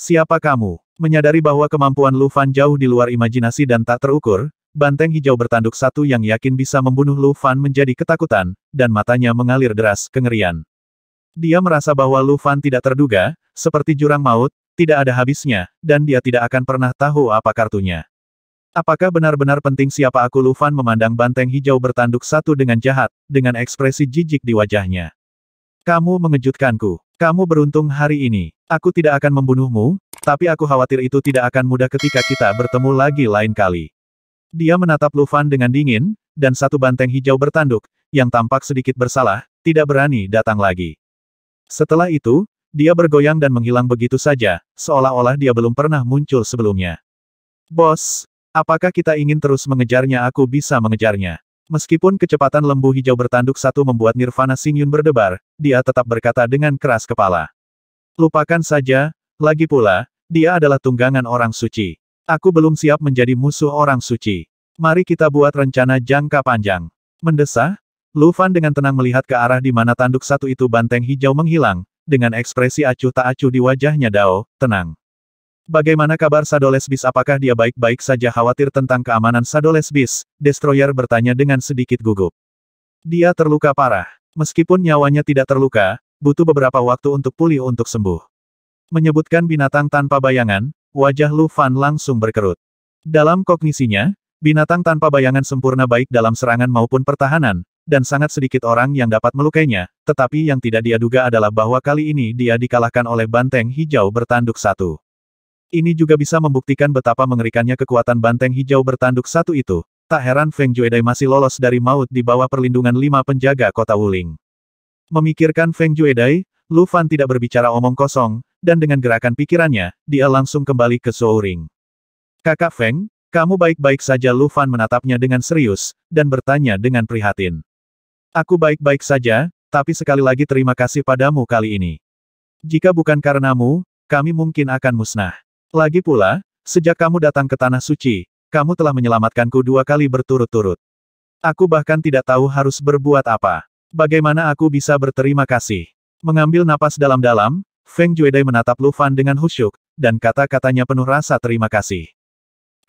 Siapa kamu? Menyadari bahwa kemampuan Lu Fan jauh di luar imajinasi dan tak terukur, banteng hijau bertanduk satu yang yakin bisa membunuh Lu Fan menjadi ketakutan, dan matanya mengalir deras kengerian. Dia merasa bahwa Lu Fan tidak terduga, seperti jurang maut, tidak ada habisnya, dan dia tidak akan pernah tahu apa kartunya. Apakah benar-benar penting siapa aku Lu Fan memandang banteng hijau bertanduk satu dengan jahat, dengan ekspresi jijik di wajahnya. Kamu mengejutkanku. Kamu beruntung hari ini. Aku tidak akan membunuhmu, tapi aku khawatir itu tidak akan mudah ketika kita bertemu lagi lain kali. Dia menatap Lufan dengan dingin, dan satu banteng hijau bertanduk, yang tampak sedikit bersalah, tidak berani datang lagi. Setelah itu, dia bergoyang dan menghilang begitu saja, seolah-olah dia belum pernah muncul sebelumnya. Bos, apakah kita ingin terus mengejarnya? Aku bisa mengejarnya. Meskipun kecepatan lembu hijau bertanduk satu membuat Nirvana Singyun berdebar, dia tetap berkata dengan keras kepala. Lupakan saja, lagi pula, dia adalah tunggangan orang suci. Aku belum siap menjadi musuh orang suci. Mari kita buat rencana jangka panjang. Mendesah? Lu Fan dengan tenang melihat ke arah di mana tanduk satu itu banteng hijau menghilang, dengan ekspresi acuh tak acuh di wajahnya Dao, tenang. Bagaimana kabar Sadolesbis apakah dia baik-baik saja khawatir tentang keamanan Sadolesbis? Destroyer bertanya dengan sedikit gugup. Dia terluka parah. Meskipun nyawanya tidak terluka, butuh beberapa waktu untuk pulih untuk sembuh. Menyebutkan binatang tanpa bayangan, wajah Lu Fan langsung berkerut. Dalam kognisinya, binatang tanpa bayangan sempurna baik dalam serangan maupun pertahanan, dan sangat sedikit orang yang dapat melukainya, tetapi yang tidak dia duga adalah bahwa kali ini dia dikalahkan oleh banteng hijau bertanduk satu. Ini juga bisa membuktikan betapa mengerikannya kekuatan banteng hijau bertanduk satu itu. Tak heran Feng Juedai masih lolos dari maut di bawah perlindungan lima penjaga kota Wuling. Memikirkan Feng Juedai, Lu Fan tidak berbicara omong kosong, dan dengan gerakan pikirannya, dia langsung kembali ke Ring. Kakak Feng, kamu baik-baik saja Lu Fan menatapnya dengan serius, dan bertanya dengan prihatin. Aku baik-baik saja, tapi sekali lagi terima kasih padamu kali ini. Jika bukan karenamu, kami mungkin akan musnah. Lagi pula, sejak kamu datang ke Tanah Suci, kamu telah menyelamatkanku dua kali berturut-turut. Aku bahkan tidak tahu harus berbuat apa. Bagaimana aku bisa berterima kasih? Mengambil napas dalam-dalam, Feng Juedai menatap Lu Fan dengan husyuk, dan kata-katanya penuh rasa terima kasih.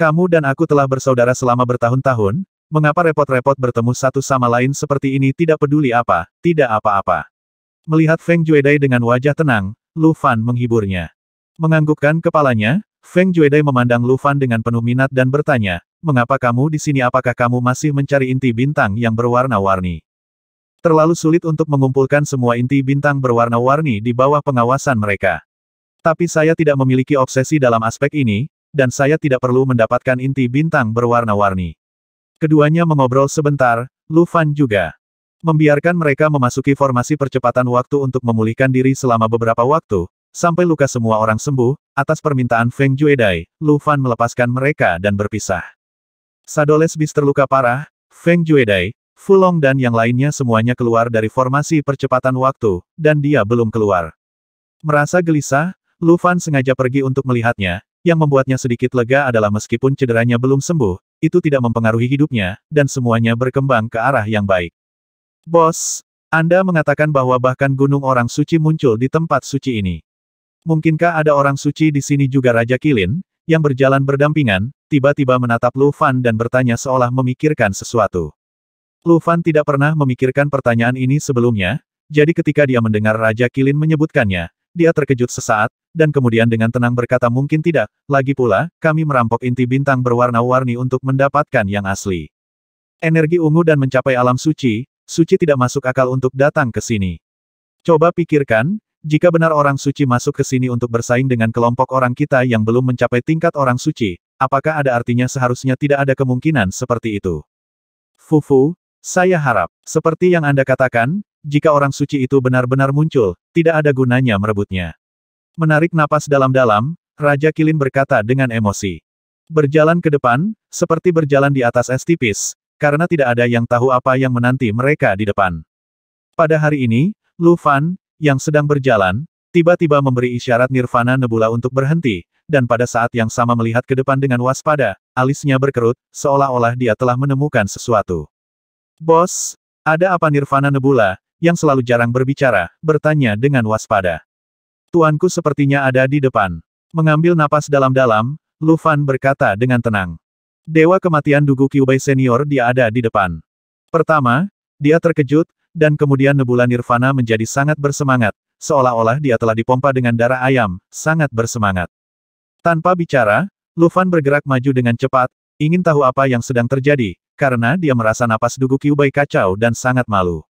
Kamu dan aku telah bersaudara selama bertahun-tahun, mengapa repot-repot bertemu satu sama lain seperti ini tidak peduli apa, tidak apa-apa. Melihat Feng Juedai dengan wajah tenang, Lu Fan menghiburnya. Menganggukkan kepalanya, Feng Juedai memandang Lu Fan dengan penuh minat dan bertanya, mengapa kamu di sini apakah kamu masih mencari inti bintang yang berwarna-warni? Terlalu sulit untuk mengumpulkan semua inti bintang berwarna-warni di bawah pengawasan mereka. Tapi saya tidak memiliki obsesi dalam aspek ini, dan saya tidak perlu mendapatkan inti bintang berwarna-warni. Keduanya mengobrol sebentar, Lu Fan juga. Membiarkan mereka memasuki formasi percepatan waktu untuk memulihkan diri selama beberapa waktu, Sampai luka semua orang sembuh, atas permintaan Feng Juedai, Lu Fan melepaskan mereka dan berpisah. Sadoles bis terluka parah, Feng Juedai, Fulong dan yang lainnya semuanya keluar dari formasi percepatan waktu, dan dia belum keluar. Merasa gelisah, Lu Fan sengaja pergi untuk melihatnya, yang membuatnya sedikit lega adalah meskipun cederanya belum sembuh, itu tidak mempengaruhi hidupnya, dan semuanya berkembang ke arah yang baik. Bos, Anda mengatakan bahwa bahkan gunung orang suci muncul di tempat suci ini. Mungkinkah ada orang suci di sini juga Raja Kilin, yang berjalan berdampingan, tiba-tiba menatap Lu Fan dan bertanya seolah memikirkan sesuatu. Lu Fan tidak pernah memikirkan pertanyaan ini sebelumnya, jadi ketika dia mendengar Raja Kilin menyebutkannya, dia terkejut sesaat, dan kemudian dengan tenang berkata mungkin tidak, lagi pula, kami merampok inti bintang berwarna-warni untuk mendapatkan yang asli. Energi ungu dan mencapai alam suci, suci tidak masuk akal untuk datang ke sini. Coba pikirkan, jika benar orang suci masuk ke sini untuk bersaing dengan kelompok orang kita yang belum mencapai tingkat orang suci, apakah ada artinya seharusnya tidak ada kemungkinan seperti itu? Fufu, saya harap, seperti yang Anda katakan, jika orang suci itu benar-benar muncul, tidak ada gunanya merebutnya. Menarik napas dalam-dalam, Raja Kilin berkata dengan emosi. Berjalan ke depan, seperti berjalan di atas es tipis, karena tidak ada yang tahu apa yang menanti mereka di depan. Pada hari ini, Lu Fan, yang sedang berjalan, tiba-tiba memberi isyarat Nirvana Nebula untuk berhenti, dan pada saat yang sama melihat ke depan dengan waspada, alisnya berkerut, seolah-olah dia telah menemukan sesuatu. Bos, ada apa Nirvana Nebula, yang selalu jarang berbicara, bertanya dengan waspada. Tuanku sepertinya ada di depan. Mengambil napas dalam-dalam, Lufan berkata dengan tenang. Dewa kematian Dugu Kyubai Senior dia ada di depan. Pertama, dia terkejut, dan kemudian Nebula Nirvana menjadi sangat bersemangat, seolah-olah dia telah dipompa dengan darah ayam, sangat bersemangat. Tanpa bicara, Lufan bergerak maju dengan cepat, ingin tahu apa yang sedang terjadi, karena dia merasa napas Dugu Kyubai kacau dan sangat malu.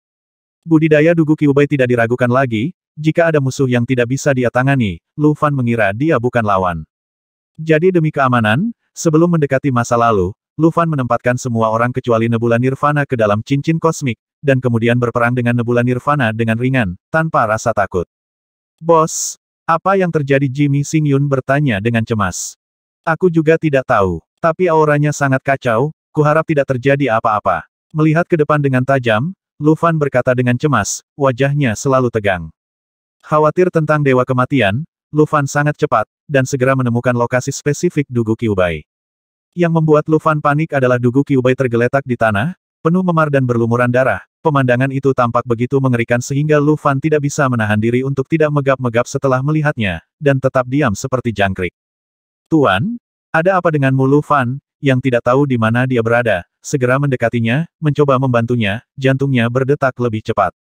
Budidaya Dugu Kyubai tidak diragukan lagi, jika ada musuh yang tidak bisa dia tangani, Lufan mengira dia bukan lawan. Jadi demi keamanan, sebelum mendekati masa lalu, Lufan menempatkan semua orang kecuali Nebula Nirvana ke dalam cincin kosmik, dan kemudian berperang dengan Nebula Nirvana dengan ringan, tanpa rasa takut. Bos, apa yang terjadi Jimmy Sing Yun bertanya dengan cemas. Aku juga tidak tahu, tapi auranya sangat kacau, kuharap tidak terjadi apa-apa. Melihat ke depan dengan tajam, Lufan berkata dengan cemas, wajahnya selalu tegang. Khawatir tentang Dewa Kematian, Lufan sangat cepat, dan segera menemukan lokasi spesifik Dugu Kiubai. Yang membuat Lufan panik adalah Dugu Kiubai tergeletak di tanah, Penuh memar dan berlumuran darah, pemandangan itu tampak begitu mengerikan sehingga Lu Fan tidak bisa menahan diri untuk tidak megap-megap setelah melihatnya, dan tetap diam seperti jangkrik. Tuan, ada apa denganmu Lu Fan, yang tidak tahu di mana dia berada, segera mendekatinya, mencoba membantunya, jantungnya berdetak lebih cepat.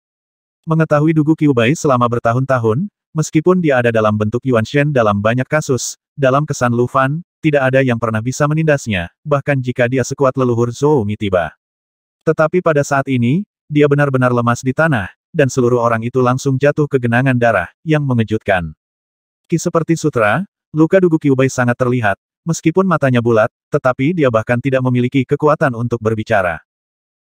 Mengetahui Dugu Kyubai selama bertahun-tahun, meskipun dia ada dalam bentuk Yuan Shen dalam banyak kasus, dalam kesan Lu Fan, tidak ada yang pernah bisa menindasnya, bahkan jika dia sekuat leluhur Zhou Mi tiba. Tetapi pada saat ini, dia benar-benar lemas di tanah, dan seluruh orang itu langsung jatuh ke genangan darah, yang mengejutkan. Ki seperti sutra, luka dugu Kyubai sangat terlihat, meskipun matanya bulat, tetapi dia bahkan tidak memiliki kekuatan untuk berbicara.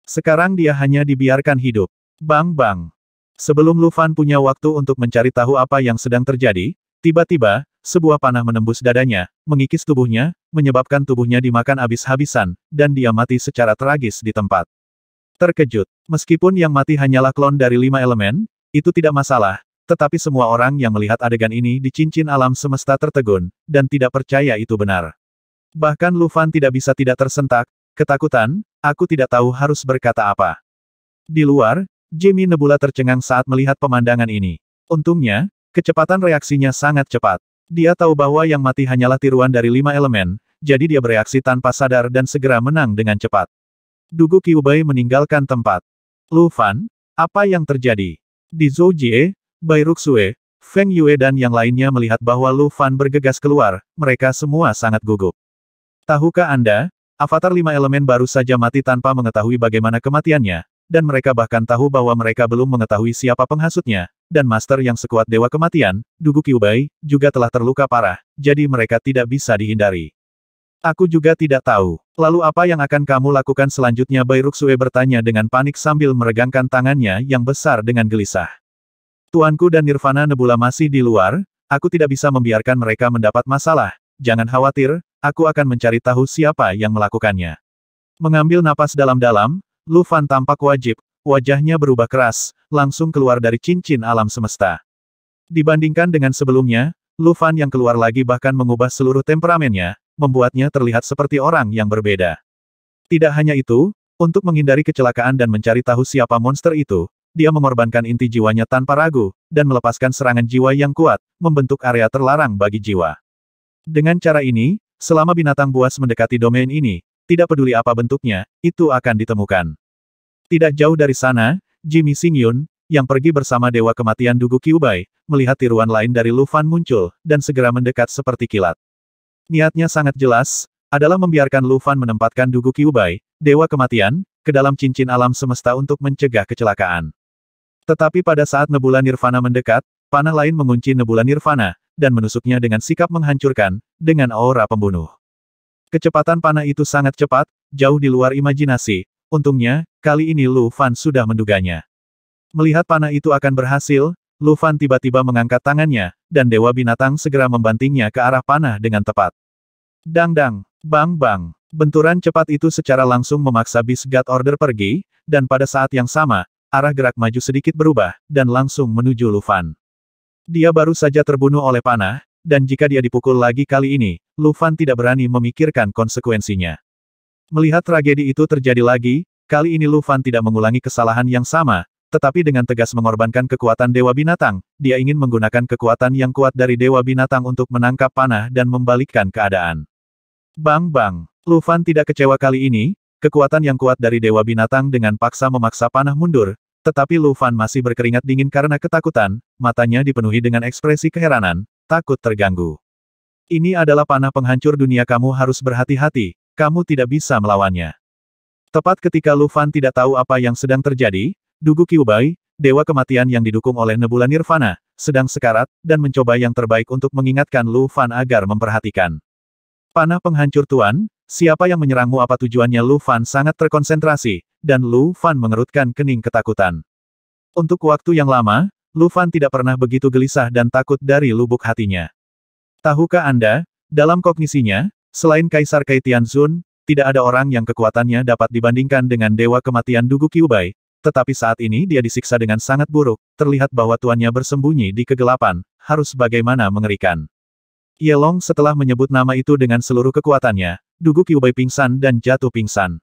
Sekarang dia hanya dibiarkan hidup. Bang-bang. Sebelum Lufan punya waktu untuk mencari tahu apa yang sedang terjadi, tiba-tiba, sebuah panah menembus dadanya, mengikis tubuhnya, menyebabkan tubuhnya dimakan habis-habisan, dan dia mati secara tragis di tempat. Terkejut. Meskipun yang mati hanyalah klon dari lima elemen, itu tidak masalah, tetapi semua orang yang melihat adegan ini di cincin alam semesta tertegun, dan tidak percaya itu benar. Bahkan Lufan tidak bisa tidak tersentak, ketakutan, aku tidak tahu harus berkata apa. Di luar, Jimmy Nebula tercengang saat melihat pemandangan ini. Untungnya, kecepatan reaksinya sangat cepat. Dia tahu bahwa yang mati hanyalah tiruan dari lima elemen, jadi dia bereaksi tanpa sadar dan segera menang dengan cepat. Dugu Qiubai meninggalkan tempat. Lu Fan, apa yang terjadi? Di Zhou Jie, Bai Ruxue, Feng Yue dan yang lainnya melihat bahwa Lu Fan bergegas keluar, mereka semua sangat gugup. Tahukah Anda, avatar lima elemen baru saja mati tanpa mengetahui bagaimana kematiannya, dan mereka bahkan tahu bahwa mereka belum mengetahui siapa penghasutnya, dan master yang sekuat Dewa Kematian, Dugu Qiubai, juga telah terluka parah, jadi mereka tidak bisa dihindari. Aku juga tidak tahu. Lalu apa yang akan kamu lakukan selanjutnya Bairuk Sue bertanya dengan panik sambil meregangkan tangannya yang besar dengan gelisah. Tuanku dan Nirvana Nebula masih di luar, aku tidak bisa membiarkan mereka mendapat masalah. Jangan khawatir, aku akan mencari tahu siapa yang melakukannya. Mengambil napas dalam-dalam, Lufan tampak wajib, wajahnya berubah keras, langsung keluar dari cincin alam semesta. Dibandingkan dengan sebelumnya, Lufan yang keluar lagi bahkan mengubah seluruh temperamennya, membuatnya terlihat seperti orang yang berbeda. Tidak hanya itu, untuk menghindari kecelakaan dan mencari tahu siapa monster itu, dia mengorbankan inti jiwanya tanpa ragu, dan melepaskan serangan jiwa yang kuat, membentuk area terlarang bagi jiwa. Dengan cara ini, selama binatang buas mendekati domain ini, tidak peduli apa bentuknya, itu akan ditemukan. Tidak jauh dari sana, Jimmy Singyun yang pergi bersama Dewa Kematian Dugu Kyubai, melihat tiruan lain dari Lu Fan muncul, dan segera mendekat seperti kilat. Niatnya sangat jelas, adalah membiarkan Lu Fan menempatkan Dugu Kyubai, Dewa Kematian, ke dalam cincin alam semesta untuk mencegah kecelakaan. Tetapi pada saat Nebula Nirvana mendekat, panah lain mengunci Nebula Nirvana, dan menusuknya dengan sikap menghancurkan, dengan aura pembunuh. Kecepatan panah itu sangat cepat, jauh di luar imajinasi. Untungnya, kali ini Lu Fan sudah menduganya. Melihat panah itu akan berhasil, Lufan tiba-tiba mengangkat tangannya, dan Dewa Binatang segera membantingnya ke arah panah dengan tepat. Dang-dang, bang-bang, benturan cepat itu secara langsung memaksa bis God Order pergi, dan pada saat yang sama, arah gerak maju sedikit berubah, dan langsung menuju Lufan. Dia baru saja terbunuh oleh panah, dan jika dia dipukul lagi kali ini, Lufan tidak berani memikirkan konsekuensinya. Melihat tragedi itu terjadi lagi, kali ini Lufan tidak mengulangi kesalahan yang sama, tetapi dengan tegas mengorbankan kekuatan Dewa Binatang, dia ingin menggunakan kekuatan yang kuat dari Dewa Binatang untuk menangkap panah dan membalikkan keadaan. Bang bang, Lufan tidak kecewa kali ini, kekuatan yang kuat dari Dewa Binatang dengan paksa memaksa panah mundur, tetapi Lufan masih berkeringat dingin karena ketakutan, matanya dipenuhi dengan ekspresi keheranan, takut terganggu. Ini adalah panah penghancur dunia kamu harus berhati-hati, kamu tidak bisa melawannya. Tepat ketika Lufan tidak tahu apa yang sedang terjadi, Dugu Kyubai, dewa kematian yang didukung oleh Nebula Nirvana, sedang sekarat, dan mencoba yang terbaik untuk mengingatkan Lu Fan agar memperhatikan. Panah penghancur Tuan, siapa yang menyerangmu apa tujuannya Lu Fan sangat terkonsentrasi, dan Lu Fan mengerutkan kening ketakutan. Untuk waktu yang lama, Lu Fan tidak pernah begitu gelisah dan takut dari lubuk hatinya. Tahukah Anda, dalam kognisinya, selain Kaisar Kaitian Zun, tidak ada orang yang kekuatannya dapat dibandingkan dengan Dewa Kematian Dugu Kyubai, tetapi saat ini dia disiksa dengan sangat buruk, terlihat bahwa tuannya bersembunyi di kegelapan, harus bagaimana mengerikan. Yelong setelah menyebut nama itu dengan seluruh kekuatannya, Dugu Qiubai pingsan dan jatuh pingsan.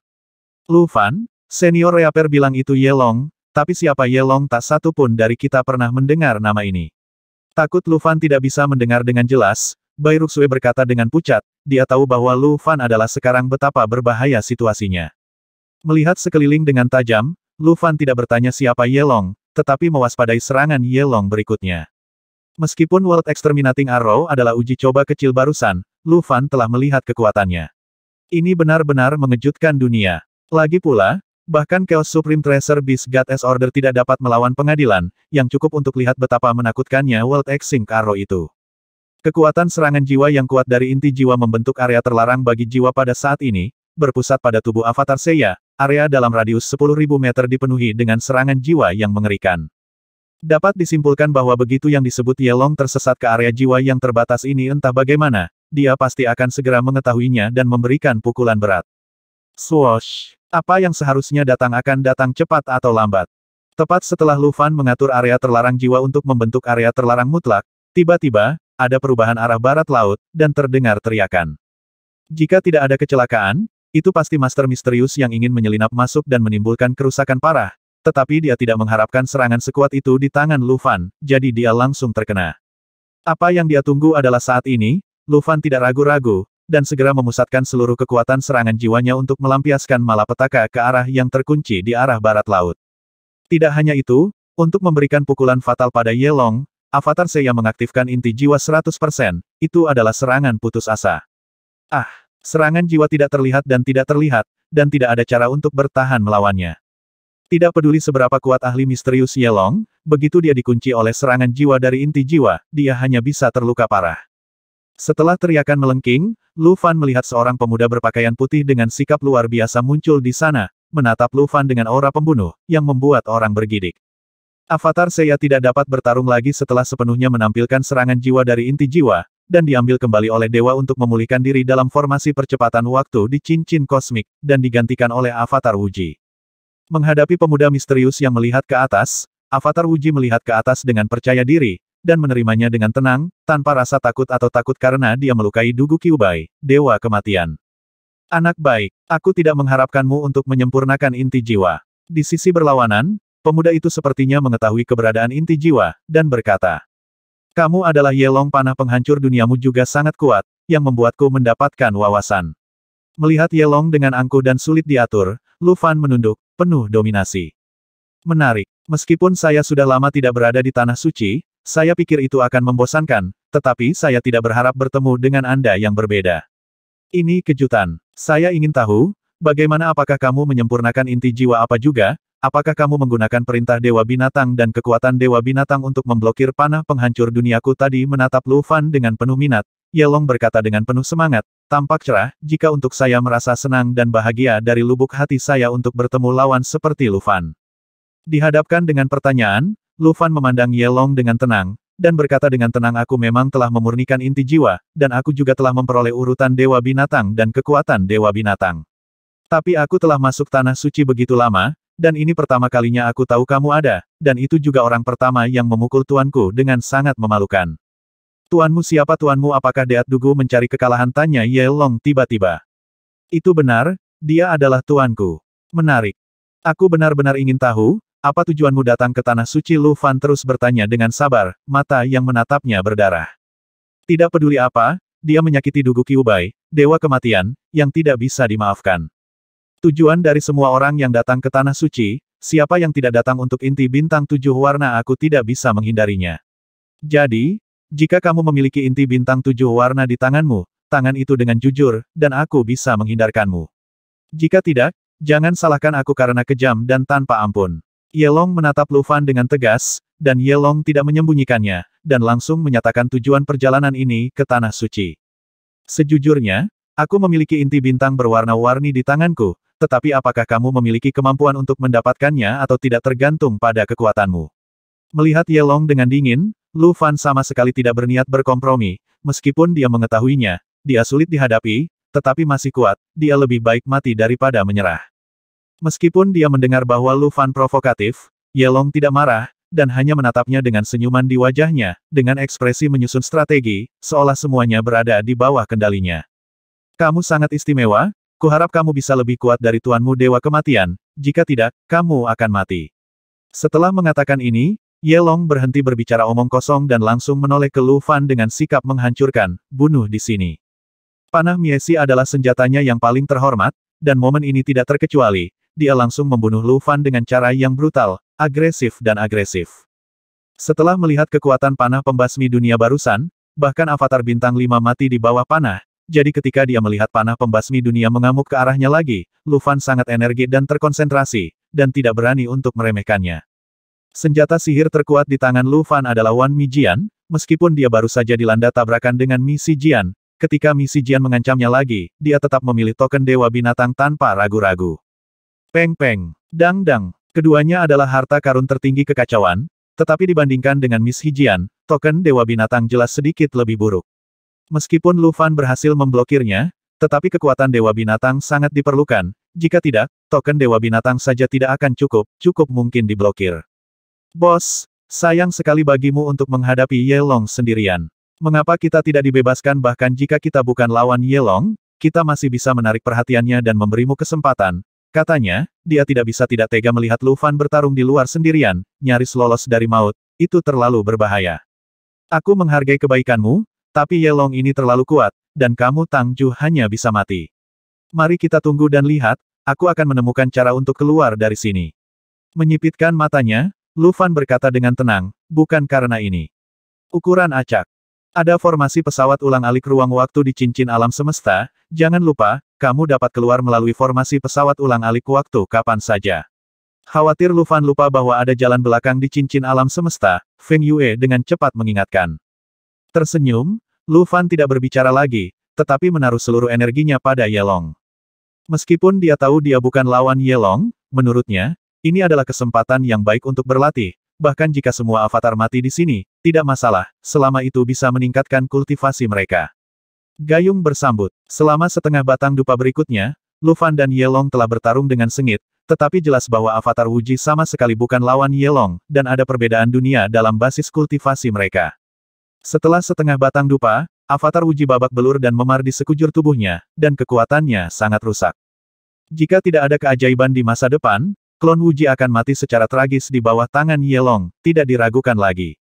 Lu Fan, senior reaper bilang itu Yelong, tapi siapa Yelong tak satu pun dari kita pernah mendengar nama ini. Takut Lu Fan tidak bisa mendengar dengan jelas, Bai Ruxue berkata dengan pucat, dia tahu bahwa Lu Fan adalah sekarang betapa berbahaya situasinya. Melihat sekeliling dengan tajam, Lufan tidak bertanya siapa Yelong, tetapi mewaspadai serangan Yelong berikutnya. Meskipun World Exterminating Arrow adalah uji coba kecil barusan, Lufan telah melihat kekuatannya. Ini benar-benar mengejutkan dunia. Lagi pula, bahkan Chaos Supreme Tracer Beast God S Order tidak dapat melawan pengadilan, yang cukup untuk lihat betapa menakutkannya World Exing Arrow itu. Kekuatan serangan jiwa yang kuat dari inti jiwa membentuk area terlarang bagi jiwa pada saat ini, berpusat pada tubuh avatar Seiya, Area dalam radius 10.000 meter dipenuhi dengan serangan jiwa yang mengerikan. Dapat disimpulkan bahwa begitu yang disebut Yelong tersesat ke area jiwa yang terbatas ini entah bagaimana, dia pasti akan segera mengetahuinya dan memberikan pukulan berat. Swoosh! Apa yang seharusnya datang akan datang cepat atau lambat. Tepat setelah Lu Fan mengatur area terlarang jiwa untuk membentuk area terlarang mutlak, tiba-tiba, ada perubahan arah barat laut, dan terdengar teriakan. Jika tidak ada kecelakaan, itu pasti Master Misterius yang ingin menyelinap masuk dan menimbulkan kerusakan parah, tetapi dia tidak mengharapkan serangan sekuat itu di tangan Lufan, jadi dia langsung terkena. Apa yang dia tunggu adalah saat ini, Lufan tidak ragu-ragu, dan segera memusatkan seluruh kekuatan serangan jiwanya untuk melampiaskan malapetaka ke arah yang terkunci di arah barat laut. Tidak hanya itu, untuk memberikan pukulan fatal pada Yelong, Avatar Seiya mengaktifkan inti jiwa 100%, itu adalah serangan putus asa. Ah! Serangan jiwa tidak terlihat dan tidak terlihat, dan tidak ada cara untuk bertahan melawannya. Tidak peduli seberapa kuat ahli misterius Yelong, begitu dia dikunci oleh serangan jiwa dari inti jiwa, dia hanya bisa terluka parah. Setelah teriakan melengking, Lu Fan melihat seorang pemuda berpakaian putih dengan sikap luar biasa muncul di sana, menatap Lu Fan dengan aura pembunuh, yang membuat orang bergidik. Avatar Seiya tidak dapat bertarung lagi setelah sepenuhnya menampilkan serangan jiwa dari inti jiwa, dan diambil kembali oleh dewa untuk memulihkan diri dalam formasi percepatan waktu di cincin kosmik, dan digantikan oleh avatar Wuji. Menghadapi pemuda misterius yang melihat ke atas, avatar Wuji melihat ke atas dengan percaya diri, dan menerimanya dengan tenang, tanpa rasa takut atau takut karena dia melukai Dugu Kyubai, Dewa Kematian. Anak baik, aku tidak mengharapkanmu untuk menyempurnakan inti jiwa. Di sisi berlawanan, pemuda itu sepertinya mengetahui keberadaan inti jiwa, dan berkata, kamu adalah Yelong Panah penghancur duniamu juga sangat kuat, yang membuatku mendapatkan wawasan. Melihat Yelong dengan angkuh dan sulit diatur, Lu Fan menunduk, penuh dominasi. Menarik, meskipun saya sudah lama tidak berada di Tanah Suci, saya pikir itu akan membosankan, tetapi saya tidak berharap bertemu dengan Anda yang berbeda. Ini kejutan. Saya ingin tahu, bagaimana apakah kamu menyempurnakan inti jiwa apa juga, Apakah kamu menggunakan perintah Dewa Binatang dan kekuatan Dewa Binatang untuk memblokir panah penghancur duniaku tadi menatap Lu Fan dengan penuh minat? Yelong berkata dengan penuh semangat, tampak cerah, jika untuk saya merasa senang dan bahagia dari lubuk hati saya untuk bertemu lawan seperti Lu Fan. Dihadapkan dengan pertanyaan, Lu Fan memandang Yelong dengan tenang, dan berkata dengan tenang aku memang telah memurnikan inti jiwa, dan aku juga telah memperoleh urutan Dewa Binatang dan kekuatan Dewa Binatang. Tapi aku telah masuk Tanah Suci begitu lama, dan ini pertama kalinya aku tahu kamu ada, dan itu juga orang pertama yang memukul tuanku dengan sangat memalukan. Tuanmu siapa tuanmu apakah Deat Dugu mencari kekalahan tanya Ye Long tiba-tiba. Itu benar, dia adalah tuanku. Menarik. Aku benar-benar ingin tahu, apa tujuanmu datang ke Tanah Suci Lu Fan terus bertanya dengan sabar, mata yang menatapnya berdarah. Tidak peduli apa, dia menyakiti Dugu Kiubai, dewa kematian, yang tidak bisa dimaafkan. Tujuan dari semua orang yang datang ke Tanah Suci, siapa yang tidak datang untuk inti bintang tujuh warna aku tidak bisa menghindarinya. Jadi, jika kamu memiliki inti bintang tujuh warna di tanganmu, tangan itu dengan jujur, dan aku bisa menghindarkanmu. Jika tidak, jangan salahkan aku karena kejam dan tanpa ampun. Yelong menatap Lufan dengan tegas, dan Yelong tidak menyembunyikannya, dan langsung menyatakan tujuan perjalanan ini ke Tanah Suci. Sejujurnya, aku memiliki inti bintang berwarna-warni di tanganku, tetapi apakah kamu memiliki kemampuan untuk mendapatkannya atau tidak tergantung pada kekuatanmu. Melihat Yelong dengan dingin, Lu Fan sama sekali tidak berniat berkompromi, meskipun dia mengetahuinya, dia sulit dihadapi, tetapi masih kuat, dia lebih baik mati daripada menyerah. Meskipun dia mendengar bahwa Lu Fan provokatif, Yelong tidak marah, dan hanya menatapnya dengan senyuman di wajahnya, dengan ekspresi menyusun strategi, seolah semuanya berada di bawah kendalinya. Kamu sangat istimewa, Kuharap kamu bisa lebih kuat dari tuanmu Dewa Kematian, jika tidak, kamu akan mati. Setelah mengatakan ini, Ye Long berhenti berbicara omong kosong dan langsung menoleh ke Lu Fan dengan sikap menghancurkan, bunuh di sini. Panah Miesi adalah senjatanya yang paling terhormat, dan momen ini tidak terkecuali, dia langsung membunuh Lu Fan dengan cara yang brutal, agresif dan agresif. Setelah melihat kekuatan panah pembasmi dunia barusan, bahkan avatar bintang lima mati di bawah panah, jadi ketika dia melihat panah pembasmi dunia mengamuk ke arahnya lagi, Lufan sangat energi dan terkonsentrasi, dan tidak berani untuk meremehkannya. Senjata sihir terkuat di tangan Lufan adalah Wan Mijian, meskipun dia baru saja dilanda tabrakan dengan Mi Jian, ketika Mi Jian mengancamnya lagi, dia tetap memilih token Dewa Binatang tanpa ragu-ragu. Peng-peng, dang-dang, keduanya adalah harta karun tertinggi kekacauan, tetapi dibandingkan dengan Miss Hijian, token Dewa Binatang jelas sedikit lebih buruk. Meskipun Lu Fan berhasil memblokirnya, tetapi kekuatan Dewa Binatang sangat diperlukan, jika tidak, token Dewa Binatang saja tidak akan cukup, cukup mungkin diblokir. Bos, sayang sekali bagimu untuk menghadapi Yelong sendirian. Mengapa kita tidak dibebaskan bahkan jika kita bukan lawan Yelong, kita masih bisa menarik perhatiannya dan memberimu kesempatan. Katanya, dia tidak bisa tidak tega melihat Lu Fan bertarung di luar sendirian, nyaris lolos dari maut, itu terlalu berbahaya. Aku menghargai kebaikanmu, tapi Yelong ini terlalu kuat, dan kamu Tang Ju hanya bisa mati. Mari kita tunggu dan lihat, aku akan menemukan cara untuk keluar dari sini. Menyipitkan matanya, Lu Fan berkata dengan tenang, bukan karena ini. Ukuran acak. Ada formasi pesawat ulang-alik ruang waktu di cincin alam semesta, jangan lupa, kamu dapat keluar melalui formasi pesawat ulang-alik waktu kapan saja. Khawatir Lu Fan lupa bahwa ada jalan belakang di cincin alam semesta, Feng Yue dengan cepat mengingatkan. Tersenyum, Lu Fan tidak berbicara lagi, tetapi menaruh seluruh energinya pada Yelong. Meskipun dia tahu dia bukan lawan Yelong, menurutnya, ini adalah kesempatan yang baik untuk berlatih, bahkan jika semua avatar mati di sini, tidak masalah, selama itu bisa meningkatkan kultivasi mereka. Gayung bersambut. Selama setengah batang dupa berikutnya, Lufan dan Yelong telah bertarung dengan sengit, tetapi jelas bahwa avatar Wuji sama sekali bukan lawan Yelong, dan ada perbedaan dunia dalam basis kultivasi mereka. Setelah setengah batang dupa, avatar Uji babak belur dan memar di sekujur tubuhnya, dan kekuatannya sangat rusak. Jika tidak ada keajaiban di masa depan, klon Wuji akan mati secara tragis di bawah tangan Yelong, tidak diragukan lagi.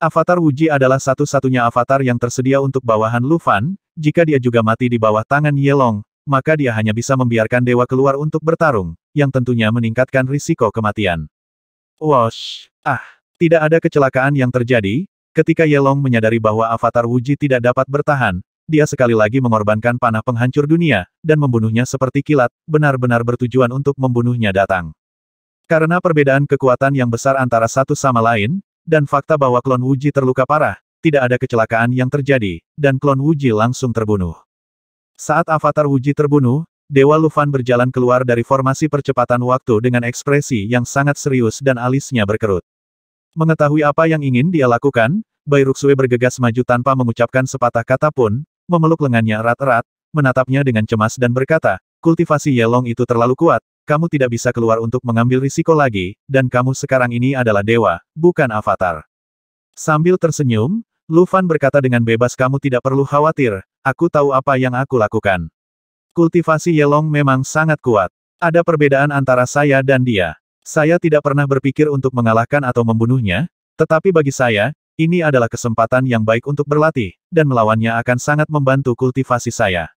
Avatar Wuji adalah satu-satunya avatar yang tersedia untuk bawahan Lufan, jika dia juga mati di bawah tangan Yelong, maka dia hanya bisa membiarkan dewa keluar untuk bertarung, yang tentunya meningkatkan risiko kematian. Wash! Ah! Tidak ada kecelakaan yang terjadi, Ketika Yelong menyadari bahwa avatar Wuji tidak dapat bertahan, dia sekali lagi mengorbankan panah penghancur dunia, dan membunuhnya seperti kilat, benar-benar bertujuan untuk membunuhnya datang. Karena perbedaan kekuatan yang besar antara satu sama lain, dan fakta bahwa klon Wuji terluka parah, tidak ada kecelakaan yang terjadi, dan klon Wuji langsung terbunuh. Saat avatar Wuji terbunuh, Dewa Lufan berjalan keluar dari formasi percepatan waktu dengan ekspresi yang sangat serius dan alisnya berkerut. Mengetahui apa yang ingin dia lakukan, Bai Ruxue bergegas maju tanpa mengucapkan sepatah kata pun, memeluk lengannya erat-erat, menatapnya dengan cemas dan berkata, kultivasi Yelong itu terlalu kuat, kamu tidak bisa keluar untuk mengambil risiko lagi, dan kamu sekarang ini adalah dewa, bukan avatar. Sambil tersenyum, Lu Fan berkata dengan bebas kamu tidak perlu khawatir, aku tahu apa yang aku lakukan. Kultivasi Yelong memang sangat kuat. Ada perbedaan antara saya dan dia. Saya tidak pernah berpikir untuk mengalahkan atau membunuhnya, tetapi bagi saya, ini adalah kesempatan yang baik untuk berlatih, dan melawannya akan sangat membantu kultivasi saya.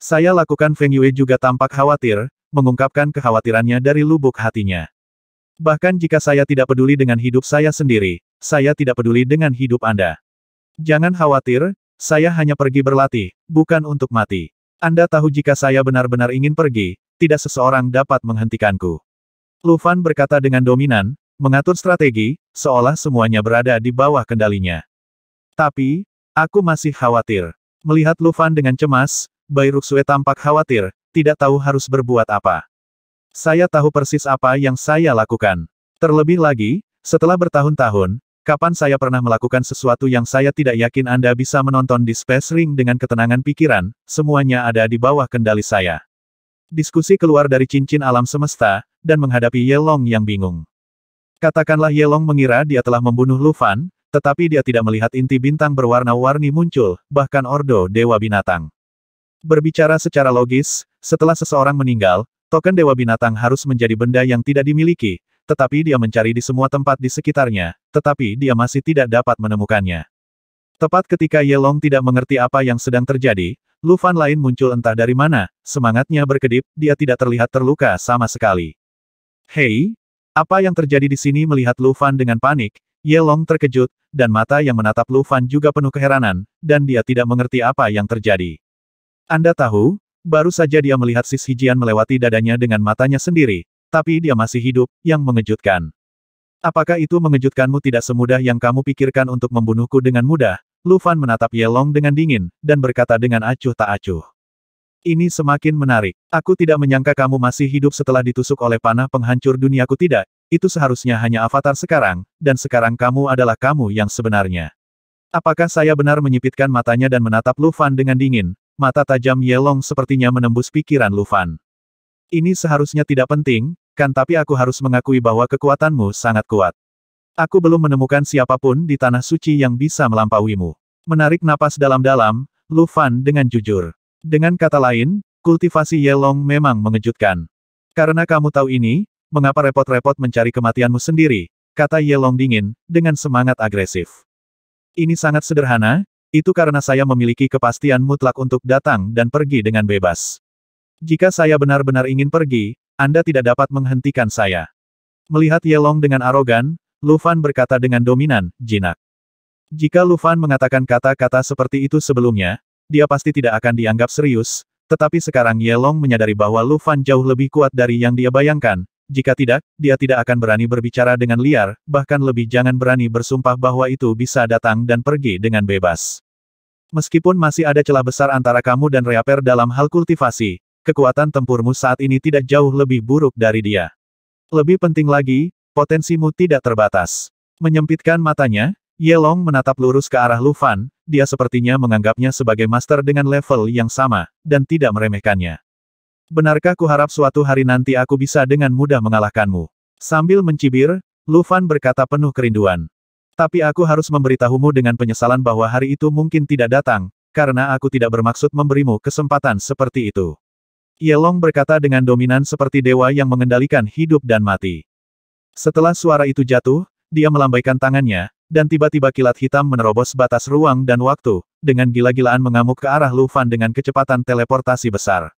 Saya lakukan Feng Yue juga tampak khawatir, mengungkapkan kekhawatirannya dari lubuk hatinya. Bahkan jika saya tidak peduli dengan hidup saya sendiri, saya tidak peduli dengan hidup Anda. Jangan khawatir, saya hanya pergi berlatih, bukan untuk mati. Anda tahu jika saya benar-benar ingin pergi, tidak seseorang dapat menghentikanku. Lufan berkata dengan dominan, mengatur strategi, seolah semuanya berada di bawah kendalinya. Tapi, aku masih khawatir. Melihat Lufan dengan cemas, Bai Ruxue tampak khawatir, tidak tahu harus berbuat apa. Saya tahu persis apa yang saya lakukan. Terlebih lagi, setelah bertahun-tahun, kapan saya pernah melakukan sesuatu yang saya tidak yakin Anda bisa menonton di Space Ring dengan ketenangan pikiran, semuanya ada di bawah kendali saya. Diskusi keluar dari cincin alam semesta, dan menghadapi Yelong yang bingung. Katakanlah Yelong mengira dia telah membunuh Lufan, tetapi dia tidak melihat inti bintang berwarna-warni muncul, bahkan Ordo Dewa Binatang. Berbicara secara logis, setelah seseorang meninggal, token Dewa Binatang harus menjadi benda yang tidak dimiliki, tetapi dia mencari di semua tempat di sekitarnya, tetapi dia masih tidak dapat menemukannya. Tepat ketika Yelong tidak mengerti apa yang sedang terjadi, Lufan lain muncul entah dari mana, semangatnya berkedip, dia tidak terlihat terluka sama sekali. Hei, apa yang terjadi di sini melihat Lufan dengan panik, Yelong terkejut, dan mata yang menatap Lufan juga penuh keheranan, dan dia tidak mengerti apa yang terjadi. Anda tahu, baru saja dia melihat Sis Hijian melewati dadanya dengan matanya sendiri, tapi dia masih hidup, yang mengejutkan. Apakah itu mengejutkanmu tidak semudah yang kamu pikirkan untuk membunuhku dengan mudah, Lufan Fan menatap Yelong dengan dingin, dan berkata dengan acuh tak acuh. Ini semakin menarik. Aku tidak menyangka kamu masih hidup setelah ditusuk oleh panah penghancur duniaku tidak, itu seharusnya hanya avatar sekarang, dan sekarang kamu adalah kamu yang sebenarnya. Apakah saya benar menyipitkan matanya dan menatap Lufan dengan dingin, mata tajam Yelong sepertinya menembus pikiran Lufan. Ini seharusnya tidak penting, kan tapi aku harus mengakui bahwa kekuatanmu sangat kuat. Aku belum menemukan siapapun di Tanah Suci yang bisa melampauimu. Menarik napas dalam-dalam, Lu Fan dengan jujur. Dengan kata lain, kultivasi Yelong memang mengejutkan. Karena kamu tahu ini, mengapa repot-repot mencari kematianmu sendiri, kata Yelong dingin, dengan semangat agresif. Ini sangat sederhana, itu karena saya memiliki kepastian mutlak untuk datang dan pergi dengan bebas. Jika saya benar-benar ingin pergi, Anda tidak dapat menghentikan saya. Melihat Yelong dengan arogan, Lufan berkata dengan dominan, jinak. Jika Lufan mengatakan kata-kata seperti itu sebelumnya, dia pasti tidak akan dianggap serius, tetapi sekarang Yelong menyadari bahwa Lufan jauh lebih kuat dari yang dia bayangkan, jika tidak, dia tidak akan berani berbicara dengan liar, bahkan lebih jangan berani bersumpah bahwa itu bisa datang dan pergi dengan bebas. Meskipun masih ada celah besar antara kamu dan Reaper dalam hal kultivasi, kekuatan tempurmu saat ini tidak jauh lebih buruk dari dia. Lebih penting lagi, Potensimu tidak terbatas. Menyempitkan matanya, Yelong menatap lurus ke arah Lufan, dia sepertinya menganggapnya sebagai master dengan level yang sama, dan tidak meremehkannya. Benarkah kuharap suatu hari nanti aku bisa dengan mudah mengalahkanmu? Sambil mencibir, Lufan berkata penuh kerinduan. Tapi aku harus memberitahumu dengan penyesalan bahwa hari itu mungkin tidak datang, karena aku tidak bermaksud memberimu kesempatan seperti itu. Yelong berkata dengan dominan seperti dewa yang mengendalikan hidup dan mati. Setelah suara itu jatuh, dia melambaikan tangannya, dan tiba-tiba kilat hitam menerobos batas ruang dan waktu, dengan gila-gilaan mengamuk ke arah Lu Fan dengan kecepatan teleportasi besar.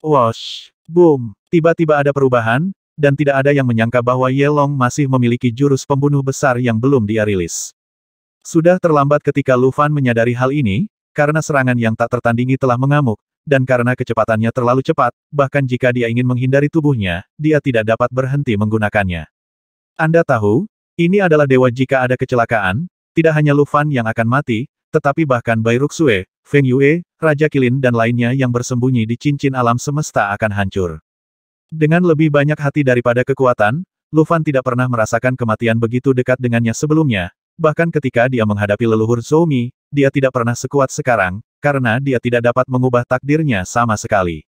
Wash! Boom! Tiba-tiba ada perubahan, dan tidak ada yang menyangka bahwa Yelong masih memiliki jurus pembunuh besar yang belum dia rilis. Sudah terlambat ketika Lu Fan menyadari hal ini, karena serangan yang tak tertandingi telah mengamuk, dan karena kecepatannya terlalu cepat, bahkan jika dia ingin menghindari tubuhnya, dia tidak dapat berhenti menggunakannya. Anda tahu, ini adalah dewa jika ada kecelakaan, tidak hanya Lu Fan yang akan mati, tetapi bahkan Bai Ruxue, Feng Yue, Raja Kilin dan lainnya yang bersembunyi di cincin alam semesta akan hancur. Dengan lebih banyak hati daripada kekuatan, Lu Fan tidak pernah merasakan kematian begitu dekat dengannya sebelumnya, bahkan ketika dia menghadapi leluhur Zomi, dia tidak pernah sekuat sekarang, karena dia tidak dapat mengubah takdirnya sama sekali.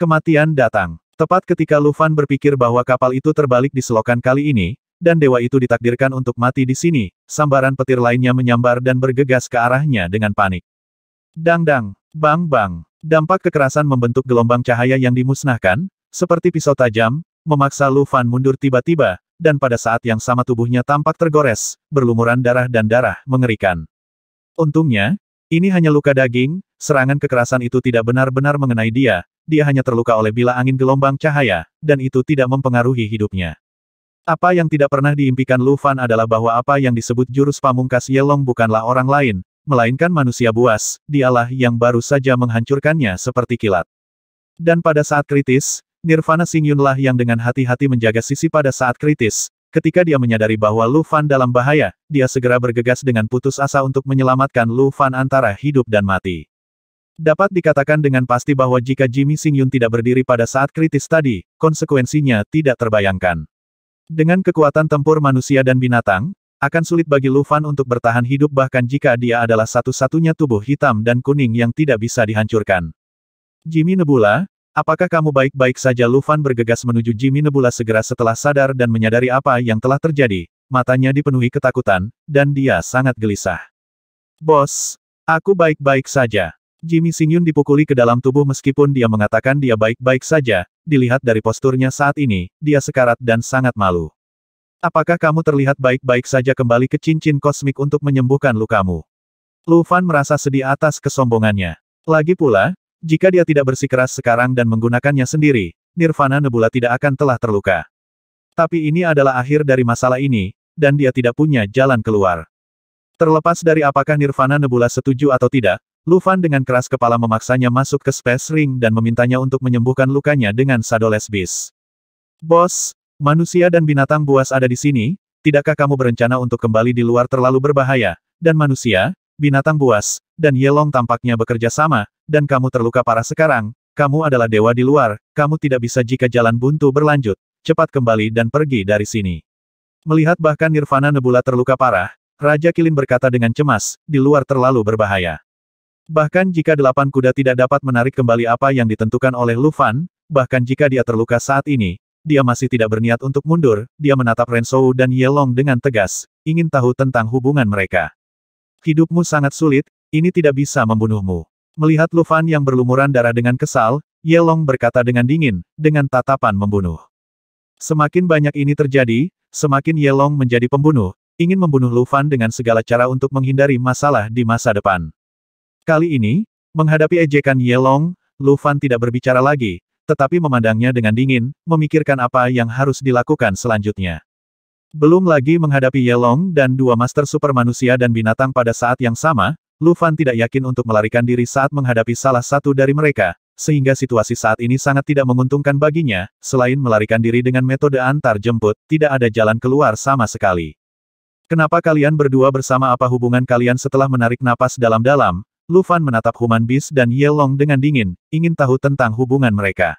Kematian datang. Tepat ketika Lufan berpikir bahwa kapal itu terbalik di selokan kali ini, dan dewa itu ditakdirkan untuk mati di sini, sambaran petir lainnya menyambar dan bergegas ke arahnya dengan panik. Dang-dang, bang-bang, dampak kekerasan membentuk gelombang cahaya yang dimusnahkan, seperti pisau tajam, memaksa Lufan mundur tiba-tiba, dan pada saat yang sama tubuhnya tampak tergores, berlumuran darah dan darah, mengerikan. Untungnya, ini hanya luka daging, serangan kekerasan itu tidak benar-benar mengenai dia, dia hanya terluka oleh bila angin gelombang cahaya, dan itu tidak mempengaruhi hidupnya. Apa yang tidak pernah diimpikan Lu Fan adalah bahwa apa yang disebut jurus pamungkas Yelong bukanlah orang lain, melainkan manusia buas, dialah yang baru saja menghancurkannya seperti kilat. Dan pada saat kritis, Nirvana Sing Yunlah yang dengan hati-hati menjaga sisi pada saat kritis, Ketika dia menyadari bahwa Lu Fan dalam bahaya, dia segera bergegas dengan putus asa untuk menyelamatkan Lu Fan antara hidup dan mati. Dapat dikatakan dengan pasti bahwa jika Jimmy Singyun Yun tidak berdiri pada saat kritis tadi, konsekuensinya tidak terbayangkan. Dengan kekuatan tempur manusia dan binatang, akan sulit bagi Lu Fan untuk bertahan hidup bahkan jika dia adalah satu-satunya tubuh hitam dan kuning yang tidak bisa dihancurkan. Jimmy Nebula, apakah kamu baik-baik saja Lu Fan bergegas menuju Jimmy Nebula segera setelah sadar dan menyadari apa yang telah terjadi, matanya dipenuhi ketakutan, dan dia sangat gelisah. Bos, aku baik-baik saja. Jimmy Singyun dipukuli ke dalam tubuh meskipun dia mengatakan dia baik-baik saja, dilihat dari posturnya saat ini, dia sekarat dan sangat malu. Apakah kamu terlihat baik-baik saja kembali ke cincin kosmik untuk menyembuhkan lukamu? Lu Fan merasa sedih atas kesombongannya. Lagi pula, jika dia tidak bersikeras sekarang dan menggunakannya sendiri, Nirvana Nebula tidak akan telah terluka. Tapi ini adalah akhir dari masalah ini, dan dia tidak punya jalan keluar. Terlepas dari apakah Nirvana Nebula setuju atau tidak, Lufan dengan keras kepala memaksanya masuk ke space ring dan memintanya untuk menyembuhkan lukanya dengan Sadoles Beast. Bos, manusia dan binatang buas ada di sini, tidakkah kamu berencana untuk kembali di luar terlalu berbahaya, dan manusia, binatang buas, dan Yelong tampaknya bekerja sama, dan kamu terluka parah sekarang, kamu adalah dewa di luar, kamu tidak bisa jika jalan buntu berlanjut, cepat kembali dan pergi dari sini. Melihat bahkan Nirvana Nebula terluka parah, Raja Kilin berkata dengan cemas, di luar terlalu berbahaya. Bahkan jika delapan kuda tidak dapat menarik kembali apa yang ditentukan oleh Lufan, bahkan jika dia terluka saat ini, dia masih tidak berniat untuk mundur, dia menatap Renzou dan Yelong dengan tegas, ingin tahu tentang hubungan mereka. Hidupmu sangat sulit, ini tidak bisa membunuhmu. Melihat Lufan yang berlumuran darah dengan kesal, Yelong berkata dengan dingin, dengan tatapan membunuh. Semakin banyak ini terjadi, semakin Yelong menjadi pembunuh, ingin membunuh Lufan dengan segala cara untuk menghindari masalah di masa depan. Kali ini, menghadapi ejekan Yelong, Lu Fan tidak berbicara lagi, tetapi memandangnya dengan dingin, memikirkan apa yang harus dilakukan selanjutnya. Belum lagi menghadapi Yelong dan dua master super manusia dan binatang pada saat yang sama, Lu Fan tidak yakin untuk melarikan diri saat menghadapi salah satu dari mereka, sehingga situasi saat ini sangat tidak menguntungkan baginya, selain melarikan diri dengan metode antar jemput, tidak ada jalan keluar sama sekali. Kenapa kalian berdua bersama apa hubungan kalian setelah menarik napas dalam-dalam, Lufan menatap Human Beast dan Yelong dengan dingin, ingin tahu tentang hubungan mereka.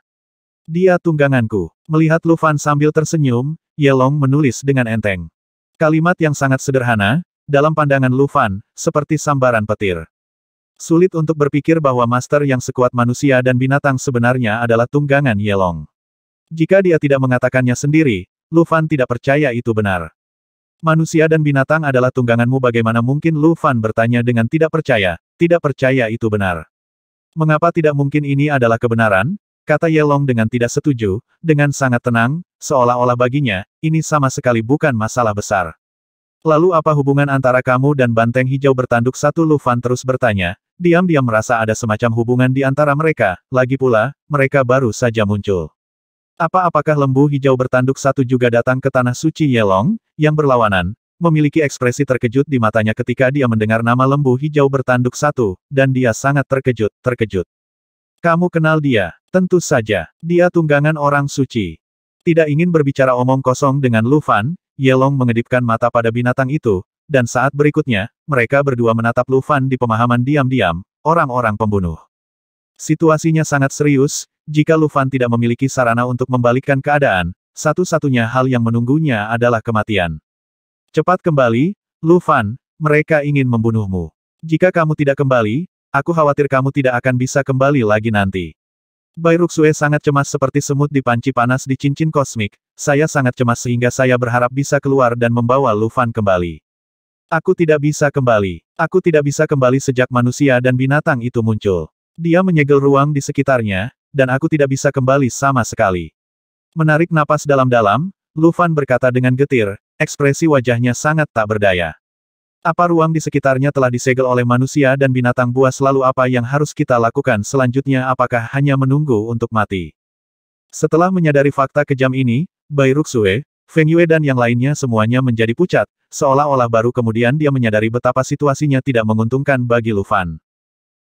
Dia tungganganku. Melihat Lufan sambil tersenyum, Yelong menulis dengan enteng. Kalimat yang sangat sederhana, dalam pandangan Lufan seperti sambaran petir. Sulit untuk berpikir bahwa master yang sekuat manusia dan binatang sebenarnya adalah tunggangan Yelong. Jika dia tidak mengatakannya sendiri, Lufan tidak percaya itu benar. Manusia dan binatang adalah tungganganmu bagaimana mungkin Lufan bertanya dengan tidak percaya, tidak percaya itu benar. Mengapa tidak mungkin ini adalah kebenaran? Kata Yelong dengan tidak setuju, dengan sangat tenang, seolah-olah baginya, ini sama sekali bukan masalah besar. Lalu apa hubungan antara kamu dan banteng hijau bertanduk satu Lufan terus bertanya, diam-diam merasa ada semacam hubungan di antara mereka, lagi pula, mereka baru saja muncul. Apa apakah lembu hijau bertanduk satu juga datang ke Tanah Suci Yelong, yang berlawanan, memiliki ekspresi terkejut di matanya ketika dia mendengar nama lembu hijau bertanduk satu, dan dia sangat terkejut, terkejut. Kamu kenal dia, tentu saja, dia tunggangan orang suci. Tidak ingin berbicara omong kosong dengan Lufan, Yelong mengedipkan mata pada binatang itu, dan saat berikutnya, mereka berdua menatap Lufan di pemahaman diam-diam, orang-orang pembunuh. Situasinya sangat serius, jika Lufan tidak memiliki sarana untuk membalikkan keadaan, satu-satunya hal yang menunggunya adalah kematian. Cepat kembali, Lu Fan, mereka ingin membunuhmu. Jika kamu tidak kembali, aku khawatir kamu tidak akan bisa kembali lagi nanti. Bai Ruxue sangat cemas seperti semut di panci panas di cincin kosmik, saya sangat cemas sehingga saya berharap bisa keluar dan membawa Lu Fan kembali. Aku tidak bisa kembali. Aku tidak bisa kembali sejak manusia dan binatang itu muncul. Dia menyegel ruang di sekitarnya, dan aku tidak bisa kembali sama sekali. Menarik napas dalam-dalam, Lufan berkata dengan getir, ekspresi wajahnya sangat tak berdaya. Apa ruang di sekitarnya telah disegel oleh manusia dan binatang buas lalu apa yang harus kita lakukan selanjutnya apakah hanya menunggu untuk mati? Setelah menyadari fakta kejam ini, Bai Ruxue, Feng Yue dan yang lainnya semuanya menjadi pucat, seolah-olah baru kemudian dia menyadari betapa situasinya tidak menguntungkan bagi Lufan.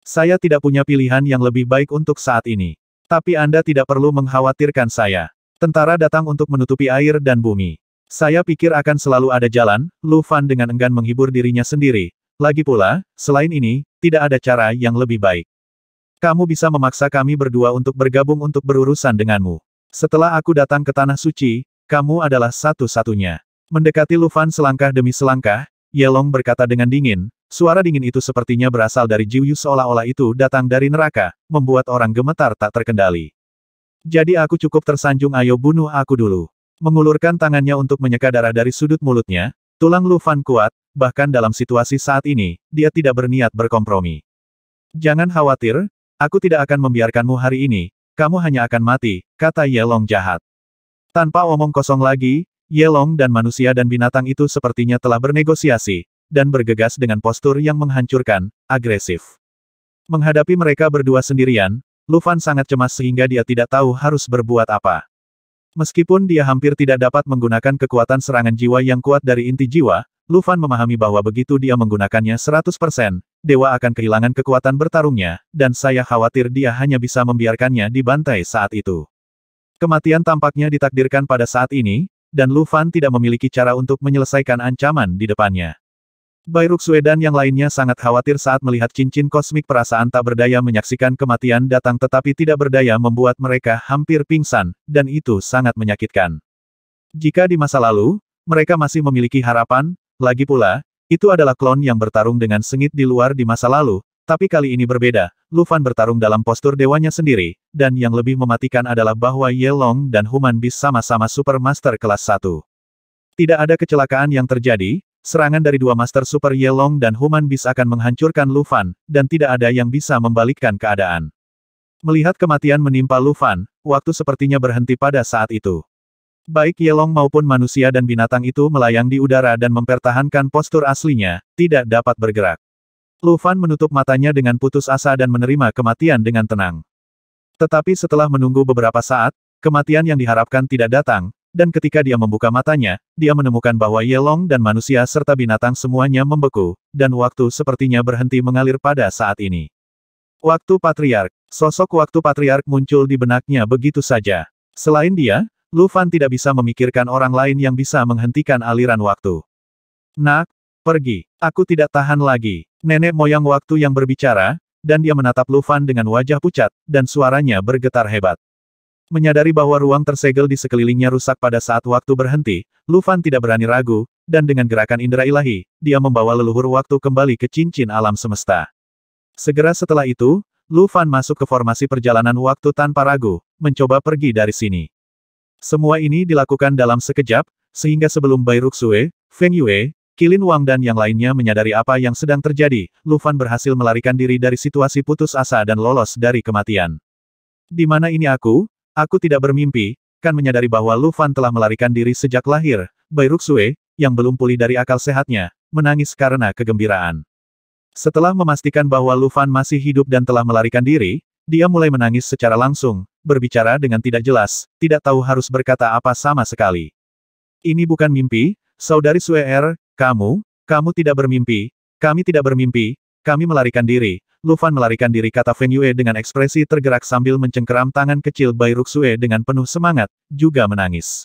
Saya tidak punya pilihan yang lebih baik untuk saat ini. Tapi Anda tidak perlu mengkhawatirkan saya. Tentara datang untuk menutupi air dan bumi. Saya pikir akan selalu ada jalan, Lu Fan dengan enggan menghibur dirinya sendiri. Lagi pula, selain ini, tidak ada cara yang lebih baik. Kamu bisa memaksa kami berdua untuk bergabung untuk berurusan denganmu. Setelah aku datang ke Tanah Suci, kamu adalah satu-satunya. Mendekati Lu Fan selangkah demi selangkah, Yelong berkata dengan dingin, suara dingin itu sepertinya berasal dari Jiu seolah-olah itu datang dari neraka, membuat orang gemetar tak terkendali. Jadi aku cukup tersanjung ayo bunuh aku dulu. Mengulurkan tangannya untuk menyeka darah dari sudut mulutnya, tulang Lu Fan kuat, bahkan dalam situasi saat ini, dia tidak berniat berkompromi. Jangan khawatir, aku tidak akan membiarkanmu hari ini, kamu hanya akan mati, kata Yelong jahat. Tanpa omong kosong lagi, Yelong dan manusia dan binatang itu sepertinya telah bernegosiasi, dan bergegas dengan postur yang menghancurkan, agresif. Menghadapi mereka berdua sendirian, Lufan sangat cemas sehingga dia tidak tahu harus berbuat apa. Meskipun dia hampir tidak dapat menggunakan kekuatan serangan jiwa yang kuat dari inti jiwa, Lufan memahami bahwa begitu dia menggunakannya 100%, Dewa akan kehilangan kekuatan bertarungnya, dan saya khawatir dia hanya bisa membiarkannya dibantai saat itu. Kematian tampaknya ditakdirkan pada saat ini, dan Lufan tidak memiliki cara untuk menyelesaikan ancaman di depannya. Bairuk Sue yang lainnya sangat khawatir saat melihat cincin kosmik perasaan tak berdaya menyaksikan kematian datang tetapi tidak berdaya membuat mereka hampir pingsan, dan itu sangat menyakitkan. Jika di masa lalu, mereka masih memiliki harapan, lagi pula, itu adalah klon yang bertarung dengan sengit di luar di masa lalu, tapi kali ini berbeda, Lufan bertarung dalam postur dewanya sendiri, dan yang lebih mematikan adalah bahwa Yelong dan Human Beast sama-sama Super Master kelas 1. Tidak ada kecelakaan yang terjadi, Serangan dari dua Master Super Yelong dan Human Beast akan menghancurkan Lufan, dan tidak ada yang bisa membalikkan keadaan. Melihat kematian menimpa Lufan, waktu sepertinya berhenti pada saat itu. Baik Yelong maupun manusia dan binatang itu melayang di udara dan mempertahankan postur aslinya, tidak dapat bergerak. Lufan menutup matanya dengan putus asa dan menerima kematian dengan tenang. Tetapi setelah menunggu beberapa saat, kematian yang diharapkan tidak datang, dan ketika dia membuka matanya, dia menemukan bahwa Yelong dan manusia serta binatang semuanya membeku, dan waktu sepertinya berhenti mengalir pada saat ini. Waktu Patriark, sosok waktu Patriark muncul di benaknya begitu saja. Selain dia, Lu Fan tidak bisa memikirkan orang lain yang bisa menghentikan aliran waktu. Nak, pergi. Aku tidak tahan lagi. Nenek moyang waktu yang berbicara, dan dia menatap Lu Fan dengan wajah pucat, dan suaranya bergetar hebat. Menyadari bahwa ruang tersegel di sekelilingnya rusak pada saat waktu berhenti, Lufan tidak berani ragu, dan dengan gerakan indera ilahi, dia membawa leluhur waktu kembali ke cincin alam semesta. Segera setelah itu, Lufan masuk ke formasi perjalanan waktu tanpa ragu, mencoba pergi dari sini. Semua ini dilakukan dalam sekejap, sehingga sebelum Bai Ruxue, Feng Yue, Kilin Wang dan yang lainnya menyadari apa yang sedang terjadi, Lufan berhasil melarikan diri dari situasi putus asa dan lolos dari kematian. Di mana ini aku, Aku tidak bermimpi, kan menyadari bahwa Lu Fan telah melarikan diri sejak lahir, Bai Ruxue, yang belum pulih dari akal sehatnya, menangis karena kegembiraan. Setelah memastikan bahwa Lu Fan masih hidup dan telah melarikan diri, dia mulai menangis secara langsung, berbicara dengan tidak jelas, tidak tahu harus berkata apa sama sekali. Ini bukan mimpi, Saudari Suer, er, kamu, kamu tidak bermimpi, kami tidak bermimpi, kami melarikan diri, Lufan melarikan diri kata Feng Yue dengan ekspresi tergerak sambil mencengkeram tangan kecil Bai Ruxue dengan penuh semangat, juga menangis.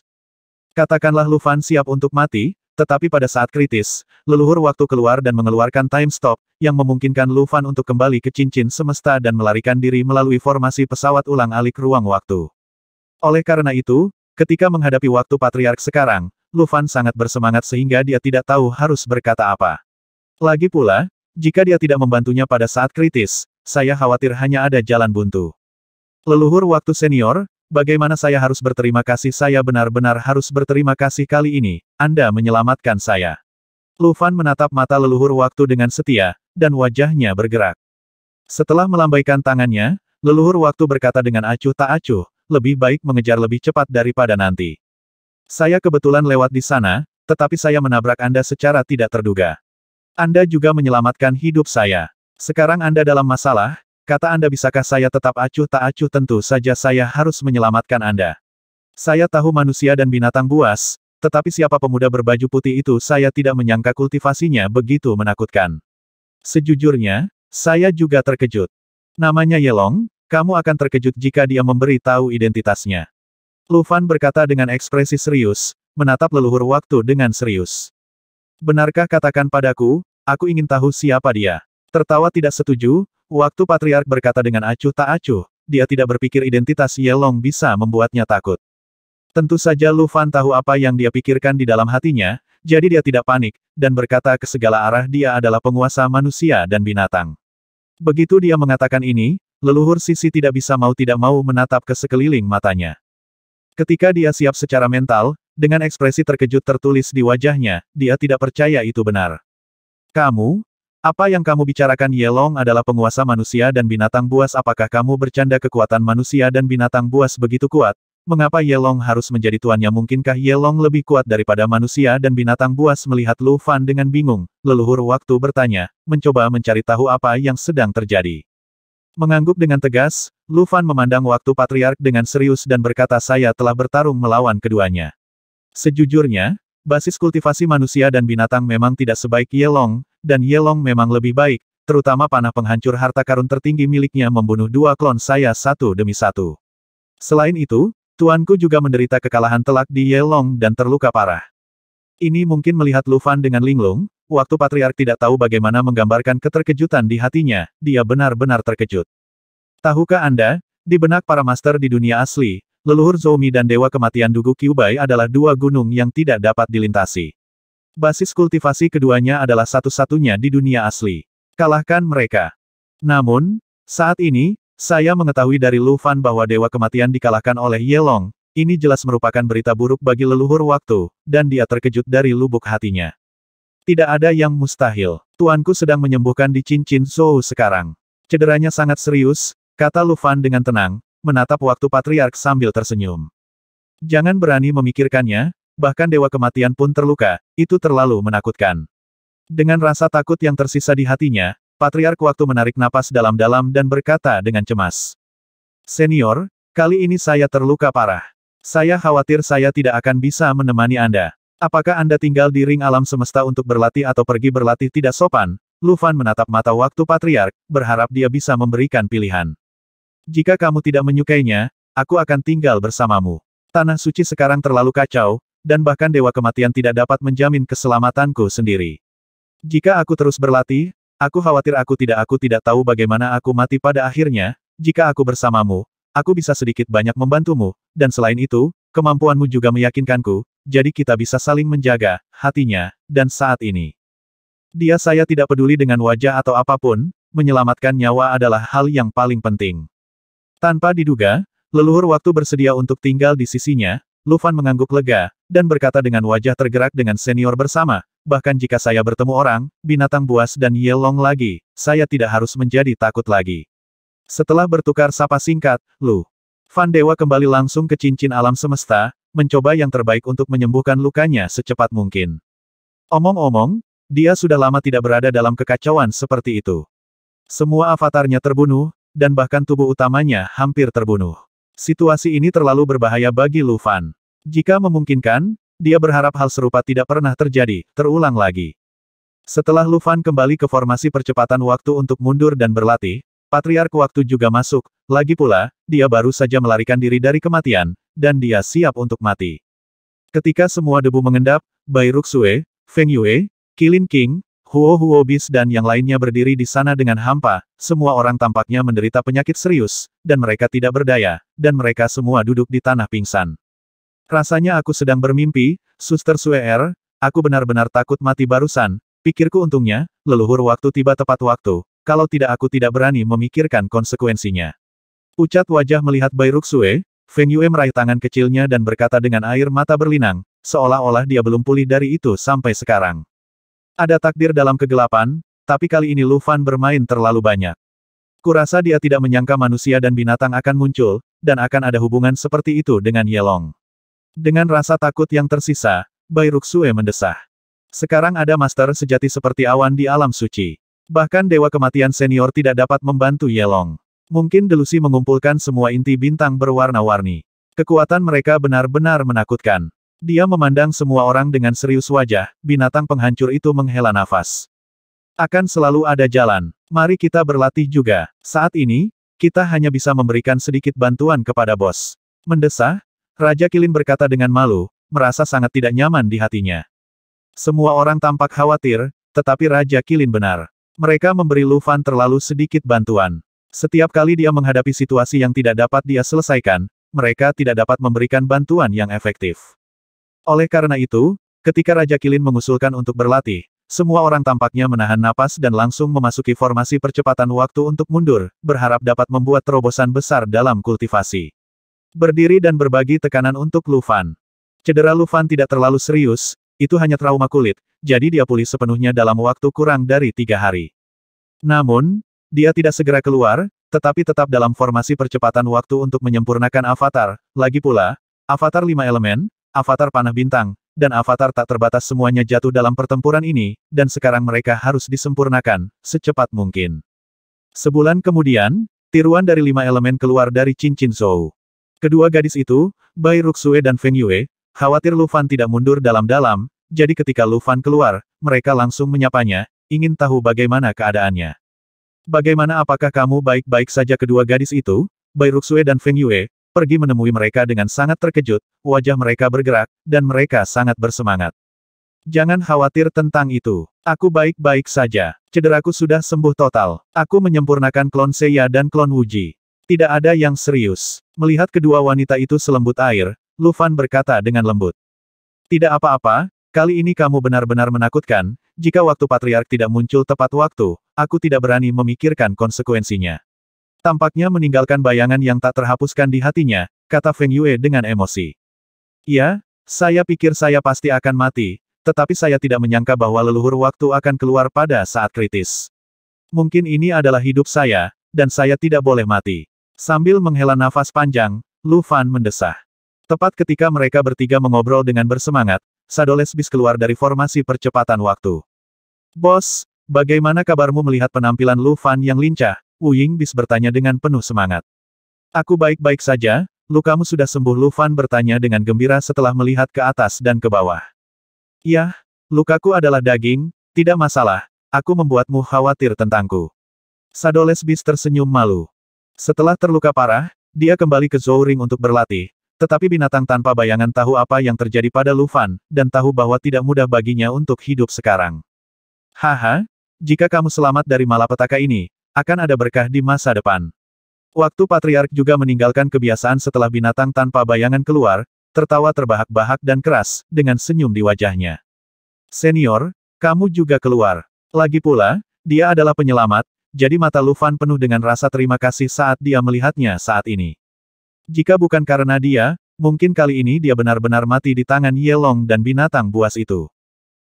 Katakanlah Lufan siap untuk mati, tetapi pada saat kritis, leluhur waktu keluar dan mengeluarkan time stop, yang memungkinkan Lufan untuk kembali ke cincin semesta dan melarikan diri melalui formasi pesawat ulang alik ruang waktu. Oleh karena itu, ketika menghadapi waktu patriark sekarang, Lufan sangat bersemangat sehingga dia tidak tahu harus berkata apa. Lagi pula, jika dia tidak membantunya pada saat kritis, saya khawatir hanya ada jalan buntu. Leluhur waktu senior, bagaimana saya harus berterima kasih? Saya benar-benar harus berterima kasih kali ini, Anda menyelamatkan saya. Lufan menatap mata leluhur waktu dengan setia, dan wajahnya bergerak. Setelah melambaikan tangannya, leluhur waktu berkata dengan acuh tak acuh, lebih baik mengejar lebih cepat daripada nanti. Saya kebetulan lewat di sana, tetapi saya menabrak Anda secara tidak terduga. Anda juga menyelamatkan hidup saya. Sekarang Anda dalam masalah, kata Anda bisakah saya tetap acuh tak acuh tentu saja saya harus menyelamatkan Anda. Saya tahu manusia dan binatang buas, tetapi siapa pemuda berbaju putih itu saya tidak menyangka kultivasinya begitu menakutkan. Sejujurnya, saya juga terkejut. Namanya Yelong, kamu akan terkejut jika dia memberi tahu identitasnya. Lufan berkata dengan ekspresi serius, menatap leluhur waktu dengan serius. Benarkah katakan padaku, aku ingin tahu siapa dia? Tertawa tidak setuju, waktu Patriark berkata dengan acuh tak acuh, dia tidak berpikir identitas Yelong bisa membuatnya takut. Tentu saja Lu Fan tahu apa yang dia pikirkan di dalam hatinya, jadi dia tidak panik, dan berkata ke segala arah dia adalah penguasa manusia dan binatang. Begitu dia mengatakan ini, leluhur sisi tidak bisa mau tidak mau menatap ke sekeliling matanya. Ketika dia siap secara mental, dengan ekspresi terkejut tertulis di wajahnya, dia tidak percaya itu benar. Kamu? Apa yang kamu bicarakan Yelong adalah penguasa manusia dan binatang buas apakah kamu bercanda kekuatan manusia dan binatang buas begitu kuat? Mengapa Yelong harus menjadi tuannya mungkinkah Yelong lebih kuat daripada manusia dan binatang buas melihat Lu Fan dengan bingung, leluhur waktu bertanya, mencoba mencari tahu apa yang sedang terjadi. Mengangguk dengan tegas, Lu Fan memandang waktu patriark dengan serius dan berkata saya telah bertarung melawan keduanya. Sejujurnya, basis kultivasi manusia dan binatang memang tidak sebaik Yelong, dan Yelong memang lebih baik, terutama panah penghancur harta karun tertinggi miliknya membunuh dua klon saya satu demi satu. Selain itu, tuanku juga menderita kekalahan telak di Yelong dan terluka parah. Ini mungkin melihat Lufan dengan linglung, waktu Patriark tidak tahu bagaimana menggambarkan keterkejutan di hatinya, dia benar-benar terkejut. Tahukah Anda, di benak para master di dunia asli, leluhur Zoumi dan Dewa Kematian Dugu Kyubai adalah dua gunung yang tidak dapat dilintasi. Basis kultivasi keduanya adalah satu-satunya di dunia asli. Kalahkan mereka. Namun, saat ini, saya mengetahui dari Lu Fan bahwa Dewa Kematian dikalahkan oleh Yelong, ini jelas merupakan berita buruk bagi leluhur waktu, dan dia terkejut dari lubuk hatinya. Tidak ada yang mustahil. Tuanku sedang menyembuhkan di cincin Zhou sekarang. Cederanya sangat serius, kata Lu Fan dengan tenang, menatap waktu patriark sambil tersenyum. Jangan berani memikirkannya, bahkan dewa kematian pun terluka, itu terlalu menakutkan. Dengan rasa takut yang tersisa di hatinya, patriark waktu menarik napas dalam-dalam dan berkata dengan cemas. Senior, kali ini saya terluka parah. Saya khawatir saya tidak akan bisa menemani Anda. Apakah Anda tinggal di ring alam semesta untuk berlatih atau pergi berlatih tidak sopan? Lufan menatap mata waktu patriark, berharap dia bisa memberikan pilihan. Jika kamu tidak menyukainya, aku akan tinggal bersamamu. Tanah suci sekarang terlalu kacau, dan bahkan Dewa Kematian tidak dapat menjamin keselamatanku sendiri. Jika aku terus berlatih, aku khawatir aku tidak aku tidak tahu bagaimana aku mati pada akhirnya, jika aku bersamamu, aku bisa sedikit banyak membantumu, dan selain itu, kemampuanmu juga meyakinkanku, jadi kita bisa saling menjaga, hatinya, dan saat ini. Dia saya tidak peduli dengan wajah atau apapun, menyelamatkan nyawa adalah hal yang paling penting. Tanpa diduga, leluhur waktu bersedia untuk tinggal di sisinya, Lufan mengangguk lega, dan berkata dengan wajah tergerak dengan senior bersama, bahkan jika saya bertemu orang, binatang buas dan yelong lagi, saya tidak harus menjadi takut lagi. Setelah bertukar sapa singkat, Lu. Van Dewa kembali langsung ke cincin alam semesta, mencoba yang terbaik untuk menyembuhkan lukanya secepat mungkin. Omong-omong, dia sudah lama tidak berada dalam kekacauan seperti itu. Semua avatarnya terbunuh, dan bahkan tubuh utamanya hampir terbunuh. Situasi ini terlalu berbahaya bagi Lu Fan. Jika memungkinkan, dia berharap hal serupa tidak pernah terjadi, terulang lagi. Setelah Lu Fan kembali ke formasi percepatan waktu untuk mundur dan berlatih, Patriark waktu juga masuk, lagi pula, dia baru saja melarikan diri dari kematian, dan dia siap untuk mati. Ketika semua debu mengendap, Bai Ruxue, Feng Yue, Kilin King, Huo Huo Bis dan yang lainnya berdiri di sana dengan hampa, semua orang tampaknya menderita penyakit serius, dan mereka tidak berdaya, dan mereka semua duduk di tanah pingsan. Rasanya aku sedang bermimpi, Suster Suer, er, aku benar-benar takut mati barusan, pikirku untungnya, leluhur waktu tiba tepat waktu, kalau tidak aku tidak berani memikirkan konsekuensinya. Pucat wajah melihat Bairuk Sue, Feng Yue meraih tangan kecilnya dan berkata dengan air mata berlinang, seolah-olah dia belum pulih dari itu sampai sekarang. Ada takdir dalam kegelapan, tapi kali ini Lu Fan bermain terlalu banyak. Kurasa dia tidak menyangka manusia dan binatang akan muncul, dan akan ada hubungan seperti itu dengan Yelong. Dengan rasa takut yang tersisa, Bai Ruxue mendesah. Sekarang ada master sejati seperti awan di alam suci. Bahkan Dewa Kematian Senior tidak dapat membantu Yelong. Mungkin Delusi mengumpulkan semua inti bintang berwarna-warni. Kekuatan mereka benar-benar menakutkan. Dia memandang semua orang dengan serius wajah, binatang penghancur itu menghela nafas. Akan selalu ada jalan, mari kita berlatih juga. Saat ini, kita hanya bisa memberikan sedikit bantuan kepada bos. Mendesah, Raja Kilin berkata dengan malu, merasa sangat tidak nyaman di hatinya. Semua orang tampak khawatir, tetapi Raja Kilin benar. Mereka memberi Lufan terlalu sedikit bantuan. Setiap kali dia menghadapi situasi yang tidak dapat dia selesaikan, mereka tidak dapat memberikan bantuan yang efektif. Oleh karena itu, ketika Raja Kilin mengusulkan untuk berlatih, semua orang tampaknya menahan napas dan langsung memasuki formasi percepatan waktu untuk mundur, berharap dapat membuat terobosan besar dalam kultivasi. Berdiri dan berbagi tekanan untuk Lufan. Cedera Lufan tidak terlalu serius, itu hanya trauma kulit, jadi dia pulih sepenuhnya dalam waktu kurang dari tiga hari. Namun, dia tidak segera keluar, tetapi tetap dalam formasi percepatan waktu untuk menyempurnakan avatar, lagi pula, avatar lima elemen, avatar panah bintang, dan avatar tak terbatas semuanya jatuh dalam pertempuran ini, dan sekarang mereka harus disempurnakan, secepat mungkin. Sebulan kemudian, tiruan dari lima elemen keluar dari cincin Zhou. Kedua gadis itu, Bai Ruxue dan Feng Yue, khawatir Lu Fan tidak mundur dalam-dalam, jadi ketika Lu Fan keluar, mereka langsung menyapanya, ingin tahu bagaimana keadaannya. Bagaimana apakah kamu baik-baik saja kedua gadis itu? Bai Ruxue dan Feng Yue, pergi menemui mereka dengan sangat terkejut, wajah mereka bergerak, dan mereka sangat bersemangat. Jangan khawatir tentang itu. Aku baik-baik saja. Cederaku sudah sembuh total. Aku menyempurnakan klon Seiya dan klon Wuji. Tidak ada yang serius. Melihat kedua wanita itu selembut air, Lufan berkata dengan lembut. Tidak apa-apa, kali ini kamu benar-benar menakutkan, jika waktu patriark tidak muncul tepat waktu, aku tidak berani memikirkan konsekuensinya. Tampaknya meninggalkan bayangan yang tak terhapuskan di hatinya, kata Feng Yue dengan emosi. Ya, saya pikir saya pasti akan mati, tetapi saya tidak menyangka bahwa leluhur waktu akan keluar pada saat kritis. Mungkin ini adalah hidup saya, dan saya tidak boleh mati. Sambil menghela nafas panjang, Lu Fan mendesah. Tepat ketika mereka bertiga mengobrol dengan bersemangat, Sadoles bis keluar dari formasi percepatan waktu. Bos, bagaimana kabarmu melihat penampilan Lu Fan yang lincah, Wu Ying bis bertanya dengan penuh semangat. Aku baik-baik saja, lukamu sudah sembuh Lu Fan bertanya dengan gembira setelah melihat ke atas dan ke bawah. Yah, lukaku adalah daging, tidak masalah, aku membuatmu khawatir tentangku. Sadoles bis tersenyum malu. Setelah terluka parah, dia kembali ke Zouring untuk berlatih, tetapi binatang tanpa bayangan tahu apa yang terjadi pada Lu Fan dan tahu bahwa tidak mudah baginya untuk hidup sekarang. Haha, jika kamu selamat dari malapetaka ini, akan ada berkah di masa depan. Waktu patriark juga meninggalkan kebiasaan setelah binatang tanpa bayangan keluar, tertawa terbahak-bahak dan keras, dengan senyum di wajahnya. Senior, kamu juga keluar. Lagi pula, dia adalah penyelamat, jadi mata Lufan penuh dengan rasa terima kasih saat dia melihatnya saat ini. Jika bukan karena dia, mungkin kali ini dia benar-benar mati di tangan Yelong dan binatang buas itu.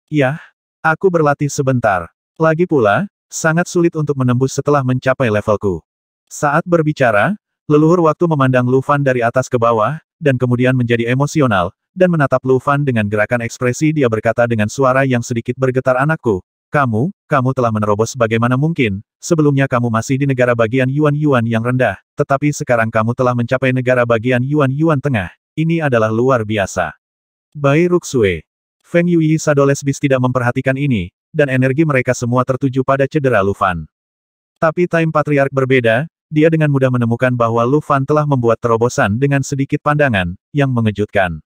Yah, aku berlatih sebentar. Lagi pula, Sangat sulit untuk menembus setelah mencapai levelku. Saat berbicara, leluhur waktu memandang Lu Fan dari atas ke bawah, dan kemudian menjadi emosional, dan menatap Lu Fan dengan gerakan ekspresi dia berkata dengan suara yang sedikit bergetar anakku, kamu, kamu telah menerobos bagaimana mungkin, sebelumnya kamu masih di negara bagian Yuan-Yuan yang rendah, tetapi sekarang kamu telah mencapai negara bagian Yuan-Yuan tengah, ini adalah luar biasa. Bai Ruxue. Feng Yui Sadoles bis tidak memperhatikan ini, dan energi mereka semua tertuju pada cedera Lufan. Tapi Time Patriark berbeda, dia dengan mudah menemukan bahwa Lufan telah membuat terobosan dengan sedikit pandangan, yang mengejutkan.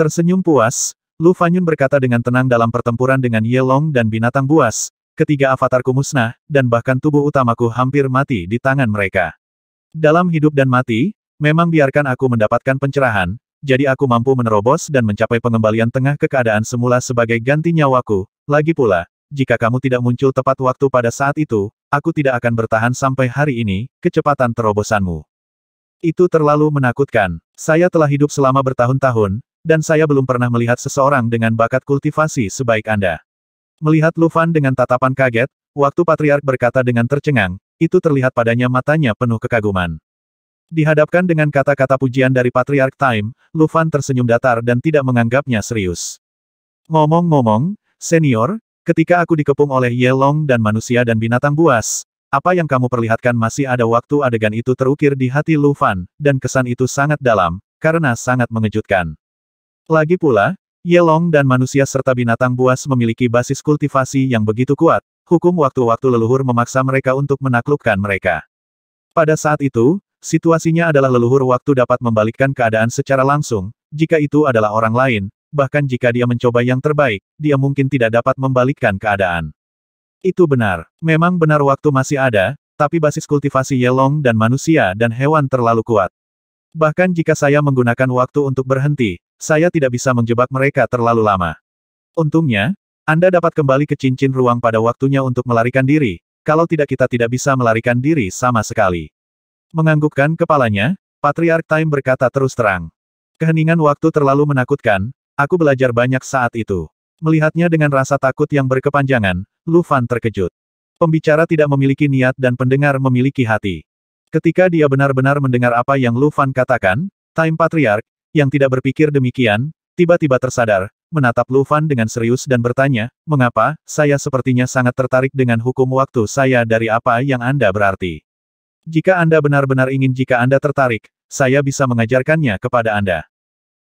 Tersenyum puas, Lufan Yun berkata dengan tenang dalam pertempuran dengan Yelong dan binatang buas, ketiga avatarku musnah, dan bahkan tubuh utamaku hampir mati di tangan mereka. Dalam hidup dan mati, memang biarkan aku mendapatkan pencerahan, jadi aku mampu menerobos dan mencapai pengembalian tengah ke keadaan semula sebagai ganti nyawaku, lagi pula, jika kamu tidak muncul tepat waktu pada saat itu, aku tidak akan bertahan sampai hari ini, kecepatan terobosanmu. Itu terlalu menakutkan. Saya telah hidup selama bertahun-tahun, dan saya belum pernah melihat seseorang dengan bakat kultivasi sebaik Anda. Melihat Lufan dengan tatapan kaget, waktu Patriark berkata dengan tercengang, itu terlihat padanya matanya penuh kekaguman. Dihadapkan dengan kata-kata pujian dari Patriark Time, Lufan tersenyum datar dan tidak menganggapnya serius. Ngomong-ngomong, Senior, ketika aku dikepung oleh Yelong dan manusia dan binatang buas, apa yang kamu perlihatkan masih ada waktu adegan itu terukir di hati Lu Fan, dan kesan itu sangat dalam, karena sangat mengejutkan. Lagi pula, Yelong dan manusia serta binatang buas memiliki basis kultivasi yang begitu kuat, hukum waktu-waktu leluhur memaksa mereka untuk menaklukkan mereka. Pada saat itu, situasinya adalah leluhur waktu dapat membalikkan keadaan secara langsung, jika itu adalah orang lain, bahkan jika dia mencoba yang terbaik, dia mungkin tidak dapat membalikkan keadaan. Itu benar. Memang benar waktu masih ada, tapi basis kultivasi Yelong dan manusia dan hewan terlalu kuat. Bahkan jika saya menggunakan waktu untuk berhenti, saya tidak bisa menjebak mereka terlalu lama. Untungnya, Anda dapat kembali ke cincin ruang pada waktunya untuk melarikan diri, kalau tidak kita tidak bisa melarikan diri sama sekali. Menganggukkan kepalanya, Patriark Time berkata terus terang. Keheningan waktu terlalu menakutkan, Aku belajar banyak saat itu. Melihatnya dengan rasa takut yang berkepanjangan, Lu Fan terkejut. Pembicara tidak memiliki niat dan pendengar memiliki hati. Ketika dia benar-benar mendengar apa yang Lu Fan katakan, Time Patriarch, yang tidak berpikir demikian, tiba-tiba tersadar, menatap Lu Fan dengan serius dan bertanya, mengapa, saya sepertinya sangat tertarik dengan hukum waktu saya dari apa yang Anda berarti. Jika Anda benar-benar ingin jika Anda tertarik, saya bisa mengajarkannya kepada Anda.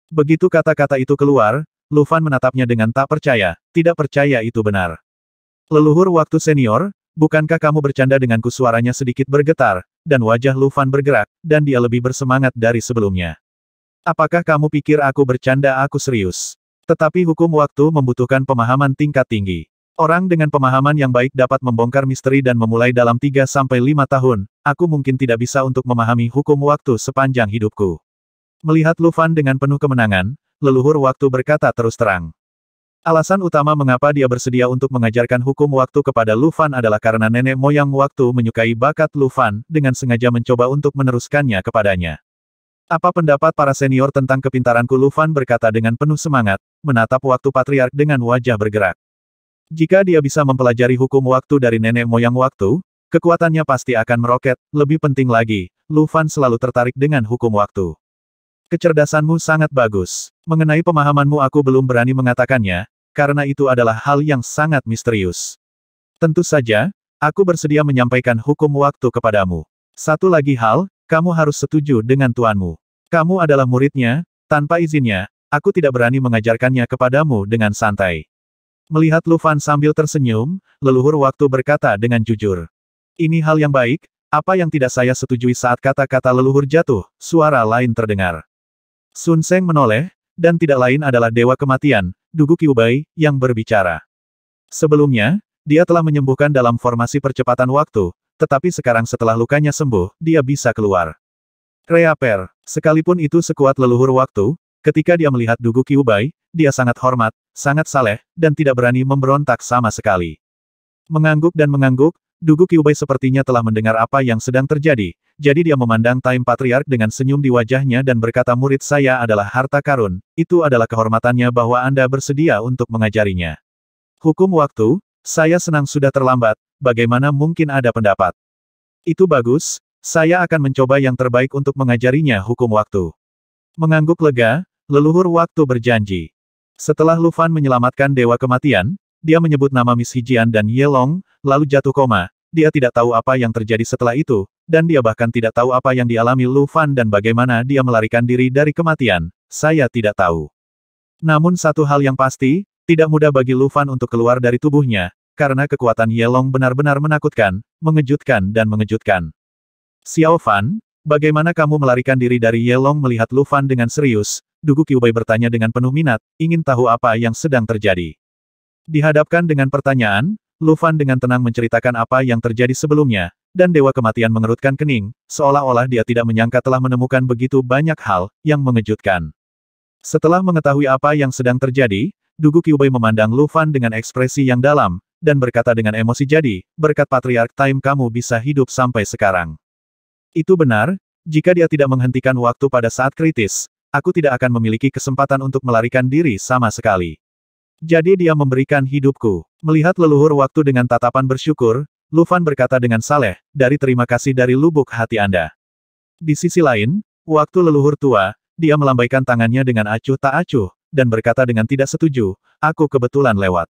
Begitu kata-kata itu keluar, Lufan menatapnya dengan tak percaya, tidak percaya itu benar. Leluhur waktu senior, bukankah kamu bercanda denganku suaranya sedikit bergetar, dan wajah Lufan bergerak, dan dia lebih bersemangat dari sebelumnya. Apakah kamu pikir aku bercanda aku serius? Tetapi hukum waktu membutuhkan pemahaman tingkat tinggi. Orang dengan pemahaman yang baik dapat membongkar misteri dan memulai dalam 3-5 tahun, aku mungkin tidak bisa untuk memahami hukum waktu sepanjang hidupku. Melihat Lufan dengan penuh kemenangan, leluhur waktu berkata terus terang. Alasan utama mengapa dia bersedia untuk mengajarkan hukum waktu kepada Lufan adalah karena nenek moyang waktu menyukai bakat Lufan dengan sengaja mencoba untuk meneruskannya kepadanya. Apa pendapat para senior tentang kepintaranku Lufan berkata dengan penuh semangat, menatap waktu patriark dengan wajah bergerak. Jika dia bisa mempelajari hukum waktu dari nenek moyang waktu, kekuatannya pasti akan meroket, lebih penting lagi, Lufan selalu tertarik dengan hukum waktu. Kecerdasanmu sangat bagus. Mengenai pemahamanmu aku belum berani mengatakannya, karena itu adalah hal yang sangat misterius. Tentu saja, aku bersedia menyampaikan hukum waktu kepadamu. Satu lagi hal, kamu harus setuju dengan tuanmu. Kamu adalah muridnya, tanpa izinnya, aku tidak berani mengajarkannya kepadamu dengan santai. Melihat Lufan sambil tersenyum, leluhur waktu berkata dengan jujur. Ini hal yang baik, apa yang tidak saya setujui saat kata-kata leluhur jatuh, suara lain terdengar. Sun Seng menoleh, dan tidak lain adalah Dewa Kematian, Dugu Kyubai, yang berbicara. Sebelumnya, dia telah menyembuhkan dalam formasi percepatan waktu, tetapi sekarang setelah lukanya sembuh, dia bisa keluar. Reaper, sekalipun itu sekuat leluhur waktu, ketika dia melihat Dugu Kyubai, dia sangat hormat, sangat saleh, dan tidak berani memberontak sama sekali. Mengangguk dan mengangguk, Dugu Kyubai sepertinya telah mendengar apa yang sedang terjadi, jadi dia memandang Time Patriarch dengan senyum di wajahnya dan berkata murid saya adalah harta karun, itu adalah kehormatannya bahwa Anda bersedia untuk mengajarinya. Hukum waktu, saya senang sudah terlambat, bagaimana mungkin ada pendapat. Itu bagus, saya akan mencoba yang terbaik untuk mengajarinya hukum waktu. Mengangguk lega, leluhur waktu berjanji. Setelah Lufan menyelamatkan Dewa Kematian, dia menyebut nama Miss Hijian dan Yelong, lalu jatuh koma, dia tidak tahu apa yang terjadi setelah itu, dan dia bahkan tidak tahu apa yang dialami Lu Fan dan bagaimana dia melarikan diri dari kematian, saya tidak tahu. Namun satu hal yang pasti, tidak mudah bagi Lu Fan untuk keluar dari tubuhnya, karena kekuatan Yelong benar-benar menakutkan, mengejutkan dan mengejutkan. Xiao Fan, bagaimana kamu melarikan diri dari Yelong melihat Lu Fan dengan serius? Dugu Qiubai bertanya dengan penuh minat, ingin tahu apa yang sedang terjadi. Dihadapkan dengan pertanyaan, Lufan dengan tenang menceritakan apa yang terjadi sebelumnya, dan Dewa Kematian mengerutkan kening, seolah-olah dia tidak menyangka telah menemukan begitu banyak hal yang mengejutkan. Setelah mengetahui apa yang sedang terjadi, Dugu Qiubai memandang Lufan dengan ekspresi yang dalam, dan berkata dengan emosi jadi, berkat Patriark Time kamu bisa hidup sampai sekarang. Itu benar, jika dia tidak menghentikan waktu pada saat kritis, aku tidak akan memiliki kesempatan untuk melarikan diri sama sekali. Jadi dia memberikan hidupku. Melihat leluhur waktu dengan tatapan bersyukur, Lufan berkata dengan saleh, dari terima kasih dari lubuk hati Anda. Di sisi lain, waktu leluhur tua, dia melambaikan tangannya dengan acuh tak acuh, dan berkata dengan tidak setuju, aku kebetulan lewat.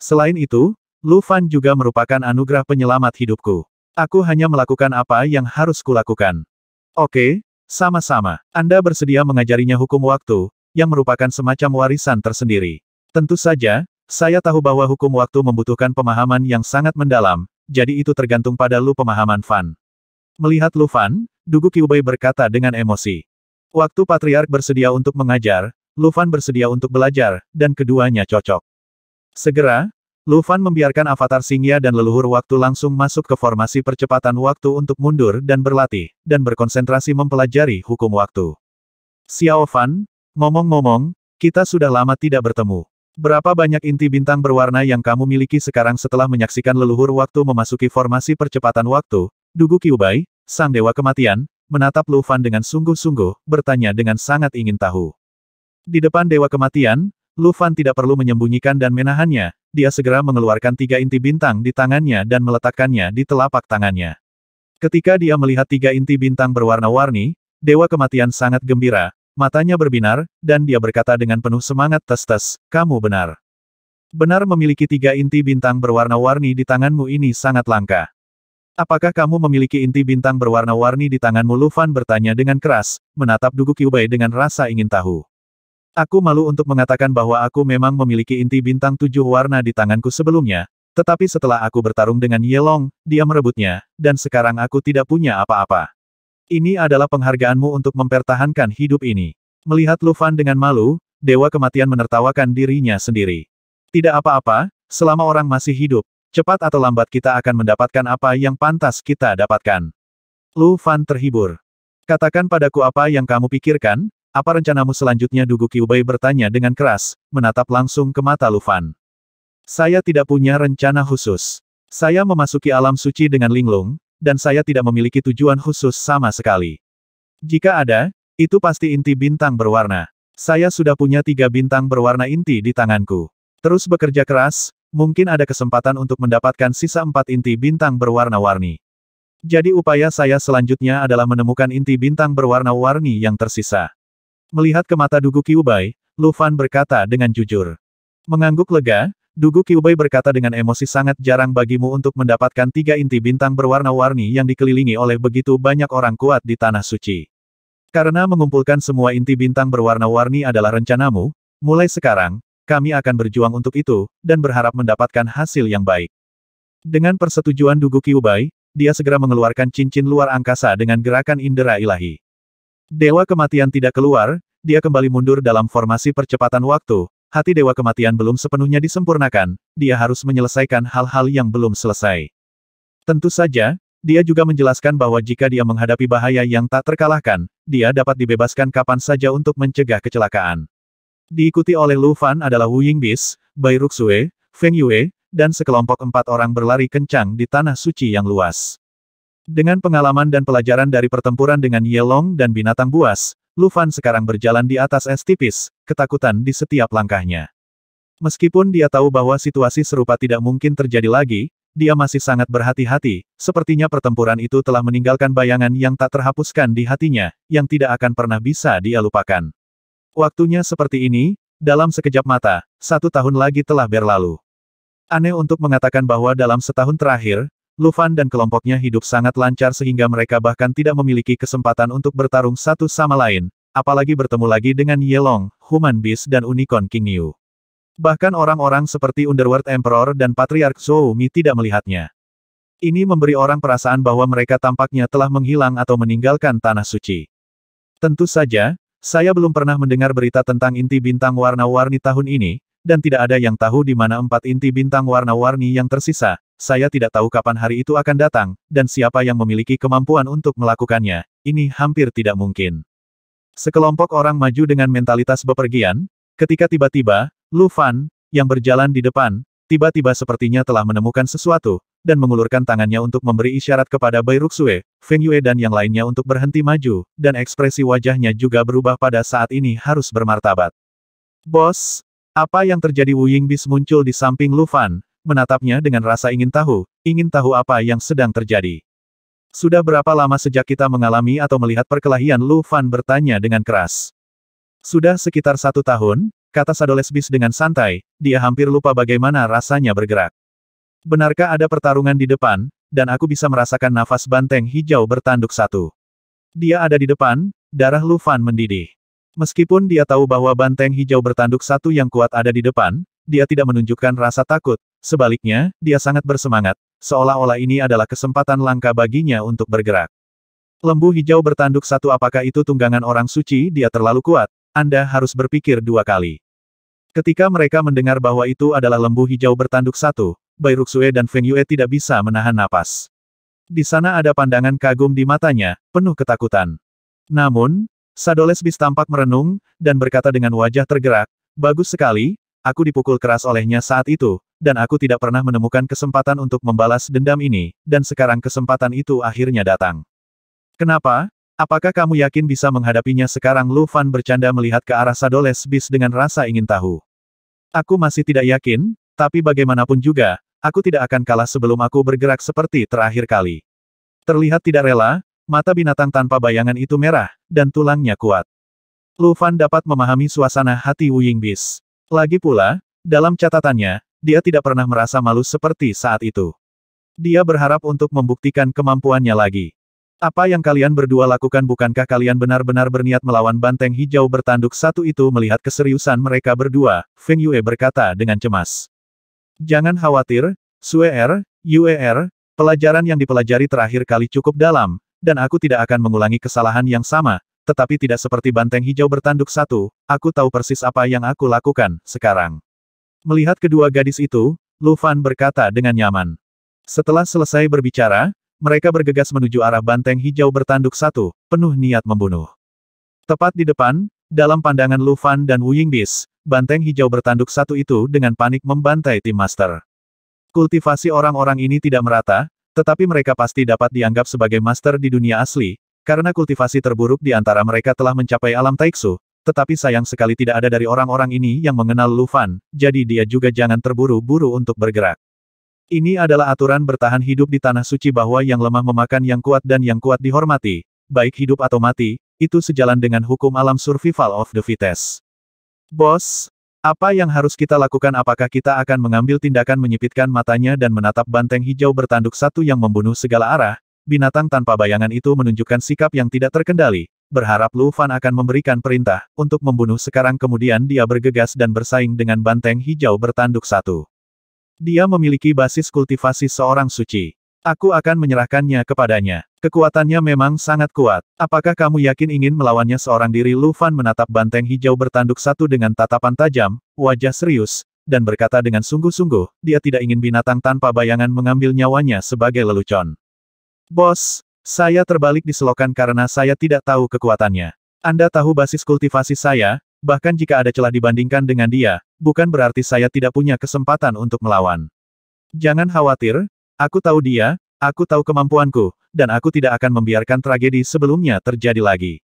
Selain itu, Lufan juga merupakan anugerah penyelamat hidupku. Aku hanya melakukan apa yang harus kulakukan. Oke, sama-sama. Anda bersedia mengajarinya hukum waktu, yang merupakan semacam warisan tersendiri. Tentu saja, saya tahu bahwa hukum waktu membutuhkan pemahaman yang sangat mendalam, jadi itu tergantung pada lu pemahaman Fan. Melihat Lu Fan, Dugu Kiubei berkata dengan emosi. Waktu Patriark bersedia untuk mengajar, Lu Fan bersedia untuk belajar, dan keduanya cocok. Segera, Lu Fan membiarkan avatar Singya dan leluhur waktu langsung masuk ke formasi percepatan waktu untuk mundur dan berlatih, dan berkonsentrasi mempelajari hukum waktu. Xiao Fan, ngomong-ngomong, kita sudah lama tidak bertemu. Berapa banyak inti bintang berwarna yang kamu miliki sekarang setelah menyaksikan leluhur waktu memasuki formasi percepatan waktu? Dugu Kiubai, sang dewa kematian, menatap Lu Fan dengan sungguh-sungguh, bertanya dengan sangat ingin tahu. Di depan dewa kematian, Lu Fan tidak perlu menyembunyikan dan menahannya, dia segera mengeluarkan tiga inti bintang di tangannya dan meletakkannya di telapak tangannya. Ketika dia melihat tiga inti bintang berwarna-warni, Dewa Kematian sangat gembira, Matanya berbinar, dan dia berkata dengan penuh semangat tes-tes, kamu benar. Benar memiliki tiga inti bintang berwarna-warni di tanganmu ini sangat langka. Apakah kamu memiliki inti bintang berwarna-warni di tanganmu? Lufan bertanya dengan keras, menatap Dugu Kyubai dengan rasa ingin tahu. Aku malu untuk mengatakan bahwa aku memang memiliki inti bintang tujuh warna di tanganku sebelumnya, tetapi setelah aku bertarung dengan Yelong, dia merebutnya, dan sekarang aku tidak punya apa-apa. Ini adalah penghargaanmu untuk mempertahankan hidup ini. Melihat Lufan dengan malu, Dewa Kematian menertawakan dirinya sendiri. Tidak apa-apa, selama orang masih hidup, cepat atau lambat kita akan mendapatkan apa yang pantas kita dapatkan. Lu Fan terhibur. Katakan padaku apa yang kamu pikirkan, apa rencanamu selanjutnya Dugu Kiubai bertanya dengan keras, menatap langsung ke mata Lu Fan. Saya tidak punya rencana khusus. Saya memasuki alam suci dengan linglung, dan saya tidak memiliki tujuan khusus sama sekali. Jika ada, itu pasti inti bintang berwarna. Saya sudah punya tiga bintang berwarna inti di tanganku. Terus bekerja keras, mungkin ada kesempatan untuk mendapatkan sisa empat inti bintang berwarna-warni. Jadi upaya saya selanjutnya adalah menemukan inti bintang berwarna-warni yang tersisa. Melihat ke mata Dugu Kiubai, Lufan berkata dengan jujur. Mengangguk lega, Dugu Kyubei berkata dengan emosi sangat jarang bagimu untuk mendapatkan tiga inti bintang berwarna-warni yang dikelilingi oleh begitu banyak orang kuat di Tanah Suci. Karena mengumpulkan semua inti bintang berwarna-warni adalah rencanamu, mulai sekarang, kami akan berjuang untuk itu, dan berharap mendapatkan hasil yang baik. Dengan persetujuan Dugu Kyubei, dia segera mengeluarkan cincin luar angkasa dengan gerakan indera ilahi. Dewa kematian tidak keluar, dia kembali mundur dalam formasi percepatan waktu, hati Dewa Kematian belum sepenuhnya disempurnakan, dia harus menyelesaikan hal-hal yang belum selesai. Tentu saja, dia juga menjelaskan bahwa jika dia menghadapi bahaya yang tak terkalahkan, dia dapat dibebaskan kapan saja untuk mencegah kecelakaan. Diikuti oleh Lu Fan adalah Wu Yingbis, Bai Ruxue, Feng Yue, dan sekelompok empat orang berlari kencang di tanah suci yang luas. Dengan pengalaman dan pelajaran dari pertempuran dengan Yelong dan binatang buas, Lufan sekarang berjalan di atas es tipis, ketakutan di setiap langkahnya. Meskipun dia tahu bahwa situasi serupa tidak mungkin terjadi lagi, dia masih sangat berhati-hati, sepertinya pertempuran itu telah meninggalkan bayangan yang tak terhapuskan di hatinya, yang tidak akan pernah bisa dia lupakan. Waktunya seperti ini, dalam sekejap mata, satu tahun lagi telah berlalu. Aneh untuk mengatakan bahwa dalam setahun terakhir, Lufan dan kelompoknya hidup sangat lancar sehingga mereka bahkan tidak memiliki kesempatan untuk bertarung satu sama lain, apalagi bertemu lagi dengan Yelong, Human Beast dan Unicorn King Yu. Bahkan orang-orang seperti Underworld Emperor dan Patriarch Mi tidak melihatnya. Ini memberi orang perasaan bahwa mereka tampaknya telah menghilang atau meninggalkan tanah suci. Tentu saja, saya belum pernah mendengar berita tentang inti bintang warna-warni tahun ini, dan tidak ada yang tahu di mana empat inti bintang warna-warni yang tersisa, saya tidak tahu kapan hari itu akan datang, dan siapa yang memiliki kemampuan untuk melakukannya, ini hampir tidak mungkin. Sekelompok orang maju dengan mentalitas bepergian, ketika tiba-tiba, Lu Fan, yang berjalan di depan, tiba-tiba sepertinya telah menemukan sesuatu, dan mengulurkan tangannya untuk memberi isyarat kepada Bai Ruxue, Feng Yue dan yang lainnya untuk berhenti maju, dan ekspresi wajahnya juga berubah pada saat ini harus bermartabat. Bos, apa yang terjadi Wu Yingbis muncul di samping Lu Fan, menatapnya dengan rasa ingin tahu, ingin tahu apa yang sedang terjadi. Sudah berapa lama sejak kita mengalami atau melihat perkelahian Lu Fan bertanya dengan keras. Sudah sekitar satu tahun, kata Sadolesbis dengan santai, dia hampir lupa bagaimana rasanya bergerak. Benarkah ada pertarungan di depan, dan aku bisa merasakan nafas banteng hijau bertanduk satu. Dia ada di depan, darah Lu Fan mendidih. Meskipun dia tahu bahwa banteng hijau bertanduk satu yang kuat ada di depan, dia tidak menunjukkan rasa takut, Sebaliknya, dia sangat bersemangat, seolah-olah ini adalah kesempatan langka baginya untuk bergerak. Lembu hijau bertanduk satu apakah itu tunggangan orang suci dia terlalu kuat, Anda harus berpikir dua kali. Ketika mereka mendengar bahwa itu adalah lembu hijau bertanduk satu, Bai Ruxue dan Feng Yue tidak bisa menahan napas. Di sana ada pandangan kagum di matanya, penuh ketakutan. Namun, Sadoles bis tampak merenung, dan berkata dengan wajah tergerak, Bagus sekali, aku dipukul keras olehnya saat itu, dan aku tidak pernah menemukan kesempatan untuk membalas dendam ini, dan sekarang kesempatan itu akhirnya datang. Kenapa? Apakah kamu yakin bisa menghadapinya sekarang Lu Fan bercanda melihat ke arah Sadoles Bis dengan rasa ingin tahu. Aku masih tidak yakin, tapi bagaimanapun juga, aku tidak akan kalah sebelum aku bergerak seperti terakhir kali. Terlihat tidak rela, mata binatang tanpa bayangan itu merah, dan tulangnya kuat. Lu Fan dapat memahami suasana hati Wu Ying Bis. Lagi pula, dalam catatannya, dia tidak pernah merasa malu seperti saat itu. Dia berharap untuk membuktikan kemampuannya lagi. Apa yang kalian berdua lakukan bukankah kalian benar-benar berniat melawan banteng hijau bertanduk satu itu melihat keseriusan mereka berdua, Feng Yue berkata dengan cemas. Jangan khawatir, Suer, Yuer, er, pelajaran yang dipelajari terakhir kali cukup dalam, dan aku tidak akan mengulangi kesalahan yang sama, tetapi tidak seperti banteng hijau bertanduk satu, aku tahu persis apa yang aku lakukan sekarang. Melihat kedua gadis itu, Lu Fan berkata dengan nyaman. Setelah selesai berbicara, mereka bergegas menuju arah banteng hijau bertanduk satu, penuh niat membunuh. Tepat di depan, dalam pandangan Lu Fan dan Wu Yingbis, banteng hijau bertanduk satu itu dengan panik membantai tim master. Kultivasi orang-orang ini tidak merata, tetapi mereka pasti dapat dianggap sebagai master di dunia asli, karena kultivasi terburuk di antara mereka telah mencapai alam Taiksu, tetapi sayang sekali tidak ada dari orang-orang ini yang mengenal Lu Fan, jadi dia juga jangan terburu-buru untuk bergerak. Ini adalah aturan bertahan hidup di Tanah Suci bahwa yang lemah memakan yang kuat dan yang kuat dihormati, baik hidup atau mati, itu sejalan dengan hukum alam survival of the fittest. Bos, apa yang harus kita lakukan apakah kita akan mengambil tindakan menyipitkan matanya dan menatap banteng hijau bertanduk satu yang membunuh segala arah, binatang tanpa bayangan itu menunjukkan sikap yang tidak terkendali, berharap Lu Fan akan memberikan perintah untuk membunuh sekarang kemudian dia bergegas dan bersaing dengan banteng hijau bertanduk satu. Dia memiliki basis kultivasi seorang suci. Aku akan menyerahkannya kepadanya. Kekuatannya memang sangat kuat. Apakah kamu yakin ingin melawannya seorang diri Lu Fan menatap banteng hijau bertanduk satu dengan tatapan tajam, wajah serius, dan berkata dengan sungguh-sungguh, dia tidak ingin binatang tanpa bayangan mengambil nyawanya sebagai lelucon. Bos, saya terbalik di selokan karena saya tidak tahu kekuatannya. Anda tahu basis kultivasi saya, bahkan jika ada celah dibandingkan dengan dia, bukan berarti saya tidak punya kesempatan untuk melawan. Jangan khawatir, aku tahu dia, aku tahu kemampuanku, dan aku tidak akan membiarkan tragedi sebelumnya terjadi lagi.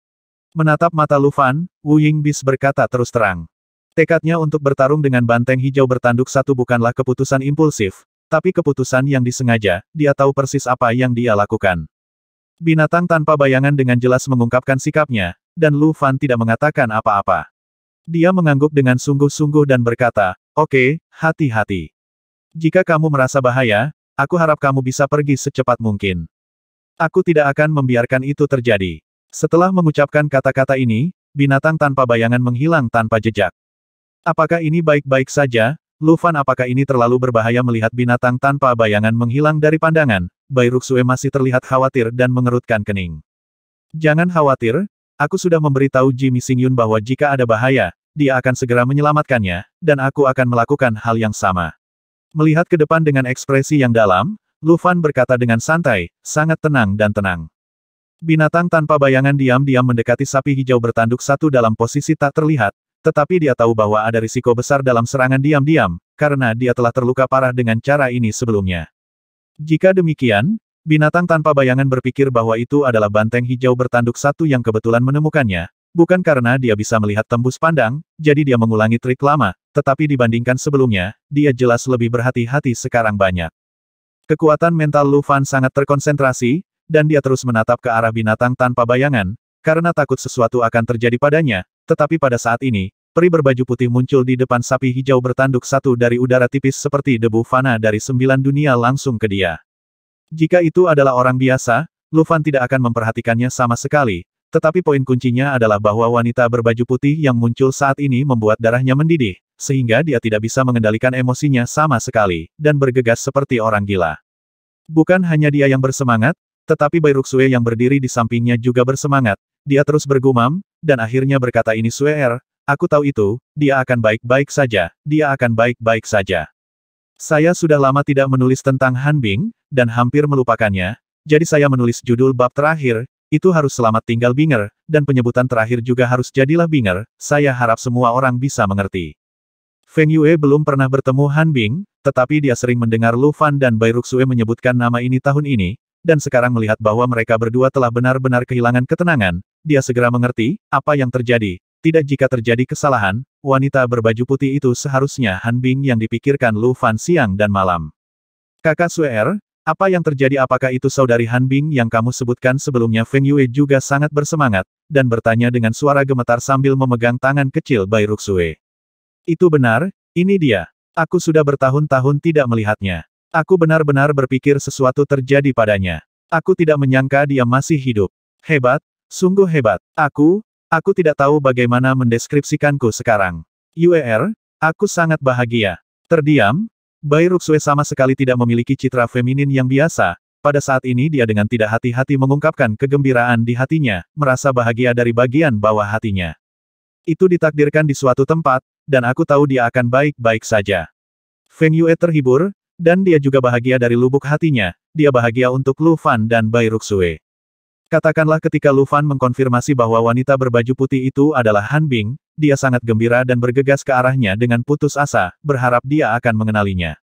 Menatap mata Lufan, Wu Bis berkata terus terang. Tekadnya untuk bertarung dengan banteng hijau bertanduk satu bukanlah keputusan impulsif, tapi keputusan yang disengaja, dia tahu persis apa yang dia lakukan. Binatang tanpa bayangan dengan jelas mengungkapkan sikapnya, dan Lu Fan tidak mengatakan apa-apa. Dia mengangguk dengan sungguh-sungguh dan berkata, Oke, okay, hati-hati. Jika kamu merasa bahaya, aku harap kamu bisa pergi secepat mungkin. Aku tidak akan membiarkan itu terjadi. Setelah mengucapkan kata-kata ini, binatang tanpa bayangan menghilang tanpa jejak. Apakah ini baik-baik saja, Lufan apakah ini terlalu berbahaya melihat binatang tanpa bayangan menghilang dari pandangan? Bai Ruxue masih terlihat khawatir dan mengerutkan kening. Jangan khawatir, aku sudah memberitahu Jimmy Singyun bahwa jika ada bahaya, dia akan segera menyelamatkannya, dan aku akan melakukan hal yang sama. Melihat ke depan dengan ekspresi yang dalam, Lufan berkata dengan santai, sangat tenang dan tenang. Binatang tanpa bayangan diam-diam mendekati sapi hijau bertanduk satu dalam posisi tak terlihat, tetapi dia tahu bahwa ada risiko besar dalam serangan diam-diam, karena dia telah terluka parah dengan cara ini sebelumnya. Jika demikian, binatang tanpa bayangan berpikir bahwa itu adalah banteng hijau bertanduk satu yang kebetulan menemukannya, bukan karena dia bisa melihat tembus pandang, jadi dia mengulangi trik lama, tetapi dibandingkan sebelumnya, dia jelas lebih berhati-hati sekarang banyak. Kekuatan mental Lu Fan sangat terkonsentrasi, dan dia terus menatap ke arah binatang tanpa bayangan, karena takut sesuatu akan terjadi padanya, tetapi pada saat ini, peri berbaju putih muncul di depan sapi hijau bertanduk satu dari udara tipis seperti debu fana dari sembilan dunia langsung ke dia. Jika itu adalah orang biasa, Lufan tidak akan memperhatikannya sama sekali, tetapi poin kuncinya adalah bahwa wanita berbaju putih yang muncul saat ini membuat darahnya mendidih, sehingga dia tidak bisa mengendalikan emosinya sama sekali, dan bergegas seperti orang gila. Bukan hanya dia yang bersemangat, tetapi Bayruksue yang berdiri di sampingnya juga bersemangat, dia terus bergumam, dan akhirnya berkata ini Suer, er, aku tahu itu, dia akan baik-baik saja, dia akan baik-baik saja. Saya sudah lama tidak menulis tentang Han Bing dan hampir melupakannya, jadi saya menulis judul bab terakhir, itu harus selamat tinggal Binger, dan penyebutan terakhir juga harus jadilah Binger, saya harap semua orang bisa mengerti. Feng Yue belum pernah bertemu Han Bing, tetapi dia sering mendengar Lu Fan dan Bai Ruxue menyebutkan nama ini tahun ini, dan sekarang melihat bahwa mereka berdua telah benar-benar kehilangan ketenangan, dia segera mengerti, apa yang terjadi. Tidak jika terjadi kesalahan, wanita berbaju putih itu seharusnya Han Bing yang dipikirkan Lu Fan siang dan malam. Kakak Suer, er, apa yang terjadi apakah itu saudari Han Bing yang kamu sebutkan sebelumnya Feng Yue juga sangat bersemangat, dan bertanya dengan suara gemetar sambil memegang tangan kecil Bai Ruxue. Itu benar, ini dia. Aku sudah bertahun-tahun tidak melihatnya. Aku benar-benar berpikir sesuatu terjadi padanya. Aku tidak menyangka dia masih hidup. Hebat, Sungguh hebat. Aku, aku tidak tahu bagaimana mendeskripsikanku sekarang. UER, aku sangat bahagia. Terdiam, Bai Ruxue sama sekali tidak memiliki citra feminin yang biasa, pada saat ini dia dengan tidak hati-hati mengungkapkan kegembiraan di hatinya, merasa bahagia dari bagian bawah hatinya. Itu ditakdirkan di suatu tempat, dan aku tahu dia akan baik-baik saja. Feng Yue terhibur, dan dia juga bahagia dari lubuk hatinya, dia bahagia untuk Lu Fan dan Bai Ruxue. Katakanlah ketika Lu Fan mengkonfirmasi bahwa wanita berbaju putih itu adalah Han Bing, dia sangat gembira dan bergegas ke arahnya dengan putus asa, berharap dia akan mengenalinya.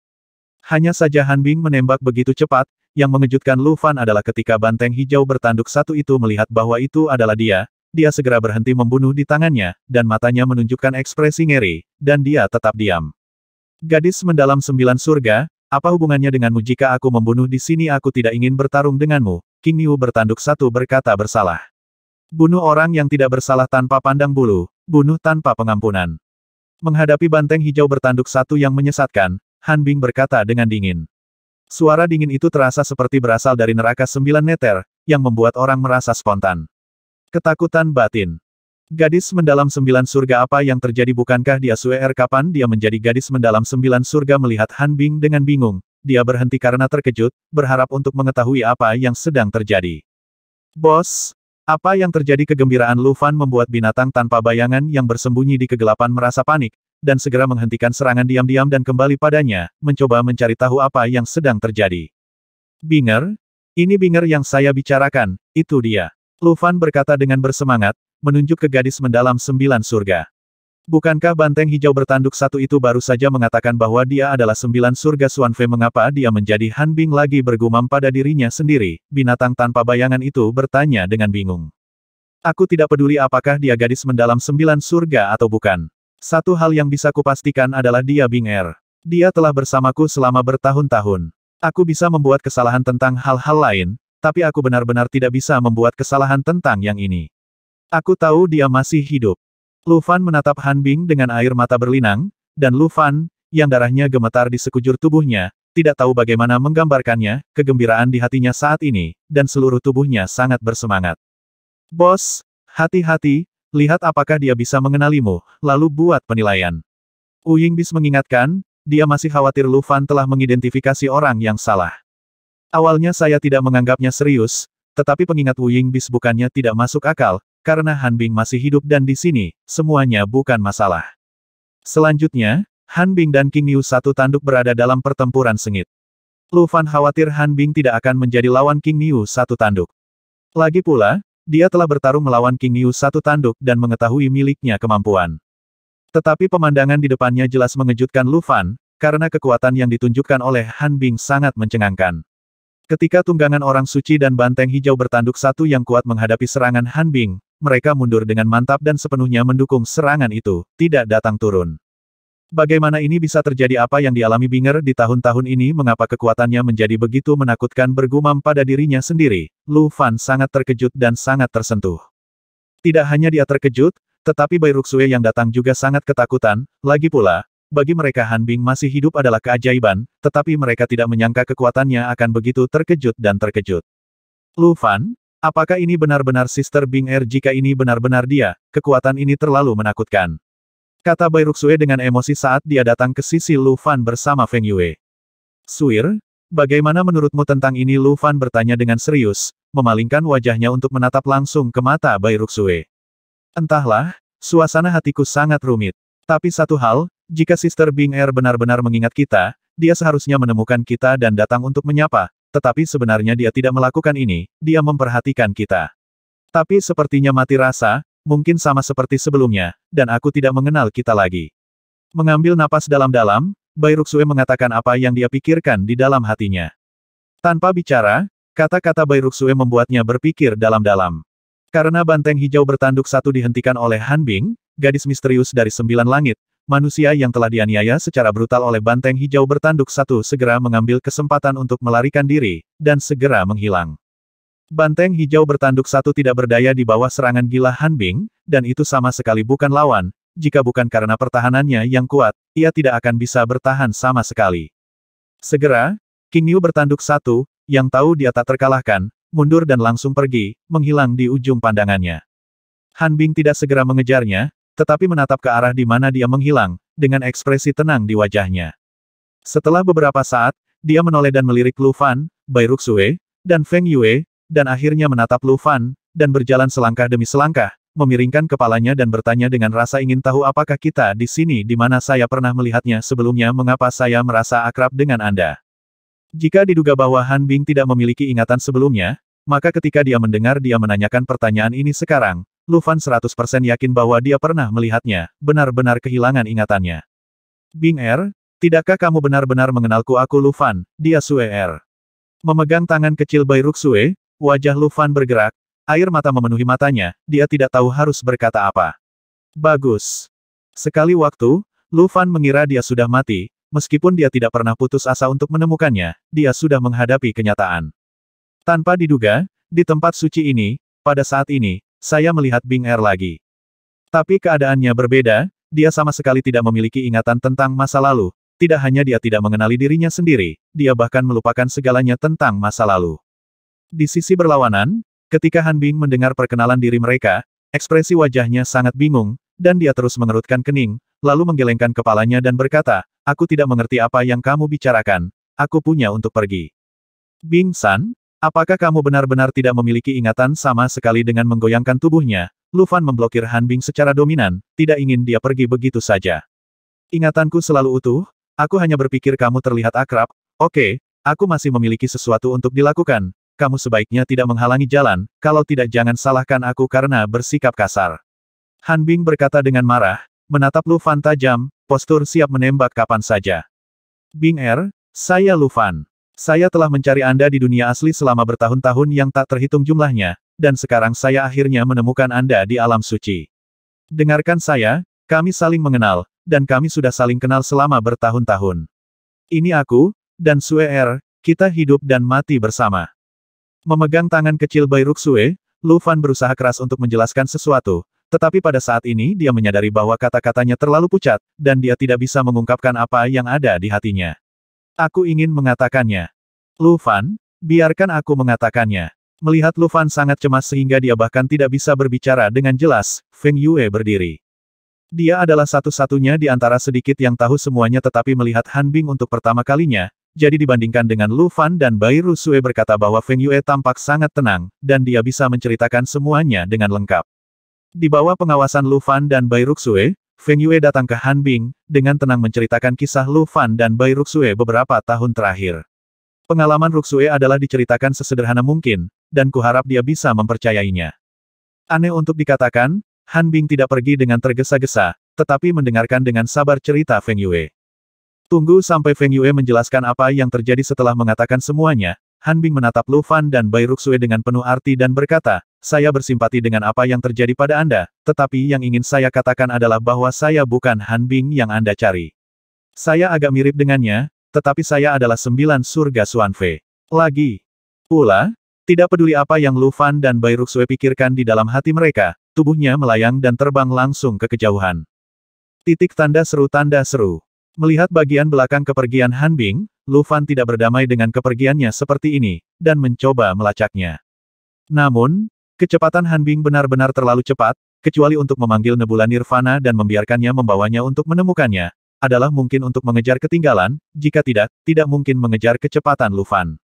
Hanya saja Han Bing menembak begitu cepat, yang mengejutkan Lu Fan adalah ketika banteng hijau bertanduk satu itu melihat bahwa itu adalah dia, dia segera berhenti membunuh di tangannya, dan matanya menunjukkan ekspresi ngeri, dan dia tetap diam. Gadis mendalam sembilan surga, apa hubungannya denganmu jika aku membunuh di sini aku tidak ingin bertarung denganmu, King Niu bertanduk satu berkata bersalah. Bunuh orang yang tidak bersalah tanpa pandang bulu, bunuh tanpa pengampunan. Menghadapi banteng hijau bertanduk satu yang menyesatkan, Han Bing berkata dengan dingin. Suara dingin itu terasa seperti berasal dari neraka sembilan neter, yang membuat orang merasa spontan. Ketakutan batin. Gadis mendalam sembilan surga apa yang terjadi bukankah dia suer er kapan dia menjadi gadis mendalam sembilan surga melihat Han Bing dengan bingung, dia berhenti karena terkejut, berharap untuk mengetahui apa yang sedang terjadi. Bos, apa yang terjadi kegembiraan Lufan membuat binatang tanpa bayangan yang bersembunyi di kegelapan merasa panik, dan segera menghentikan serangan diam-diam dan kembali padanya, mencoba mencari tahu apa yang sedang terjadi. Binger? Ini Binger yang saya bicarakan, itu dia. Lufan berkata dengan bersemangat, menunjuk ke gadis mendalam sembilan surga. Bukankah banteng hijau bertanduk satu itu baru saja mengatakan bahwa dia adalah sembilan surga Suanfe mengapa dia menjadi Hanbing lagi bergumam pada dirinya sendiri, binatang tanpa bayangan itu bertanya dengan bingung. Aku tidak peduli apakah dia gadis mendalam sembilan surga atau bukan. Satu hal yang bisa kupastikan adalah dia Bing Er. Dia telah bersamaku selama bertahun-tahun. Aku bisa membuat kesalahan tentang hal-hal lain, tapi aku benar-benar tidak bisa membuat kesalahan tentang yang ini. Aku tahu dia masih hidup. Lufan menatap Han Bing dengan air mata berlinang, dan Lufan, yang darahnya gemetar di sekujur tubuhnya, tidak tahu bagaimana menggambarkannya, kegembiraan di hatinya saat ini, dan seluruh tubuhnya sangat bersemangat. Bos, hati-hati, lihat apakah dia bisa mengenalimu, lalu buat penilaian. Uying Bis mengingatkan, dia masih khawatir Lu Fan telah mengidentifikasi orang yang salah. Awalnya saya tidak menganggapnya serius, tetapi pengingat Wu Yingbis Bis bukannya tidak masuk akal, karena Han Bing masih hidup dan di sini, semuanya bukan masalah. Selanjutnya, Han Bing dan King Niu satu tanduk berada dalam pertempuran sengit. Lu Fan khawatir Bing tidak akan menjadi lawan King Niu satu tanduk. Lagi pula, dia telah bertarung melawan King Niu satu tanduk dan mengetahui miliknya kemampuan. Tetapi pemandangan di depannya jelas mengejutkan Lu Fan, karena kekuatan yang ditunjukkan oleh Han Bing sangat mencengangkan. Ketika tunggangan orang suci dan banteng hijau bertanduk satu yang kuat menghadapi serangan Han Bing, mereka mundur dengan mantap dan sepenuhnya mendukung serangan itu, tidak datang turun. Bagaimana ini bisa terjadi apa yang dialami Binger di tahun-tahun ini mengapa kekuatannya menjadi begitu menakutkan bergumam pada dirinya sendiri, Lu Fan sangat terkejut dan sangat tersentuh. Tidak hanya dia terkejut, tetapi Bai Ruxue yang datang juga sangat ketakutan, lagi pula, bagi mereka Han Bing masih hidup adalah keajaiban, tetapi mereka tidak menyangka kekuatannya akan begitu terkejut dan terkejut. Lu Fan, Apakah ini benar-benar Sister Bing Er jika ini benar-benar dia, kekuatan ini terlalu menakutkan. Kata Bai Ruxue dengan emosi saat dia datang ke sisi Lu Fan bersama Feng Yue. Suir, bagaimana menurutmu tentang ini Lu Fan bertanya dengan serius, memalingkan wajahnya untuk menatap langsung ke mata Bai Ruxue. Entahlah, suasana hatiku sangat rumit. Tapi satu hal, jika Sister Bing Er benar-benar mengingat kita, dia seharusnya menemukan kita dan datang untuk menyapa, tetapi sebenarnya dia tidak melakukan ini, dia memperhatikan kita. Tapi sepertinya mati rasa, mungkin sama seperti sebelumnya, dan aku tidak mengenal kita lagi. Mengambil napas dalam-dalam, Bai Ruxue mengatakan apa yang dia pikirkan di dalam hatinya. Tanpa bicara, kata-kata Bai Ruxue membuatnya berpikir dalam-dalam. Karena banteng hijau bertanduk satu dihentikan oleh Han Bing, gadis misterius dari sembilan langit, manusia yang telah dianiaya secara brutal oleh banteng hijau bertanduk satu segera mengambil kesempatan untuk melarikan diri, dan segera menghilang. Banteng hijau bertanduk satu tidak berdaya di bawah serangan gila Hanbing, dan itu sama sekali bukan lawan, jika bukan karena pertahanannya yang kuat, ia tidak akan bisa bertahan sama sekali. Segera, King Yu bertanduk satu, yang tahu dia tak terkalahkan, mundur dan langsung pergi, menghilang di ujung pandangannya. Han Bing tidak segera mengejarnya, tetapi menatap ke arah di mana dia menghilang, dengan ekspresi tenang di wajahnya. Setelah beberapa saat, dia menoleh dan melirik Lu Fan, Bai Ruxue, dan Feng Yue, dan akhirnya menatap Lu Fan, dan berjalan selangkah demi selangkah, memiringkan kepalanya dan bertanya dengan rasa ingin tahu apakah kita di sini di mana saya pernah melihatnya sebelumnya mengapa saya merasa akrab dengan Anda. Jika diduga bahwa Han Bing tidak memiliki ingatan sebelumnya, maka ketika dia mendengar dia menanyakan pertanyaan ini sekarang, Lufan 100% yakin bahwa dia pernah melihatnya, benar-benar kehilangan ingatannya. Bing Er, tidakkah kamu benar-benar mengenalku aku Lufan, dia Sue Er. Memegang tangan kecil Bai Sue, wajah Lufan bergerak, air mata memenuhi matanya, dia tidak tahu harus berkata apa. Bagus. Sekali waktu, Lufan mengira dia sudah mati, meskipun dia tidak pernah putus asa untuk menemukannya, dia sudah menghadapi kenyataan. Tanpa diduga, di tempat suci ini, pada saat ini, saya melihat Bing Er lagi. Tapi keadaannya berbeda, dia sama sekali tidak memiliki ingatan tentang masa lalu. Tidak hanya dia tidak mengenali dirinya sendiri, dia bahkan melupakan segalanya tentang masa lalu. Di sisi berlawanan, ketika Han Bing mendengar perkenalan diri mereka, ekspresi wajahnya sangat bingung, dan dia terus mengerutkan kening, lalu menggelengkan kepalanya dan berkata, Aku tidak mengerti apa yang kamu bicarakan, aku punya untuk pergi. Bing San, Apakah kamu benar-benar tidak memiliki ingatan sama sekali dengan menggoyangkan tubuhnya? Lufan memblokir Han Bing secara dominan, tidak ingin dia pergi begitu saja. Ingatanku selalu utuh, aku hanya berpikir kamu terlihat akrab, oke, aku masih memiliki sesuatu untuk dilakukan, kamu sebaiknya tidak menghalangi jalan, kalau tidak jangan salahkan aku karena bersikap kasar. Han Bing berkata dengan marah, menatap Lufan tajam, postur siap menembak kapan saja. Bing Er, saya Lufan. Saya telah mencari Anda di dunia asli selama bertahun-tahun yang tak terhitung jumlahnya, dan sekarang saya akhirnya menemukan Anda di alam suci. Dengarkan saya, kami saling mengenal, dan kami sudah saling kenal selama bertahun-tahun. Ini aku, dan Sue Er, kita hidup dan mati bersama. Memegang tangan kecil Bayruk Sue, Lu Fan berusaha keras untuk menjelaskan sesuatu, tetapi pada saat ini dia menyadari bahwa kata-katanya terlalu pucat, dan dia tidak bisa mengungkapkan apa yang ada di hatinya. Aku ingin mengatakannya. Lu Fan, biarkan aku mengatakannya. Melihat Lu Fan sangat cemas sehingga dia bahkan tidak bisa berbicara dengan jelas, Feng Yue berdiri. Dia adalah satu-satunya di antara sedikit yang tahu semuanya tetapi melihat Han Bing untuk pertama kalinya, jadi dibandingkan dengan Lu Fan dan Bai Sue berkata bahwa Feng Yue tampak sangat tenang, dan dia bisa menceritakan semuanya dengan lengkap. Di bawah pengawasan Lu Fan dan Bai Sue, Feng Yue datang ke Han Bing, dengan tenang menceritakan kisah Lu Fan dan Bai Ruxue beberapa tahun terakhir. Pengalaman Ruxue adalah diceritakan sesederhana mungkin, dan kuharap dia bisa mempercayainya. Aneh untuk dikatakan, Han Bing tidak pergi dengan tergesa-gesa, tetapi mendengarkan dengan sabar cerita Feng Yue. Tunggu sampai Feng Yue menjelaskan apa yang terjadi setelah mengatakan semuanya, Han Bing menatap Lu Fan dan Bai Ruxue dengan penuh arti dan berkata, saya bersimpati dengan apa yang terjadi pada Anda, tetapi yang ingin saya katakan adalah bahwa saya bukan Han Bing yang Anda cari. Saya agak mirip dengannya, tetapi saya adalah sembilan surga Suanfe. Lagi. Pula, tidak peduli apa yang Lu Fan dan Bai Ruxue pikirkan di dalam hati mereka, tubuhnya melayang dan terbang langsung ke kejauhan. Titik tanda seru tanda seru. Melihat bagian belakang kepergian Han Bing, Lu Fan tidak berdamai dengan kepergiannya seperti ini, dan mencoba melacaknya. Namun, Kecepatan Han Bing benar-benar terlalu cepat, kecuali untuk memanggil Nebula Nirvana dan membiarkannya membawanya untuk menemukannya, adalah mungkin untuk mengejar ketinggalan, jika tidak, tidak mungkin mengejar kecepatan Lufan.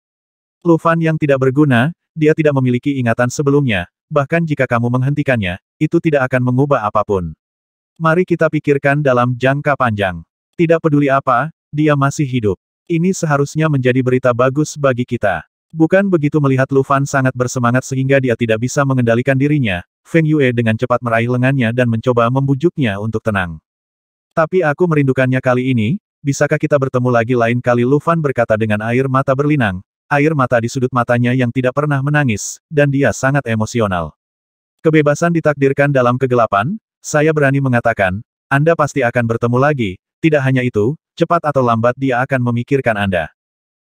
Lufan yang tidak berguna, dia tidak memiliki ingatan sebelumnya, bahkan jika kamu menghentikannya, itu tidak akan mengubah apapun. Mari kita pikirkan dalam jangka panjang. Tidak peduli apa, dia masih hidup. Ini seharusnya menjadi berita bagus bagi kita. Bukan begitu melihat Lu Fan sangat bersemangat sehingga dia tidak bisa mengendalikan dirinya, Feng Yue dengan cepat meraih lengannya dan mencoba membujuknya untuk tenang. Tapi aku merindukannya kali ini, bisakah kita bertemu lagi lain kali Lu Fan berkata dengan air mata berlinang, air mata di sudut matanya yang tidak pernah menangis, dan dia sangat emosional. Kebebasan ditakdirkan dalam kegelapan, saya berani mengatakan, Anda pasti akan bertemu lagi, tidak hanya itu, cepat atau lambat dia akan memikirkan Anda.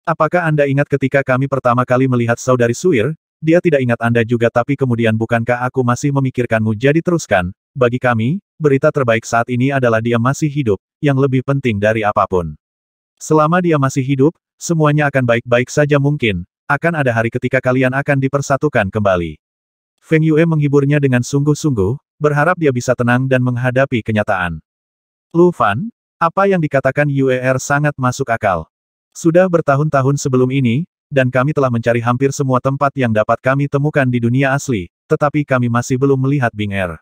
Apakah Anda ingat ketika kami pertama kali melihat saudari Suir, dia tidak ingat Anda juga tapi kemudian bukankah aku masih memikirkanmu jadi teruskan, bagi kami, berita terbaik saat ini adalah dia masih hidup, yang lebih penting dari apapun. Selama dia masih hidup, semuanya akan baik-baik saja mungkin, akan ada hari ketika kalian akan dipersatukan kembali. Feng Yue menghiburnya dengan sungguh-sungguh, berharap dia bisa tenang dan menghadapi kenyataan. Lu Fan, apa yang dikatakan Yuer er sangat masuk akal. Sudah bertahun-tahun sebelum ini, dan kami telah mencari hampir semua tempat yang dapat kami temukan di dunia asli, tetapi kami masih belum melihat Bing Er.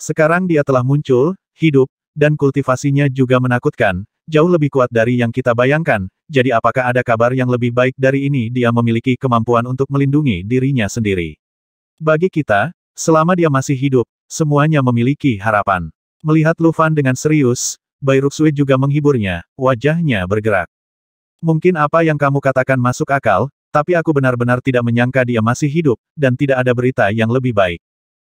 Sekarang dia telah muncul, hidup, dan kultivasinya juga menakutkan, jauh lebih kuat dari yang kita bayangkan, jadi apakah ada kabar yang lebih baik dari ini dia memiliki kemampuan untuk melindungi dirinya sendiri. Bagi kita, selama dia masih hidup, semuanya memiliki harapan. Melihat Lufan dengan serius, Bai Ruxue juga menghiburnya, wajahnya bergerak. Mungkin apa yang kamu katakan masuk akal, tapi aku benar-benar tidak menyangka dia masih hidup, dan tidak ada berita yang lebih baik.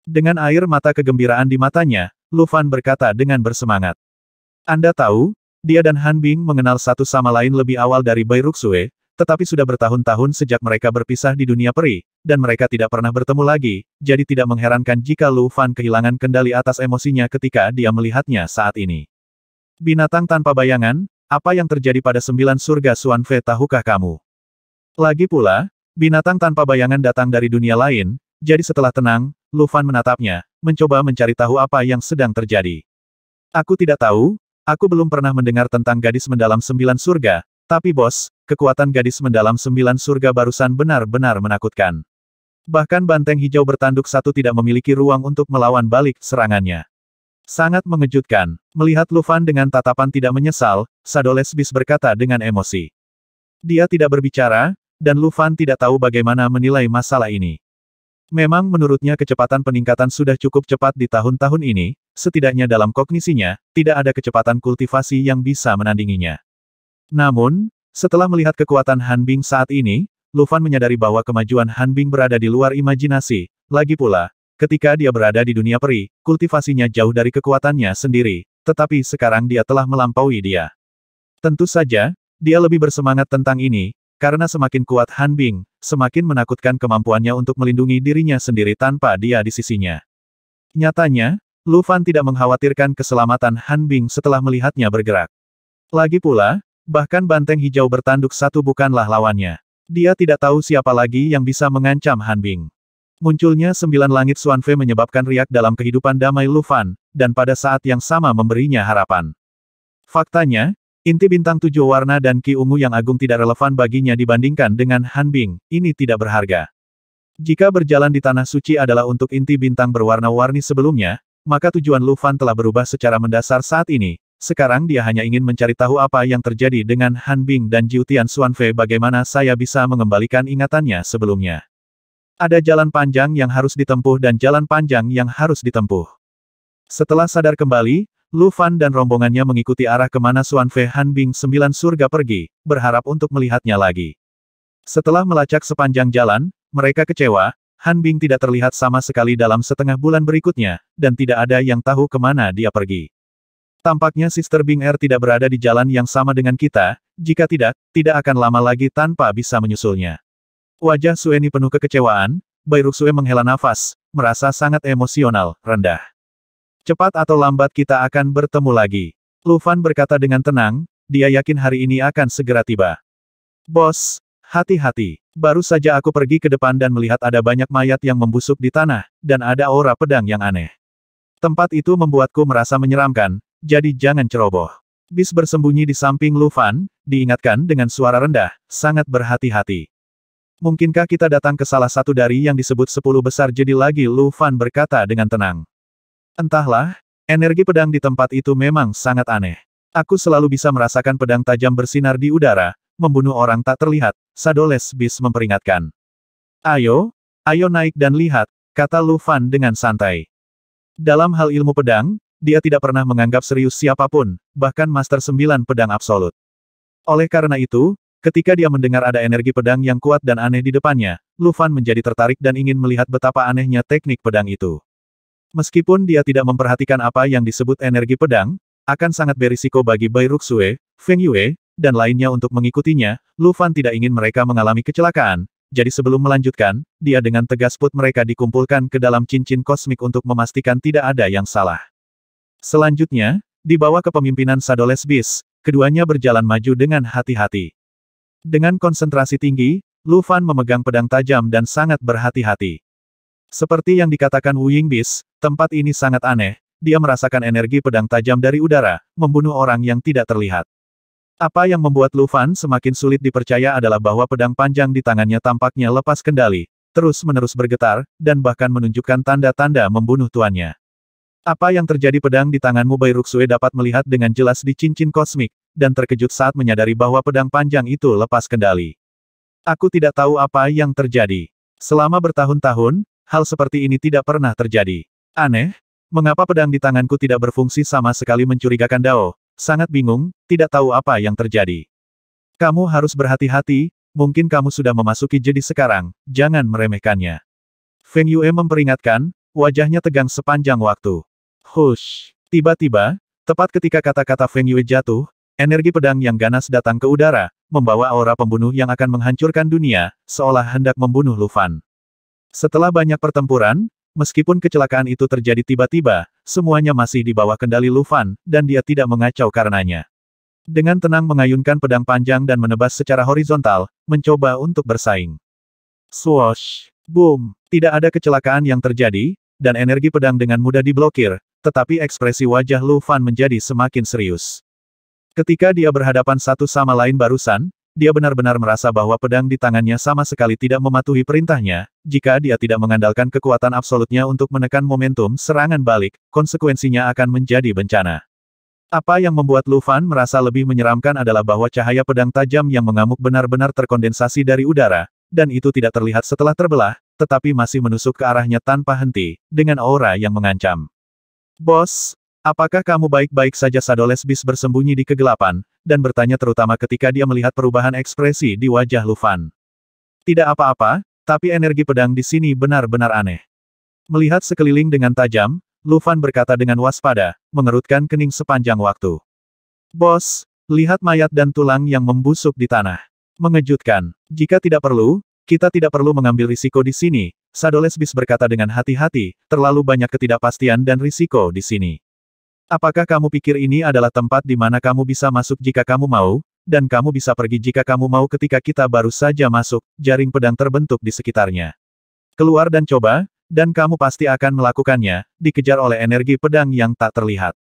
Dengan air mata kegembiraan di matanya, Lufan berkata dengan bersemangat. Anda tahu, dia dan Han Bing mengenal satu sama lain lebih awal dari Bai Ruxue, tetapi sudah bertahun-tahun sejak mereka berpisah di dunia peri, dan mereka tidak pernah bertemu lagi, jadi tidak mengherankan jika Lu Fan kehilangan kendali atas emosinya ketika dia melihatnya saat ini. Binatang tanpa bayangan, apa yang terjadi pada sembilan surga Suanfe tahukah kamu? Lagi pula, binatang tanpa bayangan datang dari dunia lain, jadi setelah tenang, Lufan menatapnya, mencoba mencari tahu apa yang sedang terjadi. Aku tidak tahu, aku belum pernah mendengar tentang gadis mendalam sembilan surga, tapi bos, kekuatan gadis mendalam sembilan surga barusan benar-benar menakutkan. Bahkan banteng hijau bertanduk satu tidak memiliki ruang untuk melawan balik serangannya. Sangat mengejutkan, melihat Lufan dengan tatapan tidak menyesal, Sadoles bis berkata dengan emosi. Dia tidak berbicara, dan Lufan tidak tahu bagaimana menilai masalah ini. Memang menurutnya kecepatan peningkatan sudah cukup cepat di tahun-tahun ini, setidaknya dalam kognisinya, tidak ada kecepatan kultivasi yang bisa menandinginya. Namun, setelah melihat kekuatan Hanbing saat ini, Lufan menyadari bahwa kemajuan Hanbing berada di luar imajinasi, lagi pula, Ketika dia berada di dunia peri, kultivasinya jauh dari kekuatannya sendiri, tetapi sekarang dia telah melampaui dia. Tentu saja, dia lebih bersemangat tentang ini, karena semakin kuat Han Bing, semakin menakutkan kemampuannya untuk melindungi dirinya sendiri tanpa dia di sisinya. Nyatanya, Lu Fan tidak mengkhawatirkan keselamatan Han Bing setelah melihatnya bergerak. Lagi pula, bahkan banteng hijau bertanduk satu bukanlah lawannya. Dia tidak tahu siapa lagi yang bisa mengancam Han Bing. Munculnya sembilan langit Suanfe menyebabkan riak dalam kehidupan damai Lu Fan, dan pada saat yang sama memberinya harapan. Faktanya, inti bintang tujuh warna dan ki ungu yang agung tidak relevan baginya dibandingkan dengan Han Bing, ini tidak berharga. Jika berjalan di Tanah Suci adalah untuk inti bintang berwarna-warni sebelumnya, maka tujuan Lu Fan telah berubah secara mendasar saat ini. Sekarang dia hanya ingin mencari tahu apa yang terjadi dengan Han Bing dan Jiutian Suanfe bagaimana saya bisa mengembalikan ingatannya sebelumnya. Ada jalan panjang yang harus ditempuh dan jalan panjang yang harus ditempuh. Setelah sadar kembali, Lu Fan dan rombongannya mengikuti arah kemana Suan Fe Han Bing Sembilan Surga pergi, berharap untuk melihatnya lagi. Setelah melacak sepanjang jalan, mereka kecewa, Han Bing tidak terlihat sama sekali dalam setengah bulan berikutnya, dan tidak ada yang tahu kemana dia pergi. Tampaknya Sister Bing Er tidak berada di jalan yang sama dengan kita, jika tidak, tidak akan lama lagi tanpa bisa menyusulnya. Wajah Sueni penuh kekecewaan, Bairuk Sue menghela nafas, merasa sangat emosional, rendah. Cepat atau lambat kita akan bertemu lagi. Lufan berkata dengan tenang, dia yakin hari ini akan segera tiba. Bos, hati-hati. Baru saja aku pergi ke depan dan melihat ada banyak mayat yang membusuk di tanah, dan ada aura pedang yang aneh. Tempat itu membuatku merasa menyeramkan, jadi jangan ceroboh. Bis bersembunyi di samping Lufan, diingatkan dengan suara rendah, sangat berhati-hati. Mungkinkah kita datang ke salah satu dari yang disebut sepuluh besar jadi lagi Lu Fan berkata dengan tenang. Entahlah, energi pedang di tempat itu memang sangat aneh. Aku selalu bisa merasakan pedang tajam bersinar di udara, membunuh orang tak terlihat, Sadoles Bis memperingatkan. Ayo, ayo naik dan lihat, kata Lu Fan dengan santai. Dalam hal ilmu pedang, dia tidak pernah menganggap serius siapapun, bahkan Master Sembilan Pedang Absolut. Oleh karena itu, Ketika dia mendengar ada energi pedang yang kuat dan aneh di depannya, Lufan menjadi tertarik dan ingin melihat betapa anehnya teknik pedang itu. Meskipun dia tidak memperhatikan apa yang disebut energi pedang, akan sangat berisiko bagi Bai Ruxue, Feng Yue, dan lainnya untuk mengikutinya, Lufan tidak ingin mereka mengalami kecelakaan, jadi sebelum melanjutkan, dia dengan tegas put mereka dikumpulkan ke dalam cincin kosmik untuk memastikan tidak ada yang salah. Selanjutnya, di bawah kepemimpinan Sadoles Bis, keduanya berjalan maju dengan hati-hati. Dengan konsentrasi tinggi, Lu Fan memegang pedang tajam dan sangat berhati-hati. Seperti yang dikatakan Wu Yingbis, tempat ini sangat aneh, dia merasakan energi pedang tajam dari udara, membunuh orang yang tidak terlihat. Apa yang membuat Lu Fan semakin sulit dipercaya adalah bahwa pedang panjang di tangannya tampaknya lepas kendali, terus-menerus bergetar, dan bahkan menunjukkan tanda-tanda membunuh tuannya. Apa yang terjadi pedang di tanganmu Bai Ruxue dapat melihat dengan jelas di cincin kosmik, dan terkejut saat menyadari bahwa pedang panjang itu lepas kendali. Aku tidak tahu apa yang terjadi. Selama bertahun-tahun, hal seperti ini tidak pernah terjadi. Aneh, mengapa pedang di tanganku tidak berfungsi sama sekali mencurigakan Dao, sangat bingung, tidak tahu apa yang terjadi. Kamu harus berhati-hati, mungkin kamu sudah memasuki jadi sekarang, jangan meremehkannya. Feng Yue memperingatkan, wajahnya tegang sepanjang waktu. Hush! Tiba-tiba, tepat ketika kata-kata Feng Yue jatuh, Energi pedang yang ganas datang ke udara, membawa aura pembunuh yang akan menghancurkan dunia, seolah hendak membunuh Lufan. Setelah banyak pertempuran, meskipun kecelakaan itu terjadi tiba-tiba, semuanya masih di bawah kendali Lufan, dan dia tidak mengacau karenanya. Dengan tenang mengayunkan pedang panjang dan menebas secara horizontal, mencoba untuk bersaing. Swoosh! Boom! Tidak ada kecelakaan yang terjadi, dan energi pedang dengan mudah diblokir, tetapi ekspresi wajah Lufan menjadi semakin serius. Ketika dia berhadapan satu sama lain barusan, dia benar-benar merasa bahwa pedang di tangannya sama sekali tidak mematuhi perintahnya, jika dia tidak mengandalkan kekuatan absolutnya untuk menekan momentum serangan balik, konsekuensinya akan menjadi bencana. Apa yang membuat Lu Fan merasa lebih menyeramkan adalah bahwa cahaya pedang tajam yang mengamuk benar-benar terkondensasi dari udara, dan itu tidak terlihat setelah terbelah, tetapi masih menusuk ke arahnya tanpa henti, dengan aura yang mengancam. Bos, Apakah kamu baik-baik saja Sadoles Bis bersembunyi di kegelapan, dan bertanya terutama ketika dia melihat perubahan ekspresi di wajah Lufan. Tidak apa-apa, tapi energi pedang di sini benar-benar aneh. Melihat sekeliling dengan tajam, Lufan berkata dengan waspada, mengerutkan kening sepanjang waktu. Bos, lihat mayat dan tulang yang membusuk di tanah. Mengejutkan. Jika tidak perlu, kita tidak perlu mengambil risiko di sini, Sadolesbis berkata dengan hati-hati, terlalu banyak ketidakpastian dan risiko di sini. Apakah kamu pikir ini adalah tempat di mana kamu bisa masuk jika kamu mau, dan kamu bisa pergi jika kamu mau ketika kita baru saja masuk, jaring pedang terbentuk di sekitarnya. Keluar dan coba, dan kamu pasti akan melakukannya, dikejar oleh energi pedang yang tak terlihat.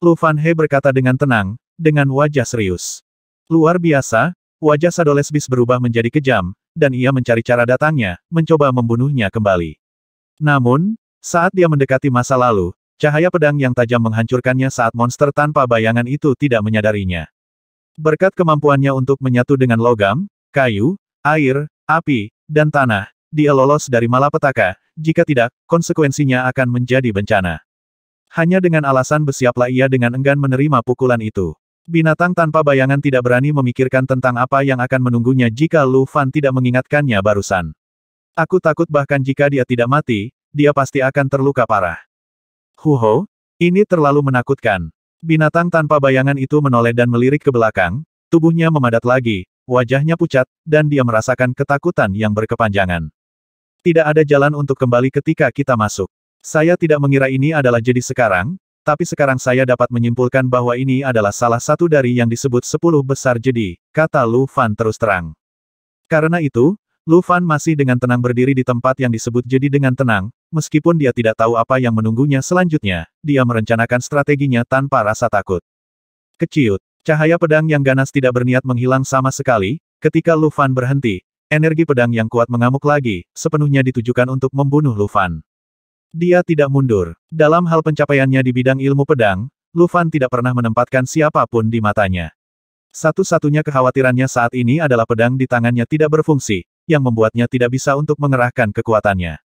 Lu Fan He berkata dengan tenang, dengan wajah serius. Luar biasa, wajah Sadolesbis berubah menjadi kejam, dan ia mencari cara datangnya, mencoba membunuhnya kembali. Namun, saat dia mendekati masa lalu, Cahaya pedang yang tajam menghancurkannya saat monster tanpa bayangan itu tidak menyadarinya. Berkat kemampuannya untuk menyatu dengan logam, kayu, air, api, dan tanah, dia lolos dari malapetaka, jika tidak, konsekuensinya akan menjadi bencana. Hanya dengan alasan bersiaplah ia dengan enggan menerima pukulan itu. Binatang tanpa bayangan tidak berani memikirkan tentang apa yang akan menunggunya jika Lu Fan tidak mengingatkannya barusan. Aku takut bahkan jika dia tidak mati, dia pasti akan terluka parah. Huho, ini terlalu menakutkan. Binatang tanpa bayangan itu menoleh dan melirik ke belakang, tubuhnya memadat lagi, wajahnya pucat, dan dia merasakan ketakutan yang berkepanjangan. Tidak ada jalan untuk kembali ketika kita masuk. Saya tidak mengira ini adalah jadi sekarang, tapi sekarang saya dapat menyimpulkan bahwa ini adalah salah satu dari yang disebut sepuluh besar jadi, kata Lu Fan terus terang. Karena itu, Lu Fan masih dengan tenang berdiri di tempat yang disebut jadi dengan tenang, Meskipun dia tidak tahu apa yang menunggunya selanjutnya, dia merencanakan strateginya tanpa rasa takut. Keciut, cahaya pedang yang ganas tidak berniat menghilang sama sekali, ketika Lufan berhenti, energi pedang yang kuat mengamuk lagi, sepenuhnya ditujukan untuk membunuh Lufan. Dia tidak mundur. Dalam hal pencapaiannya di bidang ilmu pedang, Lufan tidak pernah menempatkan siapapun di matanya. Satu-satunya kekhawatirannya saat ini adalah pedang di tangannya tidak berfungsi, yang membuatnya tidak bisa untuk mengerahkan kekuatannya.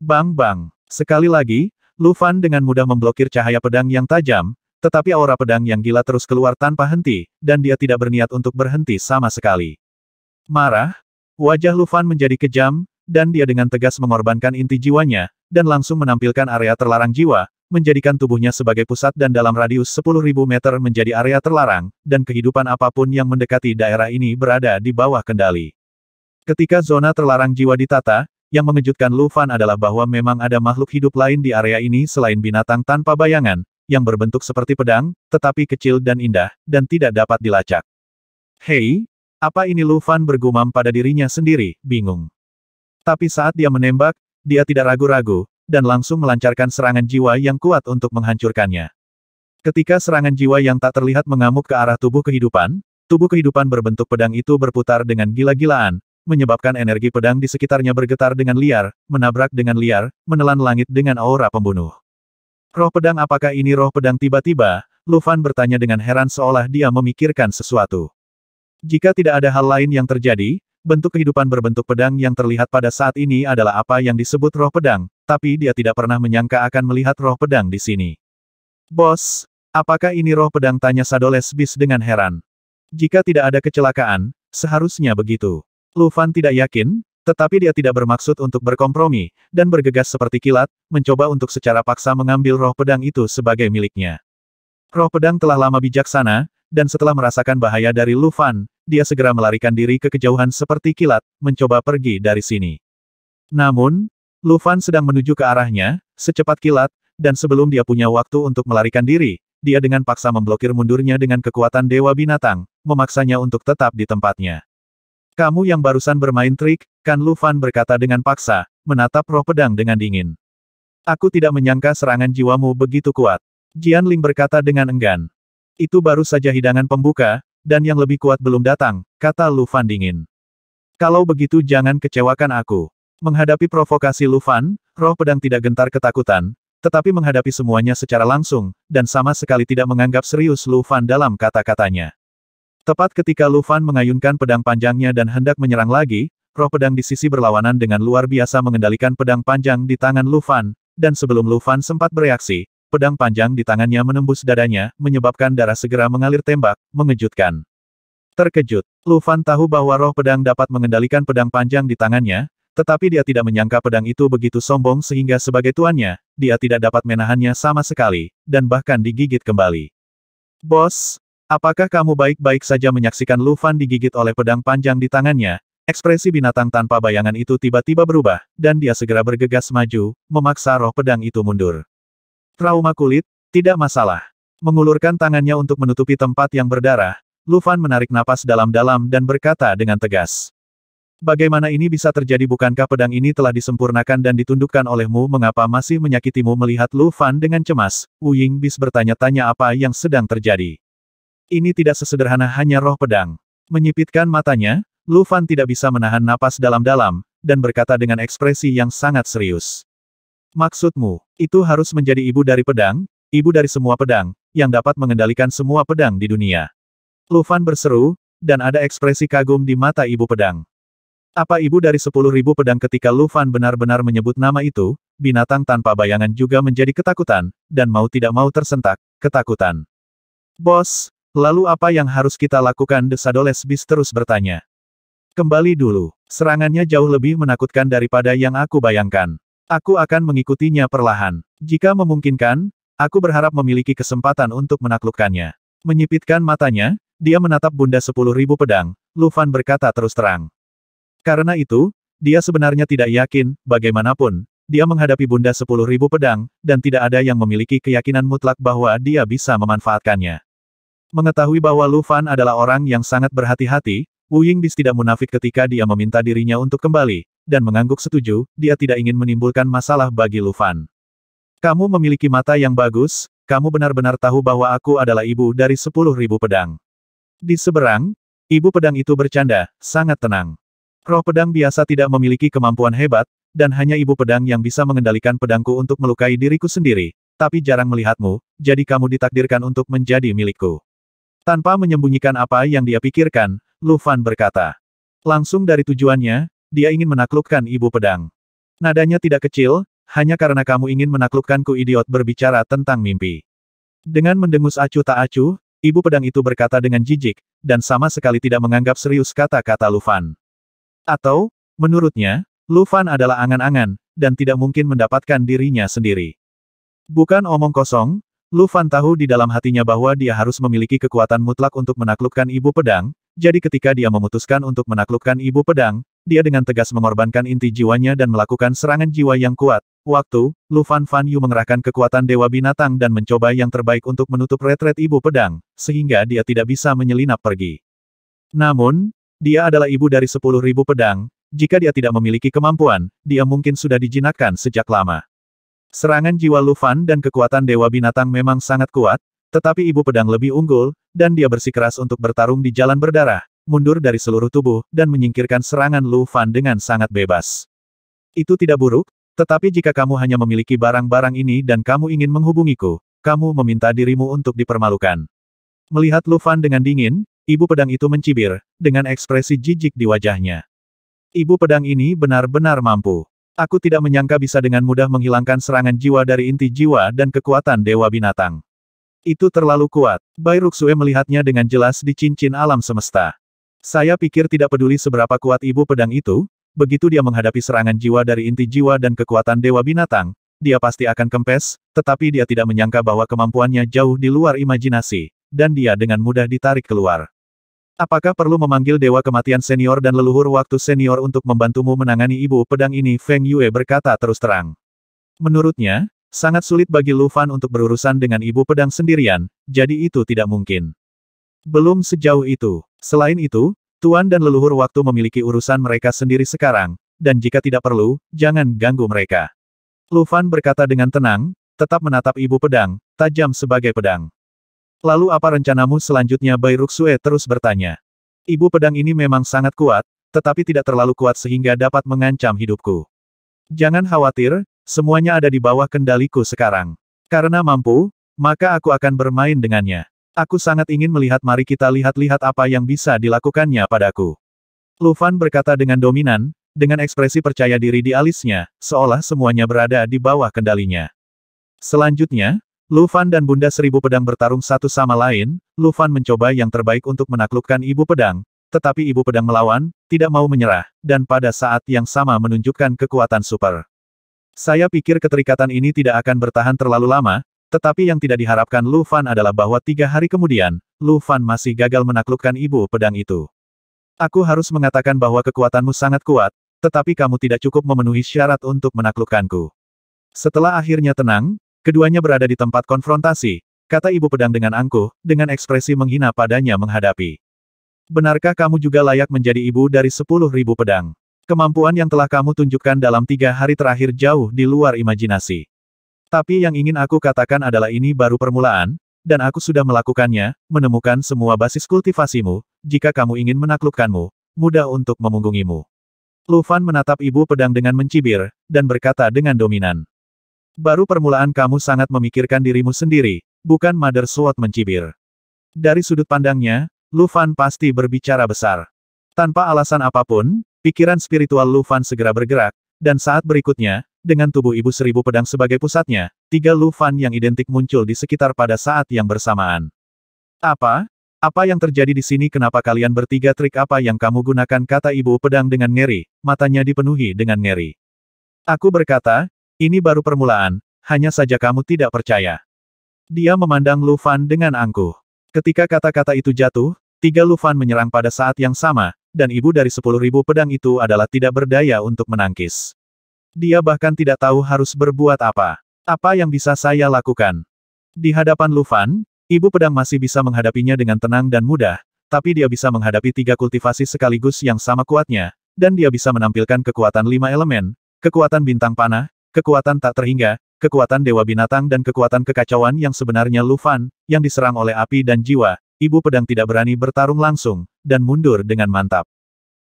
Bang bang. Sekali lagi, Lufan dengan mudah memblokir cahaya pedang yang tajam, tetapi aura pedang yang gila terus keluar tanpa henti, dan dia tidak berniat untuk berhenti sama sekali. Marah? Wajah Lufan menjadi kejam, dan dia dengan tegas mengorbankan inti jiwanya, dan langsung menampilkan area terlarang jiwa, menjadikan tubuhnya sebagai pusat dan dalam radius 10.000 meter menjadi area terlarang, dan kehidupan apapun yang mendekati daerah ini berada di bawah kendali. Ketika zona terlarang jiwa ditata, yang mengejutkan Lu Fan adalah bahwa memang ada makhluk hidup lain di area ini selain binatang tanpa bayangan, yang berbentuk seperti pedang, tetapi kecil dan indah, dan tidak dapat dilacak. Hei, apa ini Lu Fan bergumam pada dirinya sendiri, bingung. Tapi saat dia menembak, dia tidak ragu-ragu, dan langsung melancarkan serangan jiwa yang kuat untuk menghancurkannya. Ketika serangan jiwa yang tak terlihat mengamuk ke arah tubuh kehidupan, tubuh kehidupan berbentuk pedang itu berputar dengan gila-gilaan, menyebabkan energi pedang di sekitarnya bergetar dengan liar, menabrak dengan liar, menelan langit dengan aura pembunuh. Roh pedang apakah ini roh pedang tiba-tiba? Lufan bertanya dengan heran seolah dia memikirkan sesuatu. Jika tidak ada hal lain yang terjadi, bentuk kehidupan berbentuk pedang yang terlihat pada saat ini adalah apa yang disebut roh pedang, tapi dia tidak pernah menyangka akan melihat roh pedang di sini. Bos, apakah ini roh pedang tanya Sadoles Bis dengan heran. Jika tidak ada kecelakaan, seharusnya begitu. Lu Fan tidak yakin, tetapi dia tidak bermaksud untuk berkompromi, dan bergegas seperti kilat, mencoba untuk secara paksa mengambil roh pedang itu sebagai miliknya. Roh pedang telah lama bijaksana, dan setelah merasakan bahaya dari Lu Fan, dia segera melarikan diri ke kejauhan seperti kilat, mencoba pergi dari sini. Namun, Lu Fan sedang menuju ke arahnya, secepat kilat, dan sebelum dia punya waktu untuk melarikan diri, dia dengan paksa memblokir mundurnya dengan kekuatan Dewa Binatang, memaksanya untuk tetap di tempatnya. Kamu yang barusan bermain trik, Kan Lu Fan berkata dengan paksa, menatap roh pedang dengan dingin. Aku tidak menyangka serangan jiwamu begitu kuat. Jian Ling berkata dengan enggan. Itu baru saja hidangan pembuka, dan yang lebih kuat belum datang, kata Lu Fan dingin. Kalau begitu jangan kecewakan aku. Menghadapi provokasi Lu Fan, roh pedang tidak gentar ketakutan, tetapi menghadapi semuanya secara langsung, dan sama sekali tidak menganggap serius Lu Fan dalam kata-katanya. Tepat ketika Lu Fan mengayunkan pedang panjangnya dan hendak menyerang lagi, roh pedang di sisi berlawanan dengan luar biasa mengendalikan pedang panjang di tangan Lu Fan, dan sebelum Lu Fan sempat bereaksi, pedang panjang di tangannya menembus dadanya, menyebabkan darah segera mengalir tembak, mengejutkan. Terkejut, Lu Fan tahu bahwa roh pedang dapat mengendalikan pedang panjang di tangannya, tetapi dia tidak menyangka pedang itu begitu sombong sehingga sebagai tuannya, dia tidak dapat menahannya sama sekali, dan bahkan digigit kembali. Bos, Apakah kamu baik-baik saja menyaksikan Lu Fan digigit oleh pedang panjang di tangannya? Ekspresi binatang tanpa bayangan itu tiba-tiba berubah, dan dia segera bergegas maju, memaksa roh pedang itu mundur. Trauma kulit? Tidak masalah. Mengulurkan tangannya untuk menutupi tempat yang berdarah, Lu Fan menarik napas dalam-dalam dan berkata dengan tegas. Bagaimana ini bisa terjadi bukankah pedang ini telah disempurnakan dan ditundukkan olehmu mengapa masih menyakitimu melihat Lu Fan dengan cemas, Wu Ying Bis bertanya-tanya apa yang sedang terjadi. Ini tidak sesederhana hanya roh pedang. Menyipitkan matanya, Lu Fan tidak bisa menahan napas dalam-dalam, dan berkata dengan ekspresi yang sangat serius. Maksudmu, itu harus menjadi ibu dari pedang, ibu dari semua pedang, yang dapat mengendalikan semua pedang di dunia. Lu Fan berseru, dan ada ekspresi kagum di mata ibu pedang. Apa ibu dari sepuluh ribu pedang ketika Lufan benar-benar menyebut nama itu, binatang tanpa bayangan juga menjadi ketakutan, dan mau tidak mau tersentak, ketakutan. Bos, Lalu apa yang harus kita lakukan? Desadoles bis terus bertanya. Kembali dulu. Serangannya jauh lebih menakutkan daripada yang aku bayangkan. Aku akan mengikutinya perlahan. Jika memungkinkan, aku berharap memiliki kesempatan untuk menaklukkannya. Menyipitkan matanya, dia menatap bunda sepuluh ribu pedang, Lufan berkata terus terang. Karena itu, dia sebenarnya tidak yakin, bagaimanapun, dia menghadapi bunda sepuluh ribu pedang, dan tidak ada yang memiliki keyakinan mutlak bahwa dia bisa memanfaatkannya. Mengetahui bahwa Lu Fan adalah orang yang sangat berhati-hati, Wu Yingbis tidak munafik ketika dia meminta dirinya untuk kembali, dan mengangguk setuju, dia tidak ingin menimbulkan masalah bagi Lu Fan. Kamu memiliki mata yang bagus, kamu benar-benar tahu bahwa aku adalah ibu dari sepuluh ribu pedang. Di seberang, ibu pedang itu bercanda, sangat tenang. Roh pedang biasa tidak memiliki kemampuan hebat, dan hanya ibu pedang yang bisa mengendalikan pedangku untuk melukai diriku sendiri, tapi jarang melihatmu, jadi kamu ditakdirkan untuk menjadi milikku. Tanpa menyembunyikan apa yang dia pikirkan, Lu Fan berkata. Langsung dari tujuannya, dia ingin menaklukkan ibu pedang. Nadanya tidak kecil, hanya karena kamu ingin menaklukkanku idiot berbicara tentang mimpi. Dengan mendengus acuh tak acuh, ibu pedang itu berkata dengan jijik, dan sama sekali tidak menganggap serius kata-kata Lufan. Atau, menurutnya, Lufan adalah angan-angan, dan tidak mungkin mendapatkan dirinya sendiri. Bukan omong kosong, Lu Fan tahu di dalam hatinya bahwa dia harus memiliki kekuatan mutlak untuk menaklukkan ibu pedang, jadi ketika dia memutuskan untuk menaklukkan ibu pedang, dia dengan tegas mengorbankan inti jiwanya dan melakukan serangan jiwa yang kuat. Waktu, Lu Fan Fan Yu mengerahkan kekuatan Dewa Binatang dan mencoba yang terbaik untuk menutup retret ibu pedang, sehingga dia tidak bisa menyelinap pergi. Namun, dia adalah ibu dari sepuluh ribu pedang, jika dia tidak memiliki kemampuan, dia mungkin sudah dijinakkan sejak lama. Serangan jiwa Lufan dan kekuatan Dewa Binatang memang sangat kuat, tetapi Ibu Pedang lebih unggul, dan dia bersikeras untuk bertarung di jalan berdarah, mundur dari seluruh tubuh, dan menyingkirkan serangan Lufan dengan sangat bebas. Itu tidak buruk, tetapi jika kamu hanya memiliki barang-barang ini dan kamu ingin menghubungiku, kamu meminta dirimu untuk dipermalukan. Melihat Lufan dengan dingin, Ibu Pedang itu mencibir, dengan ekspresi jijik di wajahnya. Ibu Pedang ini benar-benar mampu. Aku tidak menyangka bisa dengan mudah menghilangkan serangan jiwa dari inti jiwa dan kekuatan dewa binatang. Itu terlalu kuat. Bai Ruxue melihatnya dengan jelas di cincin alam semesta. Saya pikir tidak peduli seberapa kuat ibu pedang itu, begitu dia menghadapi serangan jiwa dari inti jiwa dan kekuatan dewa binatang, dia pasti akan kempes, tetapi dia tidak menyangka bahwa kemampuannya jauh di luar imajinasi, dan dia dengan mudah ditarik keluar. Apakah perlu memanggil Dewa Kematian Senior dan leluhur waktu senior untuk membantumu menangani ibu pedang ini? Feng Yue berkata terus terang. Menurutnya, sangat sulit bagi Lu Fan untuk berurusan dengan ibu pedang sendirian, jadi itu tidak mungkin. Belum sejauh itu. Selain itu, Tuan dan leluhur waktu memiliki urusan mereka sendiri sekarang, dan jika tidak perlu, jangan ganggu mereka. Lu Fan berkata dengan tenang, tetap menatap ibu pedang, tajam sebagai pedang. Lalu apa rencanamu selanjutnya Bai Ruxue terus bertanya. Ibu pedang ini memang sangat kuat, tetapi tidak terlalu kuat sehingga dapat mengancam hidupku. Jangan khawatir, semuanya ada di bawah kendaliku sekarang. Karena mampu, maka aku akan bermain dengannya. Aku sangat ingin melihat mari kita lihat-lihat apa yang bisa dilakukannya padaku. Lufan berkata dengan dominan, dengan ekspresi percaya diri di alisnya, seolah semuanya berada di bawah kendalinya. Selanjutnya, Lu dan Bunda Seribu Pedang bertarung satu sama lain, Lu mencoba yang terbaik untuk menaklukkan Ibu Pedang, tetapi Ibu Pedang melawan, tidak mau menyerah, dan pada saat yang sama menunjukkan kekuatan super. Saya pikir keterikatan ini tidak akan bertahan terlalu lama, tetapi yang tidak diharapkan Lu adalah bahwa tiga hari kemudian, Lu masih gagal menaklukkan Ibu Pedang itu. Aku harus mengatakan bahwa kekuatanmu sangat kuat, tetapi kamu tidak cukup memenuhi syarat untuk menaklukkanku. Setelah akhirnya tenang, Keduanya berada di tempat konfrontasi, kata ibu pedang dengan angkuh, dengan ekspresi menghina padanya menghadapi. Benarkah kamu juga layak menjadi ibu dari sepuluh ribu pedang? Kemampuan yang telah kamu tunjukkan dalam tiga hari terakhir jauh di luar imajinasi. Tapi yang ingin aku katakan adalah ini baru permulaan, dan aku sudah melakukannya, menemukan semua basis kultivasimu, jika kamu ingin menaklukkanmu, mudah untuk memunggungimu. Lufan menatap ibu pedang dengan mencibir, dan berkata dengan dominan. Baru permulaan kamu sangat memikirkan dirimu sendiri, bukan Mother Sword mencibir. Dari sudut pandangnya, Lufan pasti berbicara besar. Tanpa alasan apapun, pikiran spiritual Lufan segera bergerak, dan saat berikutnya, dengan tubuh ibu seribu pedang sebagai pusatnya, tiga Lufan yang identik muncul di sekitar pada saat yang bersamaan. Apa? Apa yang terjadi di sini kenapa kalian bertiga trik apa yang kamu gunakan kata ibu pedang dengan ngeri, matanya dipenuhi dengan ngeri. Aku berkata, ini baru permulaan, hanya saja kamu tidak percaya. Dia memandang Lu Fan dengan angkuh. Ketika kata-kata itu jatuh, tiga Lu Fan menyerang pada saat yang sama, dan ibu dari sepuluh ribu pedang itu adalah tidak berdaya untuk menangkis. Dia bahkan tidak tahu harus berbuat apa. Apa yang bisa saya lakukan? Di hadapan Lu Fan, ibu pedang masih bisa menghadapinya dengan tenang dan mudah, tapi dia bisa menghadapi tiga kultivasi sekaligus yang sama kuatnya, dan dia bisa menampilkan kekuatan lima elemen, kekuatan bintang panah, Kekuatan tak terhingga, kekuatan dewa binatang dan kekuatan kekacauan yang sebenarnya Lufan, yang diserang oleh api dan jiwa, ibu pedang tidak berani bertarung langsung, dan mundur dengan mantap.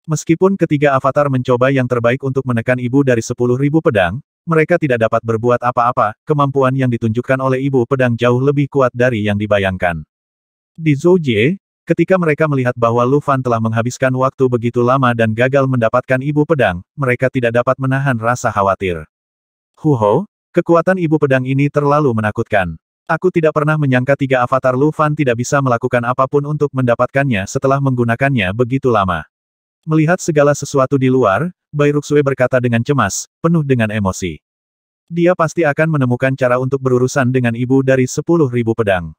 Meskipun ketiga avatar mencoba yang terbaik untuk menekan ibu dari sepuluh ribu pedang, mereka tidak dapat berbuat apa-apa, kemampuan yang ditunjukkan oleh ibu pedang jauh lebih kuat dari yang dibayangkan. Di Zhou ketika mereka melihat bahwa Lufan telah menghabiskan waktu begitu lama dan gagal mendapatkan ibu pedang, mereka tidak dapat menahan rasa khawatir. Huho, kekuatan ibu pedang ini terlalu menakutkan. Aku tidak pernah menyangka tiga avatar Lu Fan tidak bisa melakukan apapun untuk mendapatkannya setelah menggunakannya begitu lama. Melihat segala sesuatu di luar, Bai Ruxue berkata dengan cemas, penuh dengan emosi. Dia pasti akan menemukan cara untuk berurusan dengan ibu dari sepuluh ribu pedang.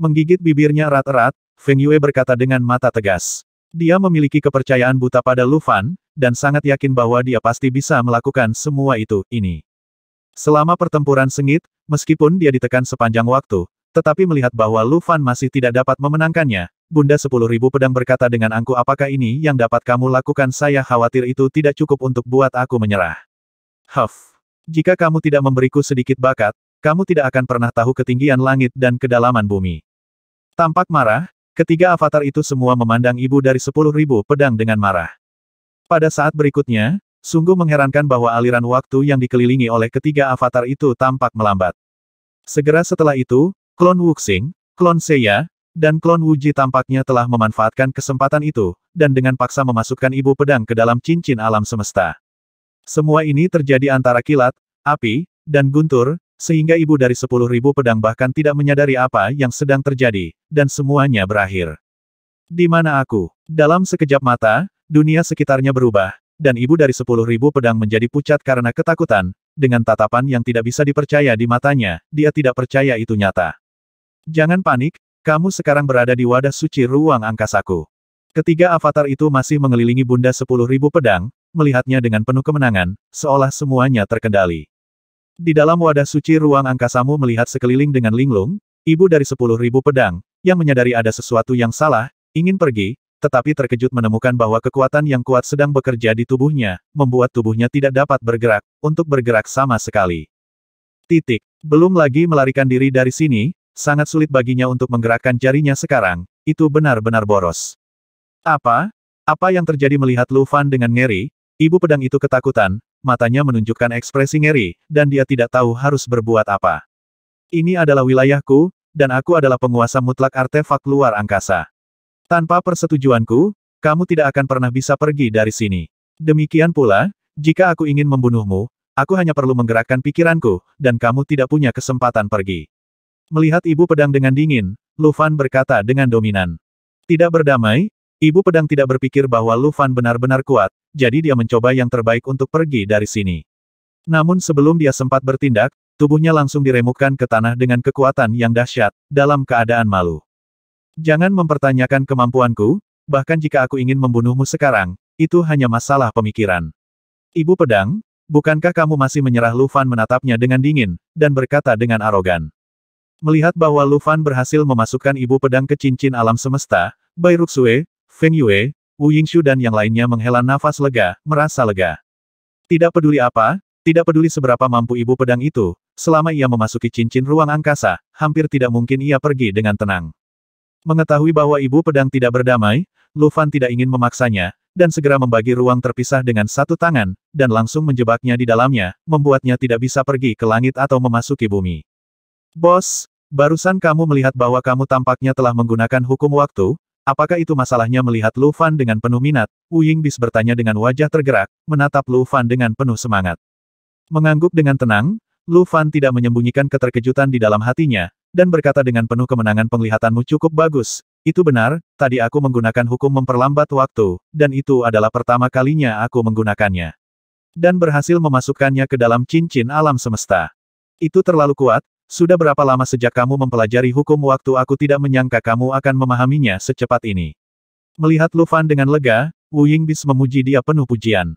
Menggigit bibirnya erat-erat, Feng Yue berkata dengan mata tegas. Dia memiliki kepercayaan buta pada Lu Fan, dan sangat yakin bahwa dia pasti bisa melakukan semua itu, ini. Selama pertempuran sengit, meskipun dia ditekan sepanjang waktu, tetapi melihat bahwa Lu Fan masih tidak dapat memenangkannya, Bunda Sepuluh Ribu Pedang berkata dengan angku apakah ini yang dapat kamu lakukan saya khawatir itu tidak cukup untuk buat aku menyerah. Huff. Jika kamu tidak memberiku sedikit bakat, kamu tidak akan pernah tahu ketinggian langit dan kedalaman bumi. Tampak marah, ketiga avatar itu semua memandang ibu dari Sepuluh Ribu Pedang dengan marah. Pada saat berikutnya, Sungguh mengherankan bahwa aliran waktu yang dikelilingi oleh ketiga avatar itu tampak melambat. Segera setelah itu, klon Wuxing, klon Seiya, dan klon Wuji tampaknya telah memanfaatkan kesempatan itu, dan dengan paksa memasukkan ibu pedang ke dalam cincin alam semesta. Semua ini terjadi antara kilat, api, dan guntur, sehingga ibu dari sepuluh ribu pedang bahkan tidak menyadari apa yang sedang terjadi, dan semuanya berakhir. Di mana aku? Dalam sekejap mata, dunia sekitarnya berubah, dan ibu dari sepuluh ribu pedang menjadi pucat karena ketakutan, dengan tatapan yang tidak bisa dipercaya di matanya, dia tidak percaya itu nyata. Jangan panik, kamu sekarang berada di wadah suci ruang angkasaku. Ketiga avatar itu masih mengelilingi bunda sepuluh ribu pedang, melihatnya dengan penuh kemenangan, seolah semuanya terkendali. Di dalam wadah suci ruang angkasamu melihat sekeliling dengan linglung, ibu dari sepuluh ribu pedang, yang menyadari ada sesuatu yang salah, ingin pergi, tetapi terkejut menemukan bahwa kekuatan yang kuat sedang bekerja di tubuhnya, membuat tubuhnya tidak dapat bergerak, untuk bergerak sama sekali. Titik. Belum lagi melarikan diri dari sini, sangat sulit baginya untuk menggerakkan jarinya sekarang, itu benar-benar boros. Apa? Apa yang terjadi melihat Lu Fan dengan ngeri, ibu pedang itu ketakutan, matanya menunjukkan ekspresi ngeri, dan dia tidak tahu harus berbuat apa. Ini adalah wilayahku, dan aku adalah penguasa mutlak artefak luar angkasa. Tanpa persetujuanku, kamu tidak akan pernah bisa pergi dari sini. Demikian pula, jika aku ingin membunuhmu, aku hanya perlu menggerakkan pikiranku, dan kamu tidak punya kesempatan pergi. Melihat ibu pedang dengan dingin, Lufan berkata dengan dominan. Tidak berdamai, ibu pedang tidak berpikir bahwa Lufan benar-benar kuat, jadi dia mencoba yang terbaik untuk pergi dari sini. Namun sebelum dia sempat bertindak, tubuhnya langsung diremukkan ke tanah dengan kekuatan yang dahsyat, dalam keadaan malu. Jangan mempertanyakan kemampuanku, bahkan jika aku ingin membunuhmu sekarang, itu hanya masalah pemikiran. Ibu pedang, bukankah kamu masih menyerah Lu Fan menatapnya dengan dingin, dan berkata dengan arogan. Melihat bahwa Lu Fan berhasil memasukkan ibu pedang ke cincin alam semesta, Bai Ruxue, Feng Yue, Wu Yingshu dan yang lainnya menghela nafas lega, merasa lega. Tidak peduli apa, tidak peduli seberapa mampu ibu pedang itu, selama ia memasuki cincin ruang angkasa, hampir tidak mungkin ia pergi dengan tenang. Mengetahui bahwa ibu pedang tidak berdamai, Lu Fan tidak ingin memaksanya, dan segera membagi ruang terpisah dengan satu tangan, dan langsung menjebaknya di dalamnya, membuatnya tidak bisa pergi ke langit atau memasuki bumi. Bos, barusan kamu melihat bahwa kamu tampaknya telah menggunakan hukum waktu, apakah itu masalahnya melihat Lu Fan dengan penuh minat? Wu bis bertanya dengan wajah tergerak, menatap Lu Fan dengan penuh semangat. Mengangguk dengan tenang, Lu Fan tidak menyembunyikan keterkejutan di dalam hatinya, dan berkata dengan penuh kemenangan penglihatanmu cukup bagus. Itu benar, tadi aku menggunakan hukum memperlambat waktu, dan itu adalah pertama kalinya aku menggunakannya. Dan berhasil memasukkannya ke dalam cincin alam semesta. Itu terlalu kuat, sudah berapa lama sejak kamu mempelajari hukum waktu aku tidak menyangka kamu akan memahaminya secepat ini. Melihat Lufan dengan lega, Wu Ying bis memuji dia penuh pujian.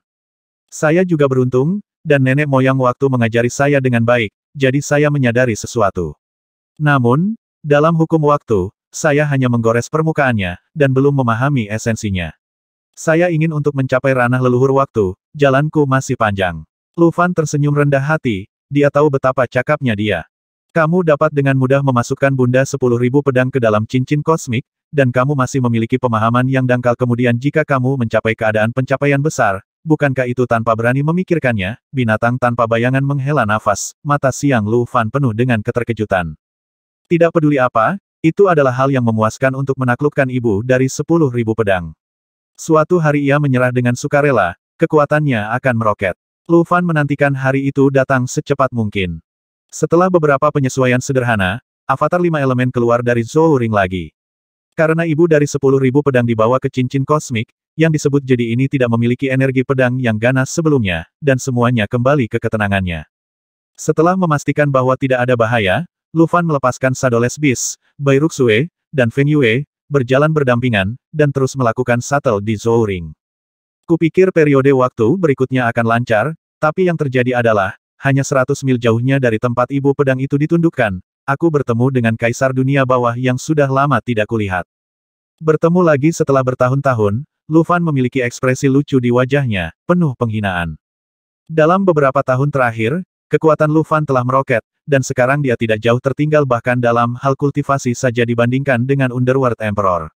Saya juga beruntung, dan nenek moyang waktu mengajari saya dengan baik, jadi saya menyadari sesuatu. Namun, dalam hukum waktu, saya hanya menggores permukaannya, dan belum memahami esensinya. Saya ingin untuk mencapai ranah leluhur waktu, jalanku masih panjang. Lufan tersenyum rendah hati, dia tahu betapa cakapnya dia. Kamu dapat dengan mudah memasukkan bunda 10.000 pedang ke dalam cincin kosmik, dan kamu masih memiliki pemahaman yang dangkal kemudian jika kamu mencapai keadaan pencapaian besar, bukankah itu tanpa berani memikirkannya, binatang tanpa bayangan menghela nafas, mata siang Lufan penuh dengan keterkejutan. Tidak peduli apa, itu adalah hal yang memuaskan untuk menaklukkan ibu dari sepuluh ribu pedang. Suatu hari ia menyerah dengan sukarela, kekuatannya akan meroket. Lu Fan menantikan hari itu datang secepat mungkin. Setelah beberapa penyesuaian sederhana, avatar lima elemen keluar dari Zhou Ring lagi. Karena ibu dari sepuluh ribu pedang dibawa ke cincin kosmik, yang disebut jadi ini tidak memiliki energi pedang yang ganas sebelumnya, dan semuanya kembali ke ketenangannya. Setelah memastikan bahwa tidak ada bahaya, Lufan melepaskan Sadoles Bis, Bai Ruxue, dan Feng Yue, berjalan berdampingan, dan terus melakukan shuttle di Zhou Ring. Kupikir periode waktu berikutnya akan lancar, tapi yang terjadi adalah, hanya 100 mil jauhnya dari tempat ibu pedang itu ditundukkan, aku bertemu dengan kaisar dunia bawah yang sudah lama tidak kulihat. Bertemu lagi setelah bertahun-tahun, Lufan memiliki ekspresi lucu di wajahnya, penuh penghinaan. Dalam beberapa tahun terakhir, kekuatan Lufan telah meroket, dan sekarang dia tidak jauh tertinggal bahkan dalam hal kultivasi saja dibandingkan dengan Underworld Emperor.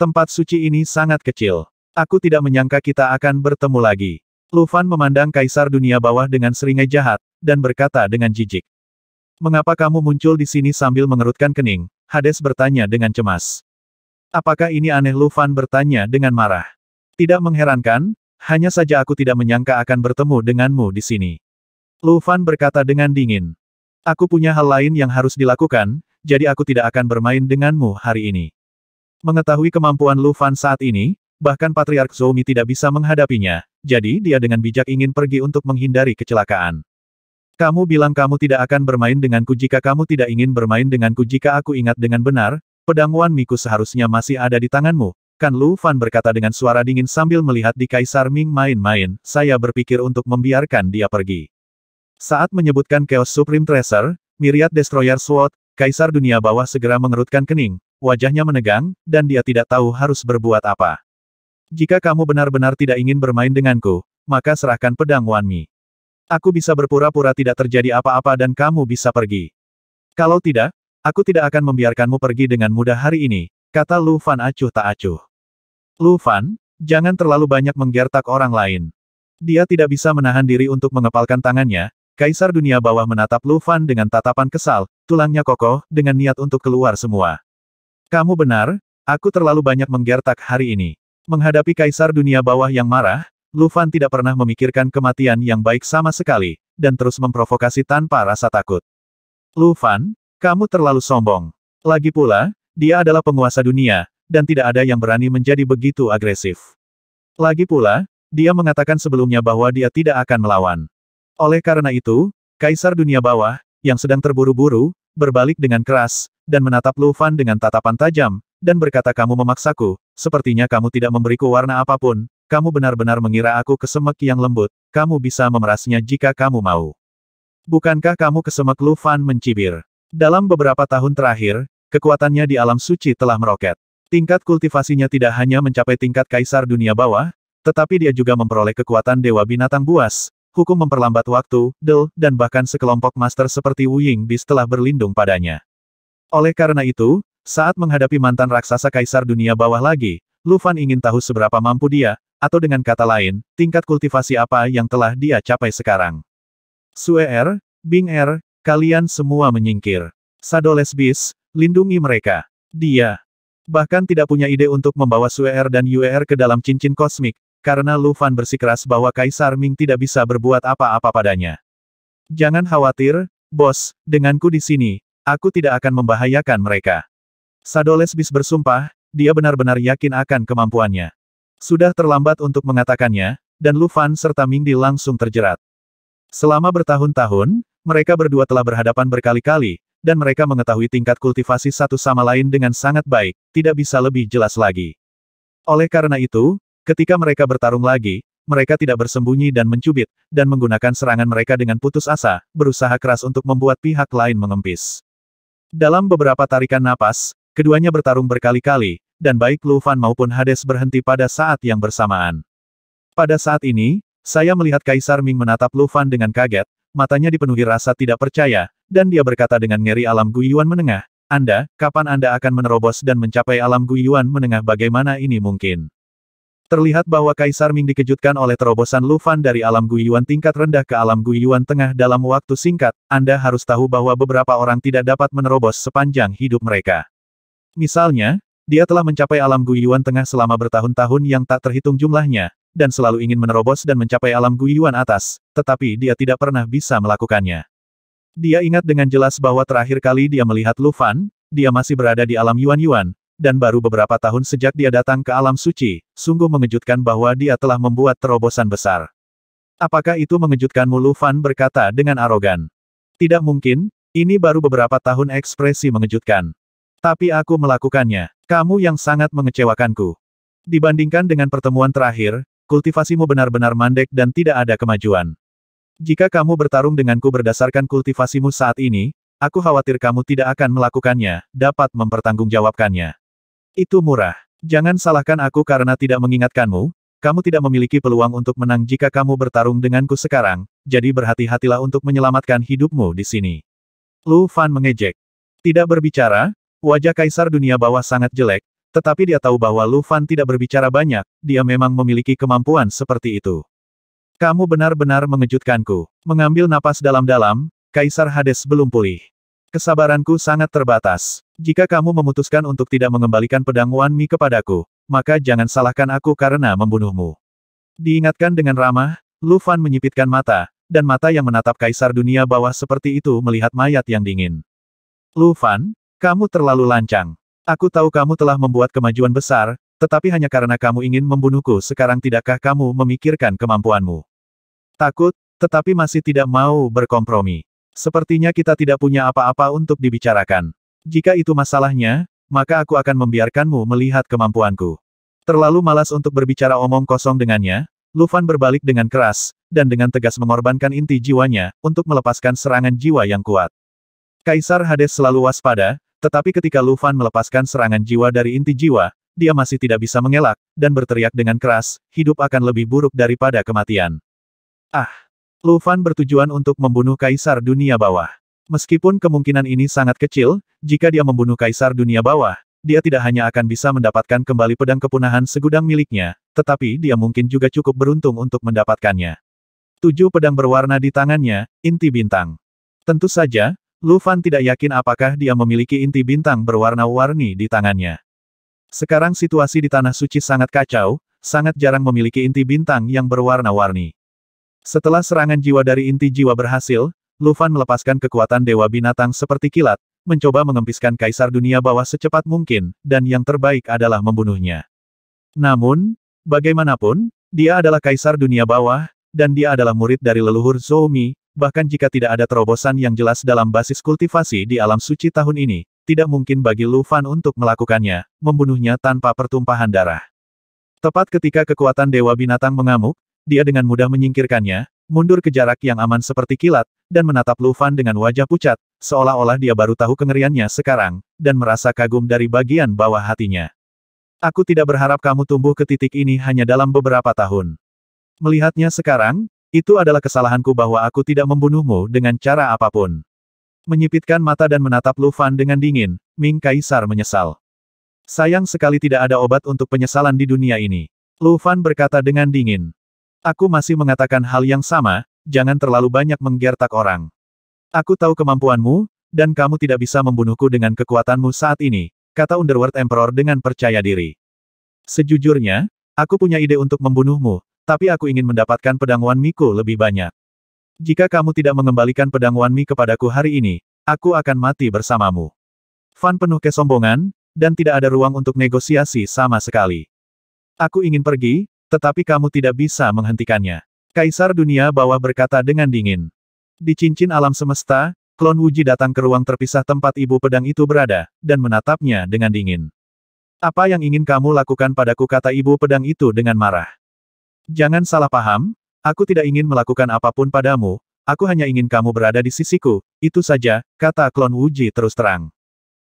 Tempat suci ini sangat kecil. Aku tidak menyangka kita akan bertemu lagi. Lufan memandang Kaisar Dunia Bawah dengan seringai jahat, dan berkata dengan jijik. Mengapa kamu muncul di sini sambil mengerutkan kening? Hades bertanya dengan cemas. Apakah ini aneh Lufan bertanya dengan marah. Tidak mengherankan, hanya saja aku tidak menyangka akan bertemu denganmu di sini. Lufan berkata dengan dingin. Aku punya hal lain yang harus dilakukan, jadi aku tidak akan bermain denganmu hari ini. Mengetahui kemampuan Lu Fan saat ini, bahkan Patriark Zomi tidak bisa menghadapinya, jadi dia dengan bijak ingin pergi untuk menghindari kecelakaan. Kamu bilang kamu tidak akan bermain denganku jika kamu tidak ingin bermain denganku jika aku ingat dengan benar, pedang Wan Miku seharusnya masih ada di tanganmu, Kan Lu Fan berkata dengan suara dingin sambil melihat di Kaisar Ming main-main, saya berpikir untuk membiarkan dia pergi. Saat menyebutkan Chaos Supreme tracer Myriad Destroyer Sword, Kaisar Dunia Bawah segera mengerutkan kening, wajahnya menegang, dan dia tidak tahu harus berbuat apa. Jika kamu benar-benar tidak ingin bermain denganku, maka serahkan pedang Wanmi. Aku bisa berpura-pura tidak terjadi apa-apa dan kamu bisa pergi. Kalau tidak, aku tidak akan membiarkanmu pergi dengan mudah hari ini, kata Lu Fan acuh tak acuh. Lu Fan, jangan terlalu banyak menggertak orang lain. Dia tidak bisa menahan diri untuk mengepalkan tangannya, Kaisar dunia bawah menatap Lu Fan dengan tatapan kesal, tulangnya kokoh, dengan niat untuk keluar semua. Kamu benar, aku terlalu banyak menggertak hari ini. Menghadapi kaisar dunia bawah yang marah, Lu Fan tidak pernah memikirkan kematian yang baik sama sekali, dan terus memprovokasi tanpa rasa takut. Lu Fan, kamu terlalu sombong. Lagi pula, dia adalah penguasa dunia, dan tidak ada yang berani menjadi begitu agresif. Lagi pula, dia mengatakan sebelumnya bahwa dia tidak akan melawan. Oleh karena itu, Kaisar Dunia Bawah, yang sedang terburu-buru, berbalik dengan keras, dan menatap Lu Fan dengan tatapan tajam, dan berkata kamu memaksaku, sepertinya kamu tidak memberiku warna apapun, kamu benar-benar mengira aku kesemek yang lembut, kamu bisa memerasnya jika kamu mau. Bukankah kamu kesemek Lu Fan mencibir? Dalam beberapa tahun terakhir, kekuatannya di alam suci telah meroket. Tingkat kultivasinya tidak hanya mencapai tingkat kaisar dunia bawah, tetapi dia juga memperoleh kekuatan dewa binatang buas, hukum memperlambat waktu, del, dan bahkan sekelompok master seperti Wu Ying bis telah berlindung padanya. Oleh karena itu, saat menghadapi mantan raksasa kaisar dunia bawah lagi, Lu Fan ingin tahu seberapa mampu dia, atau dengan kata lain, tingkat kultivasi apa yang telah dia capai sekarang. Sue Er, Bing Er, kalian semua menyingkir. Sadoles Bis, lindungi mereka. Dia bahkan tidak punya ide untuk membawa Sue Er dan Yue Er ke dalam cincin kosmik, karena Lu Fan bersikeras bahwa Kaisar Ming tidak bisa berbuat apa-apa padanya. Jangan khawatir, bos, denganku di sini, aku tidak akan membahayakan mereka. Sadoles bis bersumpah, dia benar-benar yakin akan kemampuannya. Sudah terlambat untuk mengatakannya, dan Lu Fan serta Ming Di langsung terjerat. Selama bertahun-tahun, mereka berdua telah berhadapan berkali-kali, dan mereka mengetahui tingkat kultivasi satu sama lain dengan sangat baik, tidak bisa lebih jelas lagi. Oleh karena itu, Ketika mereka bertarung lagi, mereka tidak bersembunyi dan mencubit, dan menggunakan serangan mereka dengan putus asa, berusaha keras untuk membuat pihak lain mengempis. Dalam beberapa tarikan napas, keduanya bertarung berkali-kali, dan baik Lu Fan maupun Hades berhenti pada saat yang bersamaan. Pada saat ini, saya melihat Kaisar Ming menatap Lu Fan dengan kaget, matanya dipenuhi rasa tidak percaya, dan dia berkata dengan ngeri alam Guiyuan menengah, Anda, kapan Anda akan menerobos dan mencapai alam Guiyuan menengah bagaimana ini mungkin? Terlihat bahwa Kaisar Ming dikejutkan oleh terobosan Lu Fan dari alam Guiyuan tingkat rendah ke alam Guiyuan tengah dalam waktu singkat, Anda harus tahu bahwa beberapa orang tidak dapat menerobos sepanjang hidup mereka. Misalnya, dia telah mencapai alam Guiyuan tengah selama bertahun-tahun yang tak terhitung jumlahnya, dan selalu ingin menerobos dan mencapai alam Guiyuan atas, tetapi dia tidak pernah bisa melakukannya. Dia ingat dengan jelas bahwa terakhir kali dia melihat Lu Fan, dia masih berada di alam Yuan-Yuan, dan baru beberapa tahun sejak dia datang ke alam suci, sungguh mengejutkan bahwa dia telah membuat terobosan besar. Apakah itu mengejutkanmu Lu Fan berkata dengan arogan. Tidak mungkin, ini baru beberapa tahun ekspresi mengejutkan. Tapi aku melakukannya, kamu yang sangat mengecewakanku. Dibandingkan dengan pertemuan terakhir, kultivasimu benar-benar mandek dan tidak ada kemajuan. Jika kamu bertarung denganku berdasarkan kultivasimu saat ini, aku khawatir kamu tidak akan melakukannya, dapat mempertanggungjawabkannya. Itu murah. Jangan salahkan aku karena tidak mengingatkanmu, kamu tidak memiliki peluang untuk menang jika kamu bertarung denganku sekarang, jadi berhati-hatilah untuk menyelamatkan hidupmu di sini. Lu Fan mengejek. Tidak berbicara, wajah kaisar dunia bawah sangat jelek, tetapi dia tahu bahwa Lu Fan tidak berbicara banyak, dia memang memiliki kemampuan seperti itu. Kamu benar-benar mengejutkanku. Mengambil napas dalam-dalam, Kaisar Hades belum pulih. Kesabaranku sangat terbatas. Jika kamu memutuskan untuk tidak mengembalikan pedang Wan Mi kepadaku, maka jangan salahkan aku karena membunuhmu. Diingatkan dengan ramah, Lu Fan menyipitkan mata, dan mata yang menatap kaisar dunia bawah seperti itu melihat mayat yang dingin. Lu Fan, kamu terlalu lancang. Aku tahu kamu telah membuat kemajuan besar, tetapi hanya karena kamu ingin membunuhku sekarang tidakkah kamu memikirkan kemampuanmu? Takut, tetapi masih tidak mau berkompromi. Sepertinya kita tidak punya apa-apa untuk dibicarakan. Jika itu masalahnya, maka aku akan membiarkanmu melihat kemampuanku. Terlalu malas untuk berbicara omong kosong dengannya, Lufan berbalik dengan keras, dan dengan tegas mengorbankan inti jiwanya, untuk melepaskan serangan jiwa yang kuat. Kaisar Hades selalu waspada, tetapi ketika Lufan melepaskan serangan jiwa dari inti jiwa, dia masih tidak bisa mengelak, dan berteriak dengan keras, hidup akan lebih buruk daripada kematian. Ah! Lufan bertujuan untuk membunuh Kaisar Dunia Bawah. Meskipun kemungkinan ini sangat kecil, jika dia membunuh kaisar dunia bawah, dia tidak hanya akan bisa mendapatkan kembali pedang kepunahan segudang miliknya, tetapi dia mungkin juga cukup beruntung untuk mendapatkannya. Tujuh pedang berwarna di tangannya, inti bintang. Tentu saja, Lu Fan tidak yakin apakah dia memiliki inti bintang berwarna-warni di tangannya. Sekarang situasi di Tanah Suci sangat kacau, sangat jarang memiliki inti bintang yang berwarna-warni. Setelah serangan jiwa dari inti jiwa berhasil, Lufan melepaskan kekuatan Dewa Binatang seperti kilat, mencoba mengempiskan Kaisar Dunia Bawah secepat mungkin, dan yang terbaik adalah membunuhnya. Namun, bagaimanapun, dia adalah Kaisar Dunia Bawah, dan dia adalah murid dari leluhur Zoumi, bahkan jika tidak ada terobosan yang jelas dalam basis kultivasi di alam suci tahun ini, tidak mungkin bagi Lufan untuk melakukannya, membunuhnya tanpa pertumpahan darah. Tepat ketika kekuatan Dewa Binatang mengamuk, dia dengan mudah menyingkirkannya, mundur ke jarak yang aman seperti kilat, dan menatap Lufan dengan wajah pucat, seolah-olah dia baru tahu kengeriannya sekarang, dan merasa kagum dari bagian bawah hatinya. Aku tidak berharap kamu tumbuh ke titik ini hanya dalam beberapa tahun. Melihatnya sekarang, itu adalah kesalahanku bahwa aku tidak membunuhmu dengan cara apapun. Menyipitkan mata dan menatap Lufan dengan dingin, Ming Kaisar menyesal. Sayang sekali tidak ada obat untuk penyesalan di dunia ini. Lufan berkata dengan dingin. Aku masih mengatakan hal yang sama, jangan terlalu banyak menggertak orang. Aku tahu kemampuanmu, dan kamu tidak bisa membunuhku dengan kekuatanmu saat ini, kata Underworld Emperor dengan percaya diri. Sejujurnya, aku punya ide untuk membunuhmu, tapi aku ingin mendapatkan pedang Miku lebih banyak. Jika kamu tidak mengembalikan pedang Wanmi kepadaku hari ini, aku akan mati bersamamu. Fan penuh kesombongan, dan tidak ada ruang untuk negosiasi sama sekali. Aku ingin pergi, tetapi kamu tidak bisa menghentikannya. Kaisar dunia bawah berkata dengan dingin. Di cincin alam semesta, klon Wuji datang ke ruang terpisah tempat ibu pedang itu berada, dan menatapnya dengan dingin. Apa yang ingin kamu lakukan padaku kata ibu pedang itu dengan marah. Jangan salah paham, aku tidak ingin melakukan apapun padamu, aku hanya ingin kamu berada di sisiku, itu saja, kata klon Wuji terus terang.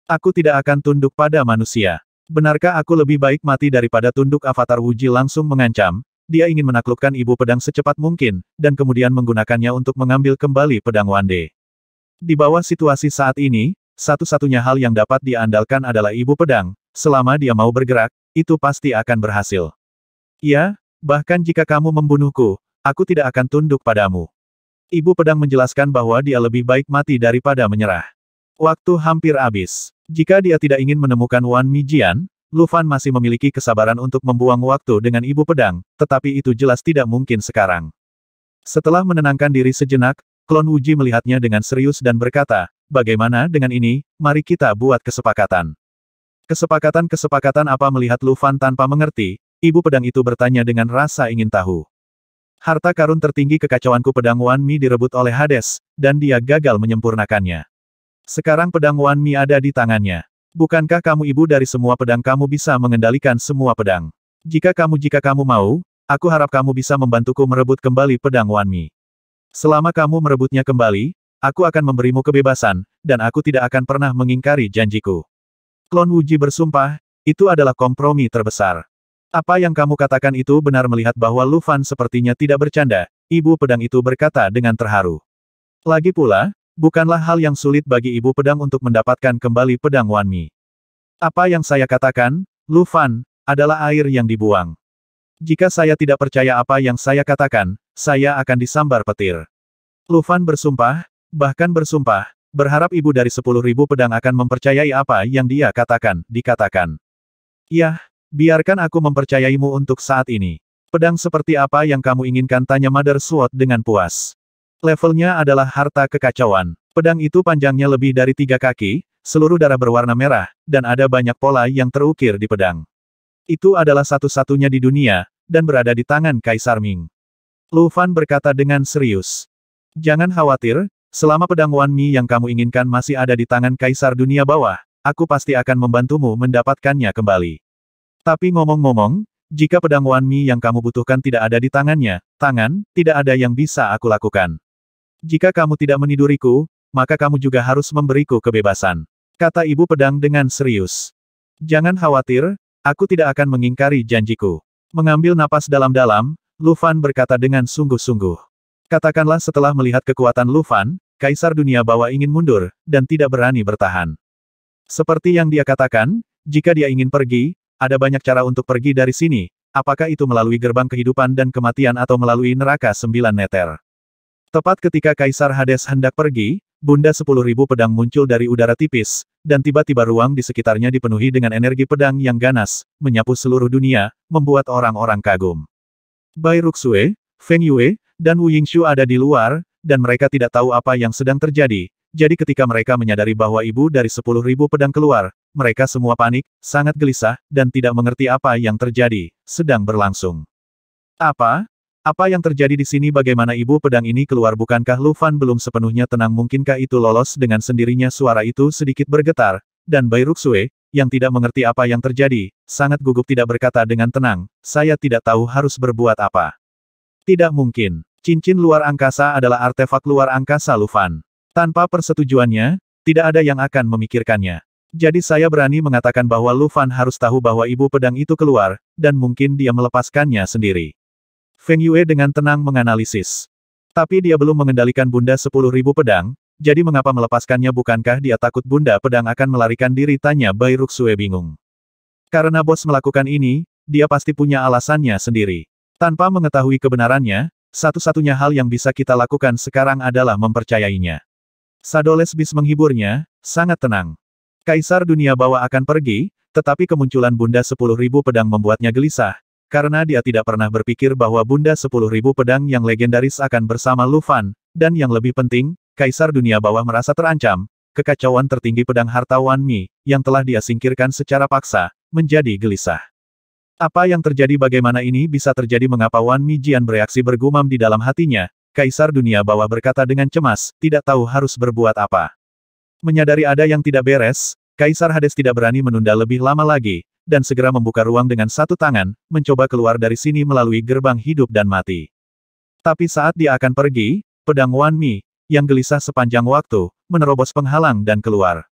Aku tidak akan tunduk pada manusia. Benarkah aku lebih baik mati daripada tunduk avatar Wuji langsung mengancam, dia ingin menaklukkan ibu pedang secepat mungkin, dan kemudian menggunakannya untuk mengambil kembali pedang Wande. Di bawah situasi saat ini, satu-satunya hal yang dapat diandalkan adalah ibu pedang, selama dia mau bergerak, itu pasti akan berhasil. Ya, bahkan jika kamu membunuhku, aku tidak akan tunduk padamu. Ibu pedang menjelaskan bahwa dia lebih baik mati daripada menyerah. Waktu hampir habis. Jika dia tidak ingin menemukan Wan Mijian, Lufan masih memiliki kesabaran untuk membuang waktu dengan ibu pedang, tetapi itu jelas tidak mungkin sekarang. Setelah menenangkan diri sejenak, Klon Wuji melihatnya dengan serius dan berkata, bagaimana dengan ini, mari kita buat kesepakatan. Kesepakatan-kesepakatan apa melihat Lufan tanpa mengerti, ibu pedang itu bertanya dengan rasa ingin tahu. Harta karun tertinggi kekacauanku pedang Wan Mi direbut oleh Hades, dan dia gagal menyempurnakannya. Sekarang pedang Wan Mi ada di tangannya. Bukankah kamu ibu dari semua pedang kamu bisa mengendalikan semua pedang? Jika kamu jika kamu mau, aku harap kamu bisa membantuku merebut kembali pedang Wan Mi. Selama kamu merebutnya kembali, aku akan memberimu kebebasan, dan aku tidak akan pernah mengingkari janjiku. Klon Wuji bersumpah, itu adalah kompromi terbesar. Apa yang kamu katakan itu benar melihat bahwa Lu Fan sepertinya tidak bercanda, ibu pedang itu berkata dengan terharu. Lagi pula, Bukanlah hal yang sulit bagi ibu pedang untuk mendapatkan kembali pedang Wan Mi. Apa yang saya katakan, Lu Fan, adalah air yang dibuang. Jika saya tidak percaya apa yang saya katakan, saya akan disambar petir. Lu Fan bersumpah, bahkan bersumpah, berharap ibu dari sepuluh ribu pedang akan mempercayai apa yang dia katakan, dikatakan. Yah, biarkan aku mempercayaimu untuk saat ini. Pedang seperti apa yang kamu inginkan tanya Mother Sword dengan puas. Levelnya adalah harta kekacauan. Pedang itu panjangnya lebih dari tiga kaki, seluruh darah berwarna merah, dan ada banyak pola yang terukir di pedang. Itu adalah satu-satunya di dunia, dan berada di tangan Kaisar Ming. Lu Fan berkata dengan serius. Jangan khawatir, selama pedang Wan Mi yang kamu inginkan masih ada di tangan Kaisar Dunia Bawah, aku pasti akan membantumu mendapatkannya kembali. Tapi ngomong-ngomong, jika pedang Wan Mi yang kamu butuhkan tidak ada di tangannya, tangan, tidak ada yang bisa aku lakukan. Jika kamu tidak meniduriku, maka kamu juga harus memberiku kebebasan. Kata ibu pedang dengan serius. Jangan khawatir, aku tidak akan mengingkari janjiku. Mengambil napas dalam-dalam, Lufan berkata dengan sungguh-sungguh. Katakanlah setelah melihat kekuatan Lufan, Kaisar dunia bawah ingin mundur, dan tidak berani bertahan. Seperti yang dia katakan, jika dia ingin pergi, ada banyak cara untuk pergi dari sini, apakah itu melalui gerbang kehidupan dan kematian atau melalui neraka sembilan neter. Tepat ketika Kaisar Hades hendak pergi, bunda sepuluh ribu pedang muncul dari udara tipis, dan tiba-tiba ruang di sekitarnya dipenuhi dengan energi pedang yang ganas, menyapu seluruh dunia, membuat orang-orang kagum. Bai Ruxue, Feng Yue, dan Wu Yingshu ada di luar, dan mereka tidak tahu apa yang sedang terjadi, jadi ketika mereka menyadari bahwa ibu dari sepuluh ribu pedang keluar, mereka semua panik, sangat gelisah, dan tidak mengerti apa yang terjadi, sedang berlangsung. Apa? Apa yang terjadi di sini bagaimana ibu pedang ini keluar bukankah Lu Fan belum sepenuhnya tenang mungkinkah itu lolos dengan sendirinya suara itu sedikit bergetar, dan Bai Ruxue, yang tidak mengerti apa yang terjadi, sangat gugup tidak berkata dengan tenang, saya tidak tahu harus berbuat apa. Tidak mungkin. Cincin luar angkasa adalah artefak luar angkasa Lu Fan. Tanpa persetujuannya, tidak ada yang akan memikirkannya. Jadi saya berani mengatakan bahwa Lu Fan harus tahu bahwa ibu pedang itu keluar, dan mungkin dia melepaskannya sendiri. Feng Yue dengan tenang menganalisis. Tapi dia belum mengendalikan Bunda sepuluh ribu pedang, jadi mengapa melepaskannya bukankah dia takut Bunda pedang akan melarikan diri tanya Bai Ruxue bingung. Karena bos melakukan ini, dia pasti punya alasannya sendiri. Tanpa mengetahui kebenarannya, satu-satunya hal yang bisa kita lakukan sekarang adalah mempercayainya. Sadoles Bis menghiburnya, sangat tenang. Kaisar dunia bawah akan pergi, tetapi kemunculan Bunda sepuluh ribu pedang membuatnya gelisah, karena dia tidak pernah berpikir bahwa Bunda Sepuluh Ribu pedang yang legendaris akan bersama Lufan, dan yang lebih penting, Kaisar Dunia Bawah merasa terancam, kekacauan tertinggi pedang harta Wan Mi, yang telah dia singkirkan secara paksa, menjadi gelisah. Apa yang terjadi bagaimana ini bisa terjadi mengapa Wan Mi Jian bereaksi bergumam di dalam hatinya, Kaisar Dunia Bawah berkata dengan cemas, tidak tahu harus berbuat apa. Menyadari ada yang tidak beres, Kaisar Hades tidak berani menunda lebih lama lagi, dan segera membuka ruang dengan satu tangan, mencoba keluar dari sini melalui gerbang hidup dan mati. Tapi saat dia akan pergi, pedang Wan Mi, yang gelisah sepanjang waktu, menerobos penghalang dan keluar.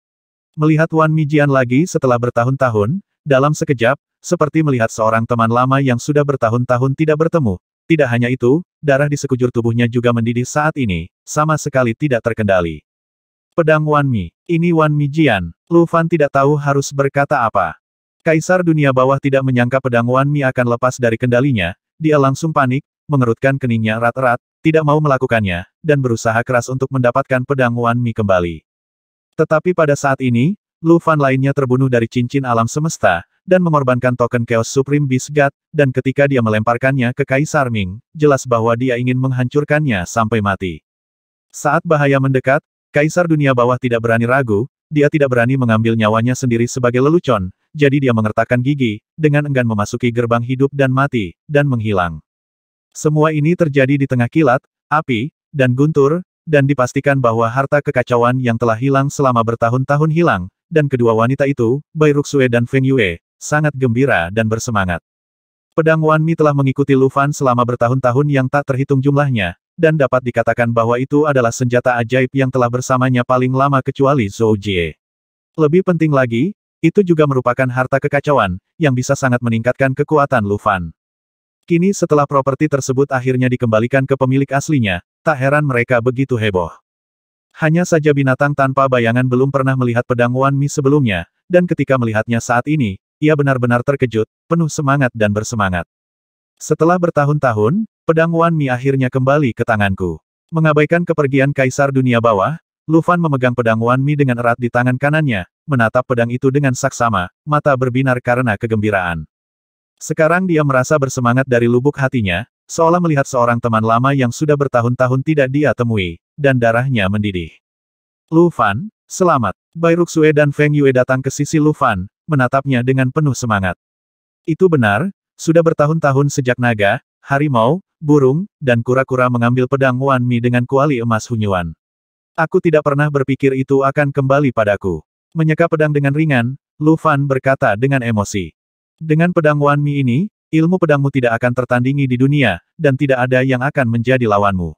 Melihat Wan Mi Jian lagi setelah bertahun-tahun, dalam sekejap, seperti melihat seorang teman lama yang sudah bertahun-tahun tidak bertemu. Tidak hanya itu, darah di sekujur tubuhnya juga mendidih saat ini, sama sekali tidak terkendali. Pedang Wan Mi, ini Wan Mi Jian, Lu Fan tidak tahu harus berkata apa. Kaisar dunia bawah tidak menyangka pedang Wan Mi akan lepas dari kendalinya, dia langsung panik, mengerutkan keningnya erat-erat, tidak mau melakukannya, dan berusaha keras untuk mendapatkan pedang Wan Mi kembali. Tetapi pada saat ini, Lu Fan lainnya terbunuh dari cincin alam semesta, dan mengorbankan token Chaos Supreme Beast God, dan ketika dia melemparkannya ke Kaisar Ming, jelas bahwa dia ingin menghancurkannya sampai mati. Saat bahaya mendekat, Kaisar dunia bawah tidak berani ragu, dia tidak berani mengambil nyawanya sendiri sebagai lelucon, jadi dia mengertakkan gigi, dengan enggan memasuki gerbang hidup dan mati, dan menghilang. Semua ini terjadi di tengah kilat, api, dan guntur, dan dipastikan bahwa harta kekacauan yang telah hilang selama bertahun-tahun hilang, dan kedua wanita itu, Bai Ruxue dan Feng Yue, sangat gembira dan bersemangat. Pedang Wan Mi telah mengikuti Lu Fan selama bertahun-tahun yang tak terhitung jumlahnya, dan dapat dikatakan bahwa itu adalah senjata ajaib yang telah bersamanya paling lama kecuali Zhou Jie. Lebih penting lagi, itu juga merupakan harta kekacauan, yang bisa sangat meningkatkan kekuatan Lufan. Kini setelah properti tersebut akhirnya dikembalikan ke pemilik aslinya, tak heran mereka begitu heboh. Hanya saja binatang tanpa bayangan belum pernah melihat pedang Wan Mi sebelumnya, dan ketika melihatnya saat ini, ia benar-benar terkejut, penuh semangat dan bersemangat. Setelah bertahun-tahun, pedang Wan Mi akhirnya kembali ke tanganku. Mengabaikan kepergian Kaisar Dunia Bawah, Lufan memegang pedang Wan Mi dengan erat di tangan kanannya, menatap pedang itu dengan saksama, mata berbinar karena kegembiraan. Sekarang dia merasa bersemangat dari lubuk hatinya, seolah melihat seorang teman lama yang sudah bertahun-tahun tidak dia temui, dan darahnya mendidih. Lufan, selamat. Bai Ruxue dan Feng Yue datang ke sisi Lufan, menatapnya dengan penuh semangat. Itu benar, sudah bertahun-tahun sejak naga, harimau, burung, dan kura-kura mengambil pedang Wan Mi dengan kuali emas Hunyuan. Aku tidak pernah berpikir itu akan kembali padaku. Menyeka pedang dengan ringan, Lu Fan berkata dengan emosi. Dengan pedang Wan Mi ini, ilmu pedangmu tidak akan tertandingi di dunia, dan tidak ada yang akan menjadi lawanmu.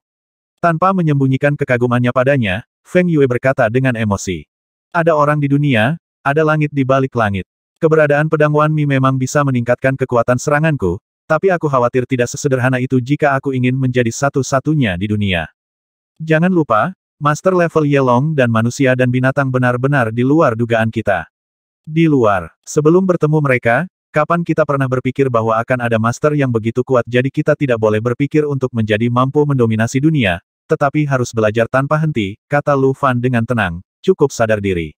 Tanpa menyembunyikan kekagumannya padanya, Feng Yue berkata dengan emosi. Ada orang di dunia, ada langit di balik langit. Keberadaan pedang Wan Mi memang bisa meningkatkan kekuatan seranganku, tapi aku khawatir tidak sesederhana itu jika aku ingin menjadi satu-satunya di dunia. Jangan lupa, Master level Yelong dan manusia dan binatang benar-benar di luar dugaan kita. Di luar, sebelum bertemu mereka, kapan kita pernah berpikir bahwa akan ada master yang begitu kuat jadi kita tidak boleh berpikir untuk menjadi mampu mendominasi dunia, tetapi harus belajar tanpa henti, kata Lu Fan dengan tenang, cukup sadar diri.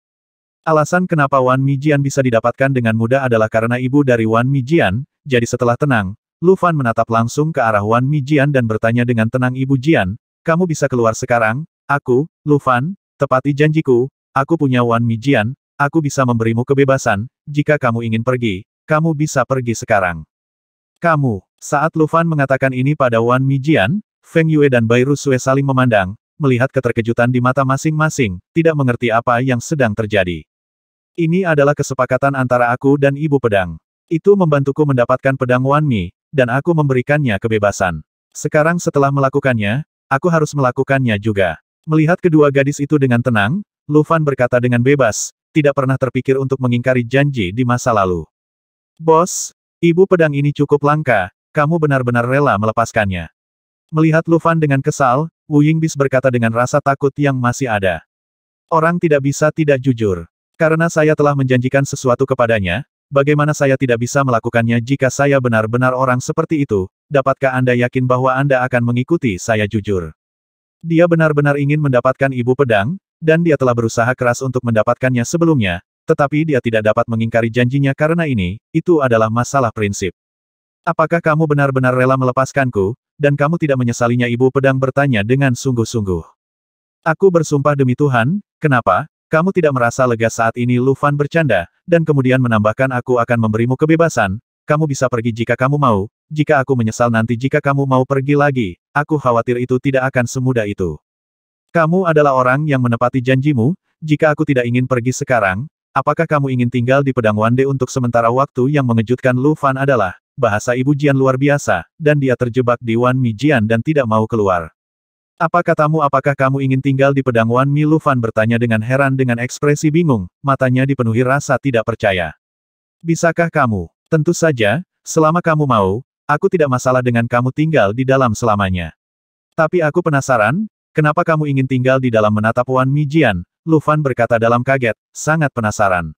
Alasan kenapa Wan Mijian bisa didapatkan dengan mudah adalah karena ibu dari Wan Mijian, jadi setelah tenang, Lu Fan menatap langsung ke arah Wan Mijian dan bertanya dengan tenang Ibu Jian, kamu bisa keluar sekarang, Aku, Lufan, tepati janjiku, aku punya Wan Mijian, aku bisa memberimu kebebasan, jika kamu ingin pergi, kamu bisa pergi sekarang. Kamu, saat Lufan mengatakan ini pada Wan Mijian, Feng Yue dan Bai Rusue saling memandang, melihat keterkejutan di mata masing-masing, tidak mengerti apa yang sedang terjadi. Ini adalah kesepakatan antara aku dan Ibu Pedang. Itu membantuku mendapatkan pedang Wan Mi, dan aku memberikannya kebebasan. Sekarang setelah melakukannya, aku harus melakukannya juga. Melihat kedua gadis itu dengan tenang, Lufan berkata dengan bebas, tidak pernah terpikir untuk mengingkari janji di masa lalu. Bos, ibu pedang ini cukup langka, kamu benar-benar rela melepaskannya. Melihat Lufan dengan kesal, Wu Yingbis berkata dengan rasa takut yang masih ada. Orang tidak bisa tidak jujur. Karena saya telah menjanjikan sesuatu kepadanya, bagaimana saya tidak bisa melakukannya jika saya benar-benar orang seperti itu, dapatkah Anda yakin bahwa Anda akan mengikuti saya jujur? Dia benar-benar ingin mendapatkan ibu pedang, dan dia telah berusaha keras untuk mendapatkannya sebelumnya, tetapi dia tidak dapat mengingkari janjinya karena ini, itu adalah masalah prinsip. Apakah kamu benar-benar rela melepaskanku, dan kamu tidak menyesalinya ibu pedang bertanya dengan sungguh-sungguh. Aku bersumpah demi Tuhan, kenapa, kamu tidak merasa lega saat ini Lufan bercanda, dan kemudian menambahkan aku akan memberimu kebebasan, kamu bisa pergi jika kamu mau, jika aku menyesal nanti jika kamu mau pergi lagi, aku khawatir itu tidak akan semudah itu. Kamu adalah orang yang menepati janjimu, jika aku tidak ingin pergi sekarang, apakah kamu ingin tinggal di Pedang Wande untuk sementara waktu yang mengejutkan Lu Fan adalah, bahasa ibu Jian luar biasa, dan dia terjebak di Wan Mi Jian dan tidak mau keluar. Apa katamu apakah kamu ingin tinggal di pedang Wan Mi Lu Fan bertanya dengan heran dengan ekspresi bingung, matanya dipenuhi rasa tidak percaya. Bisakah kamu? Tentu saja, selama kamu mau, Aku tidak masalah dengan kamu tinggal di dalam selamanya. Tapi aku penasaran, kenapa kamu ingin tinggal di dalam menatap Wan Mijian? Lufan berkata dalam kaget, sangat penasaran.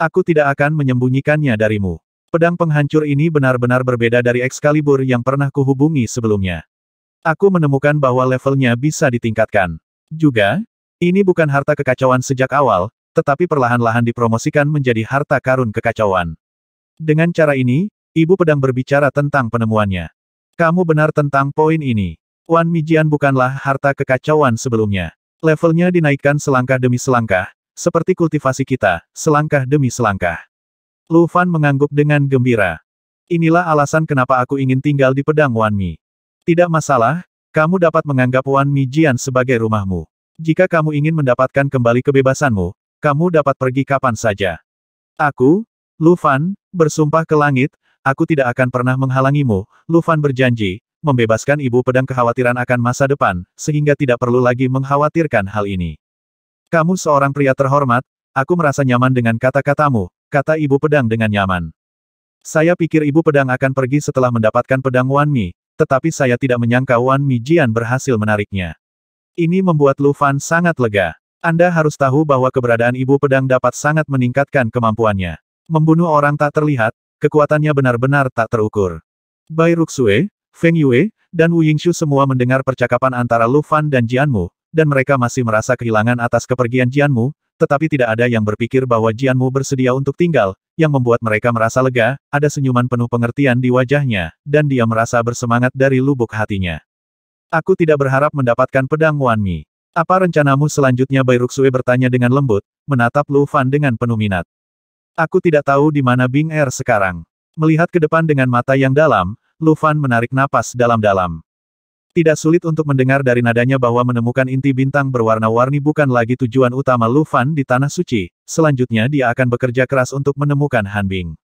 Aku tidak akan menyembunyikannya darimu. Pedang penghancur ini benar-benar berbeda dari Excalibur yang pernah kuhubungi sebelumnya. Aku menemukan bahwa levelnya bisa ditingkatkan. Juga, ini bukan harta kekacauan sejak awal, tetapi perlahan-lahan dipromosikan menjadi harta karun kekacauan. Dengan cara ini, Ibu pedang berbicara tentang penemuannya. Kamu benar tentang poin ini. Wan Mijian bukanlah harta kekacauan sebelumnya. Levelnya dinaikkan selangkah demi selangkah, seperti kultivasi kita, selangkah demi selangkah. Lu Fan mengangguk dengan gembira. Inilah alasan kenapa aku ingin tinggal di pedang Wan Mi. Tidak masalah, kamu dapat menganggap Wan Mijian sebagai rumahmu. Jika kamu ingin mendapatkan kembali kebebasanmu, kamu dapat pergi kapan saja. Aku, Lu Fan, bersumpah ke langit, aku tidak akan pernah menghalangimu, Lufan berjanji, membebaskan ibu pedang kekhawatiran akan masa depan, sehingga tidak perlu lagi mengkhawatirkan hal ini. Kamu seorang pria terhormat, aku merasa nyaman dengan kata-katamu, kata ibu pedang dengan nyaman. Saya pikir ibu pedang akan pergi setelah mendapatkan pedang Wan Mi, tetapi saya tidak menyangka Wan Mi Jian berhasil menariknya. Ini membuat Lufan sangat lega. Anda harus tahu bahwa keberadaan ibu pedang dapat sangat meningkatkan kemampuannya. Membunuh orang tak terlihat, kekuatannya benar-benar tak terukur. Bai Ruxue, Feng Yue, dan Wu Yingxiu semua mendengar percakapan antara Lu Fan dan Jianmu, dan mereka masih merasa kehilangan atas kepergian Jianmu, tetapi tidak ada yang berpikir bahwa Jianmu bersedia untuk tinggal, yang membuat mereka merasa lega, ada senyuman penuh pengertian di wajahnya, dan dia merasa bersemangat dari lubuk hatinya. Aku tidak berharap mendapatkan pedang Wanmi. Apa rencanamu selanjutnya Bai Ruxue bertanya dengan lembut, menatap Lu Fan dengan penuh minat. Aku tidak tahu di mana Bing Er sekarang. Melihat ke depan dengan mata yang dalam, Lu Fan menarik napas dalam-dalam. Tidak sulit untuk mendengar dari nadanya bahwa menemukan inti bintang berwarna-warni bukan lagi tujuan utama Lu Fan di Tanah Suci, selanjutnya dia akan bekerja keras untuk menemukan Han Bing.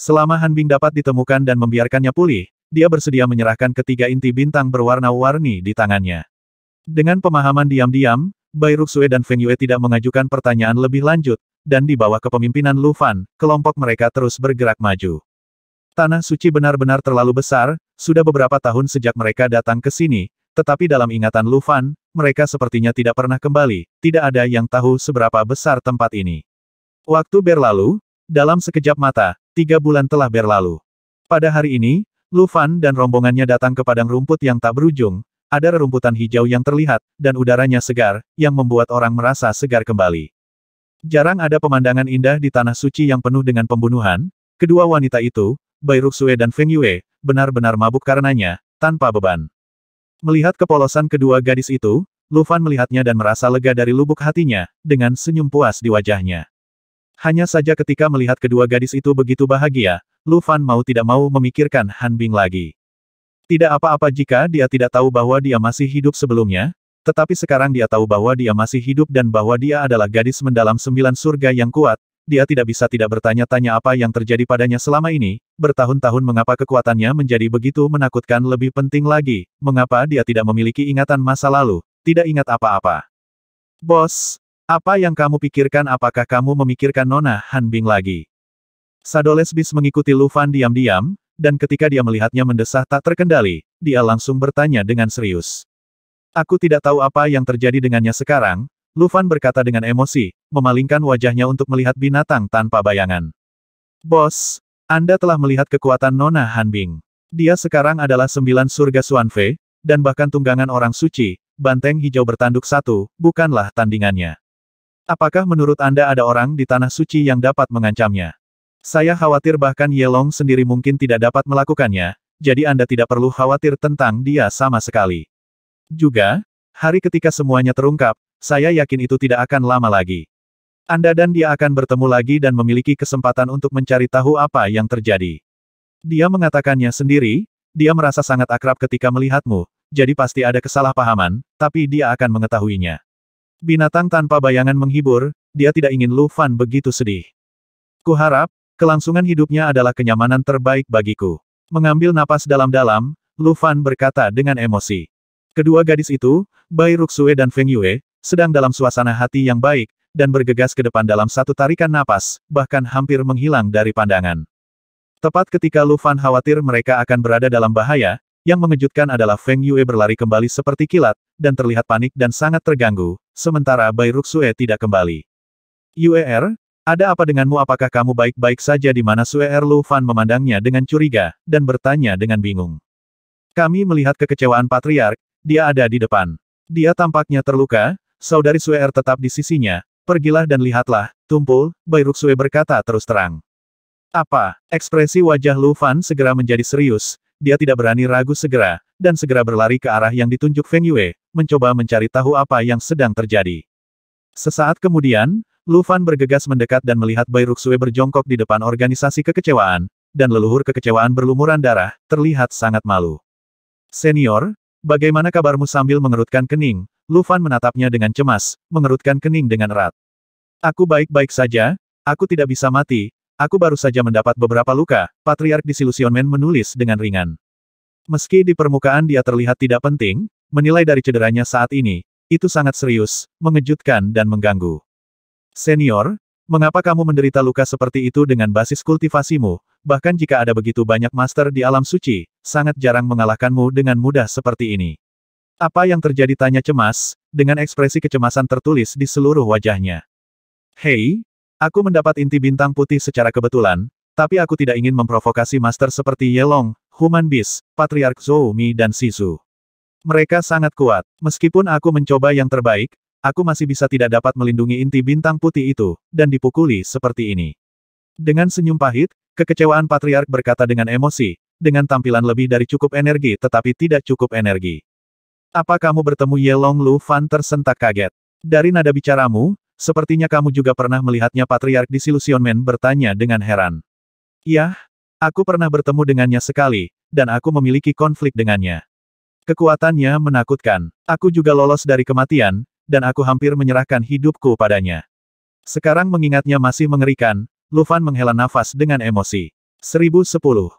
Selama Han Bing dapat ditemukan dan membiarkannya pulih, dia bersedia menyerahkan ketiga inti bintang berwarna-warni di tangannya. Dengan pemahaman diam-diam, Bai Ruxue dan Feng Yue tidak mengajukan pertanyaan lebih lanjut, dan di bawah kepemimpinan Lu Fan, kelompok mereka terus bergerak maju. Tanah suci benar-benar terlalu besar, sudah beberapa tahun sejak mereka datang ke sini, tetapi dalam ingatan Lu Fan, mereka sepertinya tidak pernah kembali, tidak ada yang tahu seberapa besar tempat ini. Waktu berlalu, dalam sekejap mata, tiga bulan telah berlalu. Pada hari ini, Lu Fan dan rombongannya datang ke padang rumput yang tak berujung, ada rerumputan hijau yang terlihat, dan udaranya segar, yang membuat orang merasa segar kembali. Jarang ada pemandangan indah di tanah suci yang penuh dengan pembunuhan, kedua wanita itu, Bai Ruxue dan Feng Yue, benar-benar mabuk karenanya, tanpa beban. Melihat kepolosan kedua gadis itu, Lufan melihatnya dan merasa lega dari lubuk hatinya, dengan senyum puas di wajahnya. Hanya saja ketika melihat kedua gadis itu begitu bahagia, Lufan mau tidak mau memikirkan Han Bing lagi. Tidak apa-apa jika dia tidak tahu bahwa dia masih hidup sebelumnya, tetapi sekarang dia tahu bahwa dia masih hidup dan bahwa dia adalah gadis mendalam sembilan surga yang kuat, dia tidak bisa tidak bertanya-tanya apa yang terjadi padanya selama ini, bertahun-tahun mengapa kekuatannya menjadi begitu menakutkan lebih penting lagi, mengapa dia tidak memiliki ingatan masa lalu, tidak ingat apa-apa. Bos, apa yang kamu pikirkan apakah kamu memikirkan Nona Han Bing lagi? Sadoles bis mengikuti Lufan diam-diam, dan ketika dia melihatnya mendesah tak terkendali, dia langsung bertanya dengan serius. Aku tidak tahu apa yang terjadi dengannya sekarang, Lufan berkata dengan emosi, memalingkan wajahnya untuk melihat binatang tanpa bayangan. Bos, Anda telah melihat kekuatan Nona Hanbing. Dia sekarang adalah sembilan surga Suanfe, dan bahkan tunggangan orang suci, banteng hijau bertanduk satu, bukanlah tandingannya. Apakah menurut Anda ada orang di tanah suci yang dapat mengancamnya? Saya khawatir bahkan Yelong sendiri mungkin tidak dapat melakukannya, jadi Anda tidak perlu khawatir tentang dia sama sekali. Juga, hari ketika semuanya terungkap, saya yakin itu tidak akan lama lagi. Anda dan dia akan bertemu lagi dan memiliki kesempatan untuk mencari tahu apa yang terjadi. Dia mengatakannya sendiri, dia merasa sangat akrab ketika melihatmu, jadi pasti ada kesalahpahaman, tapi dia akan mengetahuinya. Binatang tanpa bayangan menghibur, dia tidak ingin Lu Fan begitu sedih. Kuharap, kelangsungan hidupnya adalah kenyamanan terbaik bagiku. Mengambil napas dalam-dalam, Lu Fan berkata dengan emosi. Kedua gadis itu, Bai Ruxue dan Feng Yue, sedang dalam suasana hati yang baik, dan bergegas ke depan dalam satu tarikan napas, bahkan hampir menghilang dari pandangan. Tepat ketika Lu Fan khawatir mereka akan berada dalam bahaya, yang mengejutkan adalah Feng Yue berlari kembali seperti kilat, dan terlihat panik dan sangat terganggu, sementara Bai Ruxue tidak kembali. Yuer, er, ada apa denganmu apakah kamu baik-baik saja di mana Suer er, Lu Fan memandangnya dengan curiga, dan bertanya dengan bingung. Kami melihat kekecewaan Patriark, dia ada di depan. Dia tampaknya terluka, saudari Suer tetap di sisinya. Pergilah dan lihatlah, tumpul, Bairuk Sue berkata terus terang. Apa? Ekspresi wajah Lu Fan segera menjadi serius, dia tidak berani ragu segera, dan segera berlari ke arah yang ditunjuk Feng Yue, mencoba mencari tahu apa yang sedang terjadi. Sesaat kemudian, Lu Fan bergegas mendekat dan melihat Bai Ruxue berjongkok di depan organisasi kekecewaan, dan leluhur kekecewaan berlumuran darah, terlihat sangat malu. Senior, Bagaimana kabarmu sambil mengerutkan kening? Lufan menatapnya dengan cemas, mengerutkan kening dengan erat. Aku baik-baik saja, aku tidak bisa mati, aku baru saja mendapat beberapa luka, Patriark Disillusionment menulis dengan ringan. Meski di permukaan dia terlihat tidak penting, menilai dari cederanya saat ini, itu sangat serius, mengejutkan dan mengganggu. Senior, mengapa kamu menderita luka seperti itu dengan basis kultivasimu? bahkan jika ada begitu banyak master di alam suci, sangat jarang mengalahkanmu dengan mudah seperti ini. Apa yang terjadi tanya cemas, dengan ekspresi kecemasan tertulis di seluruh wajahnya. Hei, aku mendapat inti bintang putih secara kebetulan, tapi aku tidak ingin memprovokasi master seperti Yelong, Human Beast, Zhou Zoumi dan Sisu. Mereka sangat kuat, meskipun aku mencoba yang terbaik, aku masih bisa tidak dapat melindungi inti bintang putih itu, dan dipukuli seperti ini. Dengan senyum pahit, Kekecewaan Patriark berkata dengan emosi, dengan tampilan lebih dari cukup energi tetapi tidak cukup energi. Apa kamu bertemu Ye Long Lu Fan tersentak kaget? Dari nada bicaramu, sepertinya kamu juga pernah melihatnya Patriark di Disillusionment bertanya dengan heran. Yah, aku pernah bertemu dengannya sekali, dan aku memiliki konflik dengannya. Kekuatannya menakutkan. Aku juga lolos dari kematian, dan aku hampir menyerahkan hidupku padanya. Sekarang mengingatnya masih mengerikan, Lufan menghela nafas dengan emosi. 1010.